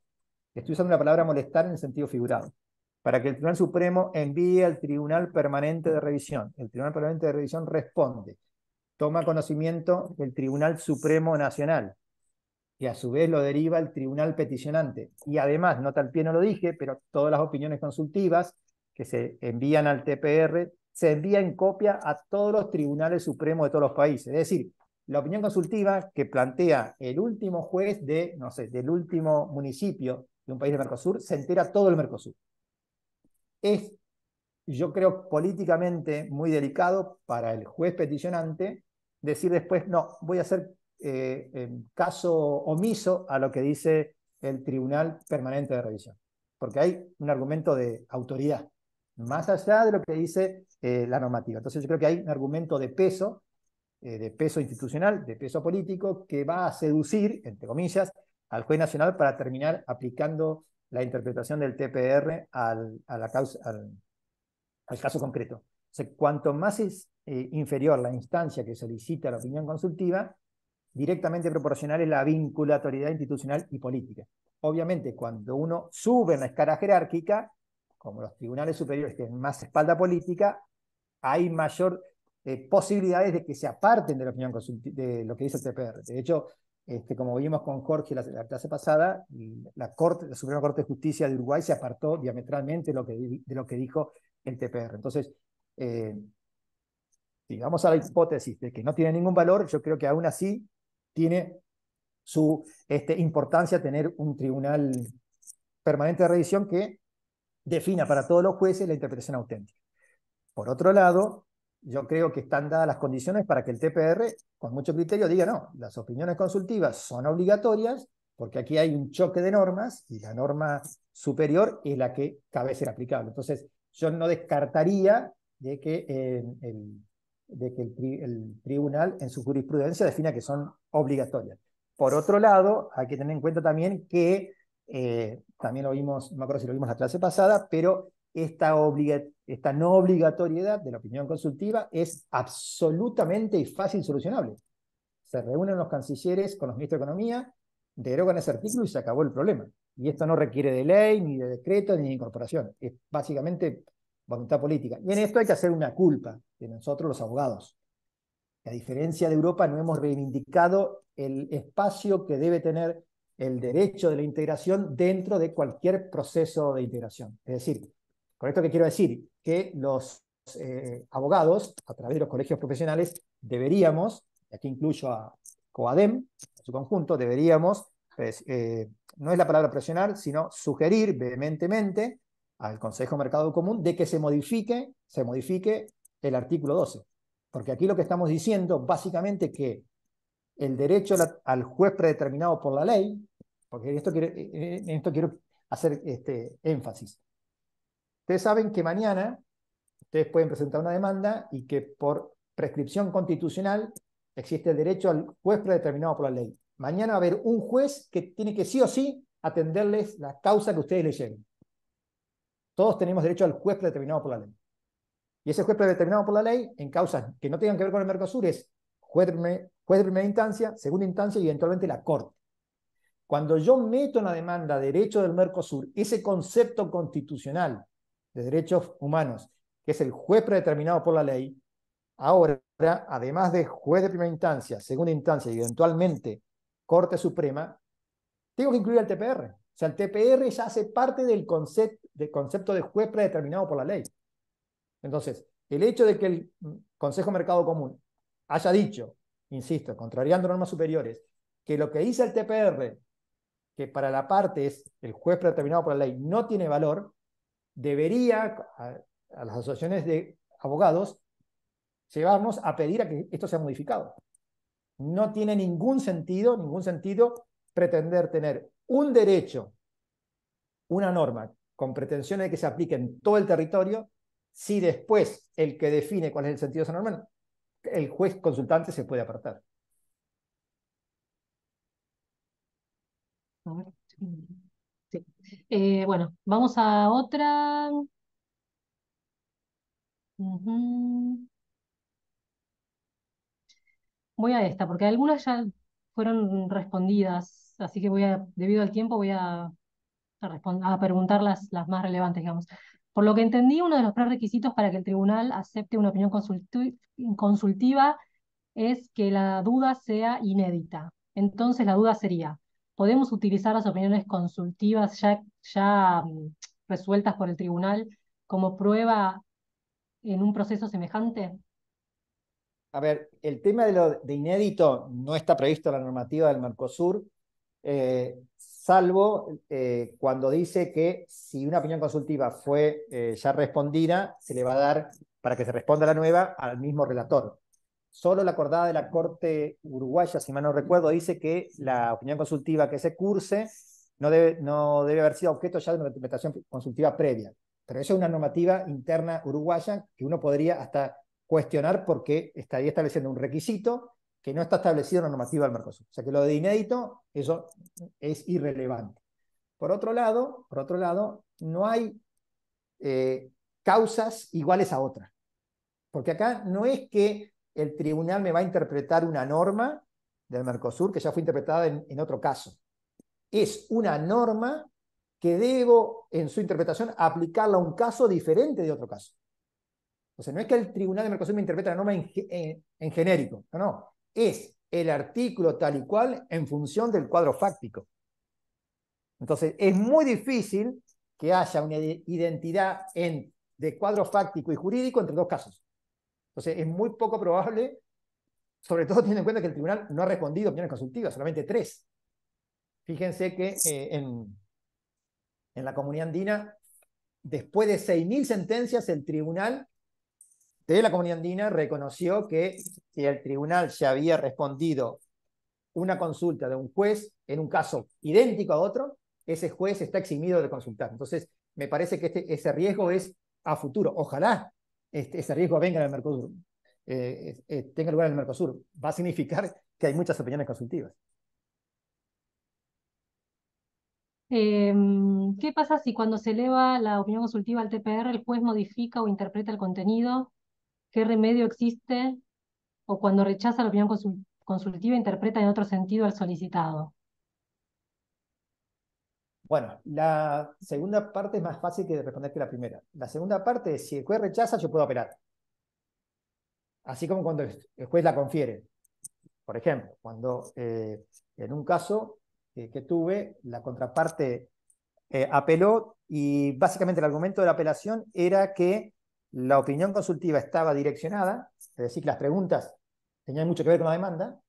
Speaker 2: estoy usando la palabra molestar en el sentido figurado, para que el Tribunal Supremo envíe al Tribunal Permanente de Revisión. El Tribunal Permanente de Revisión responde, toma conocimiento del Tribunal Supremo Nacional, y a su vez lo deriva el tribunal peticionante. Y además, no tal pie no lo dije, pero todas las opiniones consultivas que se envían al TPR se envían en copia a todos los tribunales supremos de todos los países. Es decir, la opinión consultiva que plantea el último juez de, no sé, del último municipio de un país de Mercosur, se entera todo el Mercosur. Es, yo creo, políticamente muy delicado para el juez peticionante decir después, no, voy a hacer eh, caso omiso a lo que dice el Tribunal Permanente de Revisión, porque hay un argumento de autoridad, más allá de lo que dice eh, la normativa. Entonces yo creo que hay un argumento de peso, eh, de peso institucional, de peso político, que va a seducir, entre comillas, al juez nacional para terminar aplicando la interpretación del TPR al, a la causa, al, caso concreto. sea, cuanto más es inferior la instancia que solicita la opinión consultiva, directamente proporcional es la vinculatoriedad institucional y política. Obviamente, cuando uno sube en la escala jerárquica, como los tribunales superiores tienen más espalda política, hay mayor eh, posibilidades de que se aparten de, la opinión de lo que dice el TPR. De hecho, este, como vimos con Jorge la, clase pasada, la, corte, la, Suprema Corte de Justicia de Uruguay se apartó diametralmente de lo que, dijo el TPR. Entonces, eh, si vamos a la hipótesis de que no tiene ningún valor, yo creo que aún así tiene su este, importancia tener un tribunal permanente de revisión que defina para todos los jueces la interpretación auténtica. Por otro lado, yo creo que están dadas las condiciones para que el TPR, con mucho criterio, diga, no, las opiniones consultivas son obligatorias porque aquí hay un choque de normas y la norma superior es la que cabe ser aplicable. Entonces, yo no descartaría de que eh, el, de que el, tribunal en su jurisprudencia defina que son obligatorias. Por otro lado, hay que tener en cuenta también que, eh, también lo vimos, no me acuerdo si lo vimos la clase pasada, pero esta, esta no obligatoriedad de la opinión consultiva es absolutamente y fácil solucionable. Se reúnen los cancilleres con los ministros de Economía, derogan ese artículo y se acabó el problema. Y esto no requiere de ley, ni de decreto, ni de incorporación. Es básicamente voluntad política. Y en esto hay que hacer una culpa de nosotros los abogados. A diferencia de Europa, no hemos reivindicado el espacio que debe tener el derecho de la integración dentro de cualquier proceso de integración. Es decir, con esto que quiero decir, que los eh, abogados, a través de los colegios profesionales, deberíamos, y aquí incluyo a COADEM, a su conjunto, deberíamos, pues, eh, no es la palabra presionar, sino sugerir vehementemente al Consejo Mercado Común de que se modifique, se modifique el artículo 12. Porque aquí lo que estamos diciendo básicamente que el derecho al juez predeterminado por la ley, porque eh, eh, en esto quiero, esto quiero hacer este, énfasis. Ustedes saben que mañana ustedes pueden presentar una demanda y que por prescripción constitucional existe el derecho al juez predeterminado por la ley. Mañana va a haber un juez que tiene que sí o sí atenderles la causa que ustedes le lleven. Todos tenemos derecho al juez predeterminado por la ley. Y ese juez predeterminado por la ley, en causas que no tengan que ver con el Mercosur, es juez de, primera instancia, segunda instancia y eventualmente la Corte. Cuando yo meto en la demanda derecho del Mercosur, ese concepto constitucional de derechos humanos, que es el juez predeterminado por la ley, ahora, además de juez de primera instancia, segunda instancia y eventualmente Corte Suprema, tengo que incluir al TPR. O sea, el TPR ya hace parte del, del concepto de juez predeterminado por la ley. Entonces, el hecho de que el Consejo Mercado Común haya dicho, insisto, contrariando normas superiores, que lo que dice el TPR, que para la parte es el juez predeterminado por la ley, no tiene valor, debería a, las asociaciones de abogados llevarnos a pedir a que esto sea modificado. No tiene ningún sentido, ningún sentido pretender tener un derecho, una norma, con pretensiones de que se aplique en todo el territorio si después el que define cuál es el sentido de normal el juez consultante se puede apartar.
Speaker 1: Eh, bueno, vamos a otra. Voy a esta, porque algunas ya fueron respondidas, así que voy a, debido al tiempo, voy a, a preguntar las, las más relevantes, digamos. Por lo que entendí, uno de los prerequisitos para que el tribunal acepte una opinión consultiva es que la duda sea inédita. Entonces la duda sería, ¿podemos utilizar las opiniones consultivas ya, mm, resueltas por el tribunal como prueba en un proceso semejante?
Speaker 2: A ver, el tema de lo de inédito no está previsto en la normativa del Mercosur. Eh, salvo eh, cuando dice que si una opinión consultiva fue eh, ya respondida, se le va a dar, para que se responda la nueva, al mismo relator. Solo la acordada de la Corte Uruguaya, si mal no recuerdo, dice que la opinión consultiva que se curse no debe, no debe haber sido objeto ya de una interpretación consultiva previa. Pero eso es una normativa interna uruguaya que uno podría hasta cuestionar porque estaría estableciendo un requisito que no está establecida en la normativa del Mercosur. O sea que lo de inédito, eso es irrelevante. Por otro lado, por otro lado no hay eh, causas iguales a otras. Porque acá no es que el tribunal me va a interpretar una norma del Mercosur que ya fue interpretada en, otro caso. Es una norma que debo, en su interpretación, aplicarla a un caso diferente de otro caso. O sea, no es que el Tribunal de Mercosur me interprete la norma en, en genérico, no, no es el artículo tal y cual en función del cuadro fáctico. Entonces, es muy difícil que haya una identidad en, de cuadro fáctico y jurídico entre dos casos. Entonces, es muy poco probable, sobre todo teniendo en cuenta que el tribunal no ha respondido opiniones consultivas, solamente tres. Fíjense que eh, en, en la comunidad andina, después de 6.000 sentencias, el tribunal de la comunidad andina reconoció que si el tribunal ya había respondido una consulta de un juez en un caso idéntico a otro, ese juez está eximido de consultar. Entonces, me parece que este, ese riesgo es a futuro. Ojalá este, ese riesgo venga en el Mercosur, eh, eh, tenga lugar en el Mercosur. Va a significar que hay muchas opiniones consultivas.
Speaker 1: Em, ¿Qué pasa si cuando se eleva la opinión consultiva al TPR el juez modifica o interpreta el contenido qué remedio existe o cuando rechaza la opinión consultiva interpreta en otro sentido al solicitado.
Speaker 2: Bueno, la segunda parte es más fácil que responder que la primera. La segunda parte es si el juez rechaza, yo puedo apelar. Así como cuando el juez la confiere. Por ejemplo, cuando eh, en un caso eh, que tuve, la contraparte eh, apeló y básicamente el argumento de la apelación era que la opinión consultiva estaba direccionada, es decir, que las preguntas tenían mucho que ver con la demanda,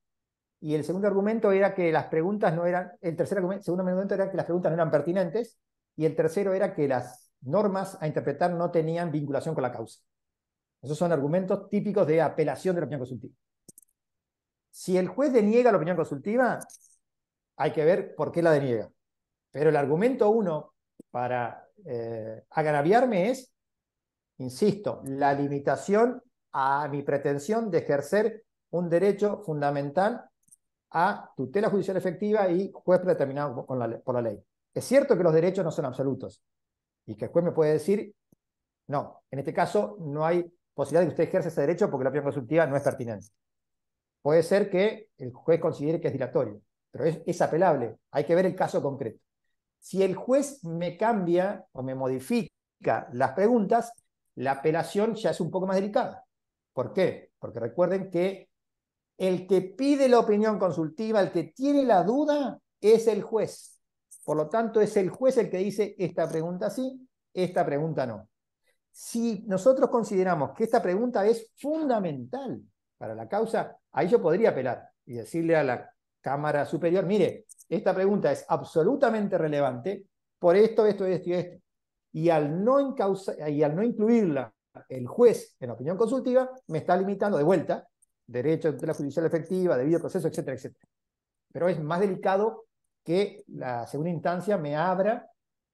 Speaker 2: y el segundo argumento era que las preguntas no eran, el tercer segundo argumento era que las preguntas no eran pertinentes, y el tercero era que las normas a interpretar no tenían vinculación con la causa. Esos son argumentos típicos de apelación de la opinión consultiva. Si el juez deniega la opinión consultiva, hay que ver por qué la deniega. Pero el argumento uno para eh, agraviarme es insisto, la limitación a mi pretensión de ejercer un derecho fundamental a tutela judicial efectiva y juez predeterminado por la ley. Es cierto que los derechos no son absolutos y que el juez me puede decir, no, en este caso no hay posibilidad de que usted ejerza ese derecho porque la opinión consultiva no es pertinente. Puede ser que el juez considere que es dilatorio, pero es apelable, hay que ver el caso concreto. Si el juez me cambia o me modifica las preguntas, la apelación ya es un poco más delicada. ¿Por qué? Porque recuerden que el que pide la opinión consultiva, el que tiene la duda, es el juez. Por lo tanto, es el juez el que dice esta pregunta sí, esta pregunta no. Si nosotros consideramos que esta pregunta es fundamental para la causa, ahí yo podría apelar y decirle a la Cámara Superior, mire, esta pregunta es absolutamente relevante por esto, esto, esto y esto y al no, y al no incluirla el juez en la opinión consultiva, me está limitando de vuelta derecho de la judicial efectiva, debido proceso, etcétera, etcétera. Pero es más delicado que la segunda instancia me abra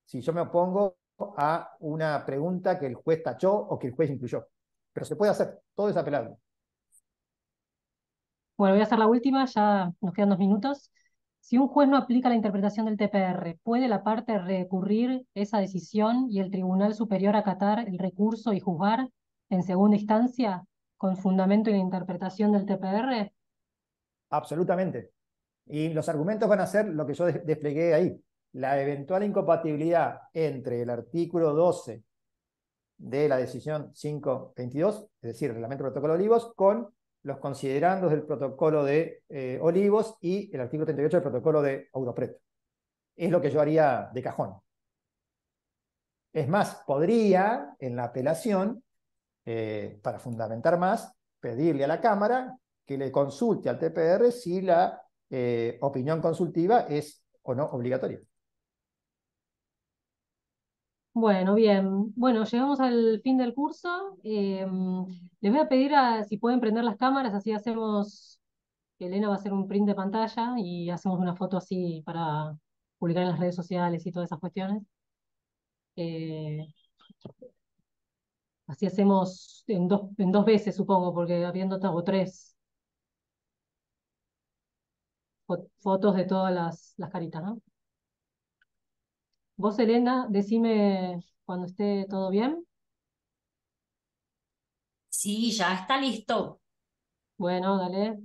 Speaker 2: si yo me opongo a una pregunta que el juez tachó o que el juez incluyó. Pero se puede hacer, todo es apelable.
Speaker 1: Bueno, voy a hacer la última, ya nos quedan dos minutos. Si un juez no aplica la interpretación del TPR, ¿puede la parte recurrir esa decisión y el Tribunal Superior acatar el recurso y juzgar en segunda instancia con fundamento en la interpretación del TPR?
Speaker 2: Absolutamente. Y los argumentos van a ser lo que yo desplegué ahí. La eventual incompatibilidad entre el artículo 12 de la decisión 522, es decir, el reglamento protocolo de Olivos, con los considerandos del protocolo de eh, Olivos y el artículo 38 del protocolo de Europret. Es lo que yo haría de cajón. Es más, podría en la apelación, eh, para fundamentar más, pedirle a la Cámara que le consulte al TPR si la eh, opinión consultiva es o no obligatoria.
Speaker 1: Bueno, bien. Bueno, llegamos al fin del curso. Em, les voy a pedir si pueden prender las cámaras, así hacemos, Elena va a hacer un print de pantalla y hacemos una foto así para publicar en las redes sociales y todas esas cuestiones. Eh, así hacemos en dos, en dos veces, supongo, porque habiendo tres fotos de todas las, las caritas, ¿no? Vos, Elena, decime cuando esté todo bien. Sí, ya está listo. Bueno, dale.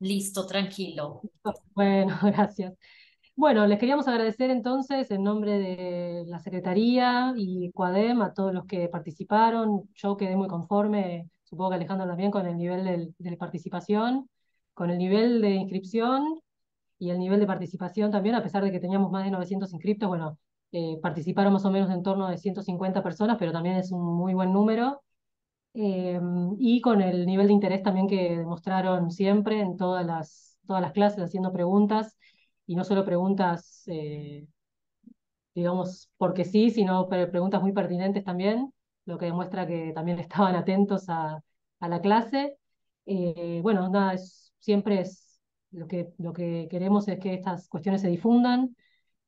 Speaker 1: Listo, tranquilo. Bueno, gracias. Bueno, les queríamos agradecer entonces en nombre de la Secretaría y CUADEM a todos los que participaron. Yo quedé muy conforme supongo que Alejandro también, con el nivel de participación, con el nivel de inscripción y el nivel de participación también, a pesar de que teníamos más de 900 inscriptos, bueno, eh, participaron más o menos en torno de 150 personas, pero también es un muy buen número. Eh, y con el nivel de interés también que demostraron siempre en todas las, todas las clases, haciendo preguntas, y no solo preguntas, eh, digamos, porque sí, sino preguntas muy pertinentes también lo que demuestra que también estaban atentos a, la clase. Eh, bueno, nada, es, siempre es lo que, lo que queremos es que estas cuestiones se difundan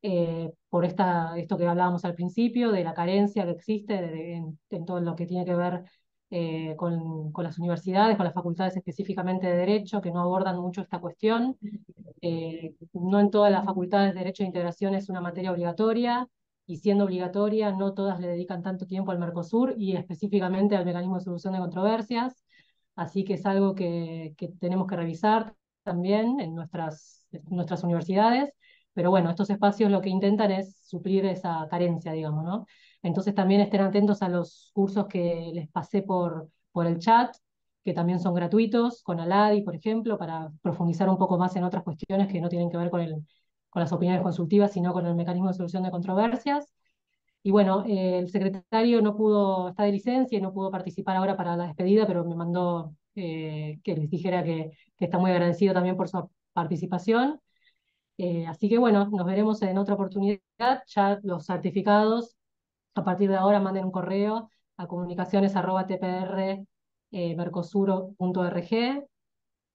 Speaker 1: eh, por esta, esto que hablábamos al principio, de la carencia que existe en, todo lo que tiene que ver eh, con, con, las universidades, con las facultades específicamente de Derecho, que no abordan mucho esta cuestión. no en todas las facultades de Derecho de Integración es una materia obligatoria, y siendo obligatoria, no todas le dedican tanto tiempo al Mercosur y específicamente al mecanismo de solución de controversias. Así que es algo que, tenemos que revisar también en nuestras, nuestras universidades. Pero bueno, estos espacios lo que intentan es suplir esa carencia, digamos, ¿no? Entonces también estén atentos a los cursos que les pasé por, por el chat, que también son gratuitos, con Aladi, por ejemplo, para profundizar un poco más en otras cuestiones que no tienen que ver con el, con las opiniones consultivas, sino con el mecanismo de solución de controversias. Y bueno, eh, el secretario no pudo, está de licencia y no pudo participar ahora para la despedida, pero me mandó eh, que les dijera que, está muy agradecido también por su participación. Eh, así que bueno, nos veremos en otra oportunidad. Ya los certificados, a partir de ahora, manden un correo a comunicaciones.tprmercosuro.org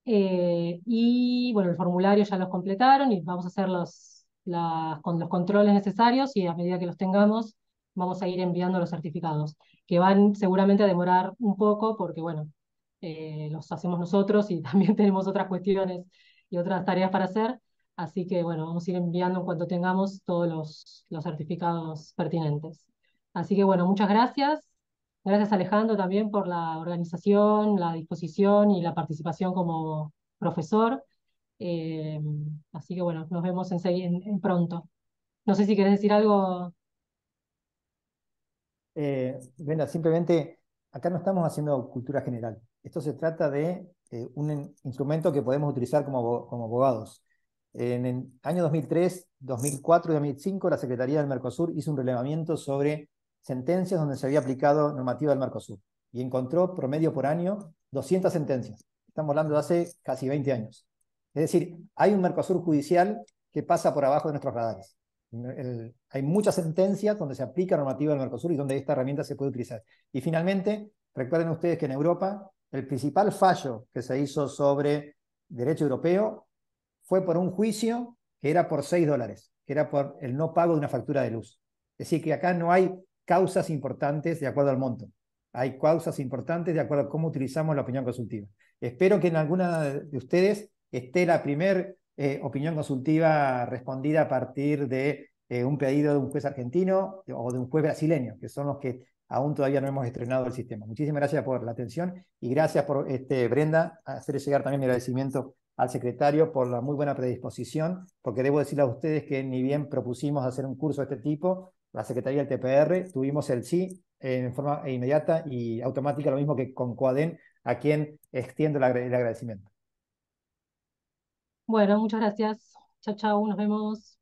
Speaker 1: eh, y bueno, el formulario ya los completaron y vamos a hacer los, con los controles necesarios y a medida que los tengamos vamos a ir enviando los certificados, que van seguramente a demorar un poco porque bueno, eh, los hacemos nosotros y también tenemos otras cuestiones y otras tareas para hacer, así que bueno, vamos a ir enviando en cuanto tengamos todos los, los certificados pertinentes. Así que bueno, muchas gracias Gracias Alejandro también por la organización, la disposición y la participación como profesor. Eh, así que bueno, nos vemos en, en, pronto. No sé si querés decir algo.
Speaker 2: Venga, eh, simplemente acá no estamos haciendo cultura general. Esto se trata de eh, un instrumento que podemos utilizar como, como abogados. En el año 2003, 2004 y 2005, la Secretaría del Mercosur hizo un relevamiento sobre sentencias donde se había aplicado normativa del Mercosur y encontró promedio por año 200 sentencias. Estamos hablando de hace casi 20 años. Es decir, hay un Mercosur judicial que pasa por abajo de nuestros radares. hay muchas sentencias donde se aplica normativa del Mercosur y donde esta herramienta se puede utilizar. Y finalmente, recuerden ustedes que en Europa el principal fallo que se hizo sobre derecho europeo fue por un juicio que era por 6 dólares, que era por el no pago de una factura de luz. Es decir, que acá no hay causas importantes de acuerdo al monto. Hay causas importantes de acuerdo a cómo utilizamos la opinión consultiva. Espero que en alguna de ustedes esté la primera eh, opinión consultiva respondida a partir de eh, un pedido de un juez argentino o de un juez brasileño, que son los que aún todavía no hemos estrenado el sistema. Muchísimas gracias por la atención y gracias por, este, Brenda, hacer llegar también mi agradecimiento al secretario por la muy buena predisposición, porque debo decirle a ustedes que ni bien propusimos hacer un curso de este tipo, la Secretaría del TPR, tuvimos el sí en forma inmediata y automática, lo mismo que con Coaden, a quien extiendo el agradecimiento.
Speaker 1: Bueno, muchas gracias. Chao, chao, nos vemos.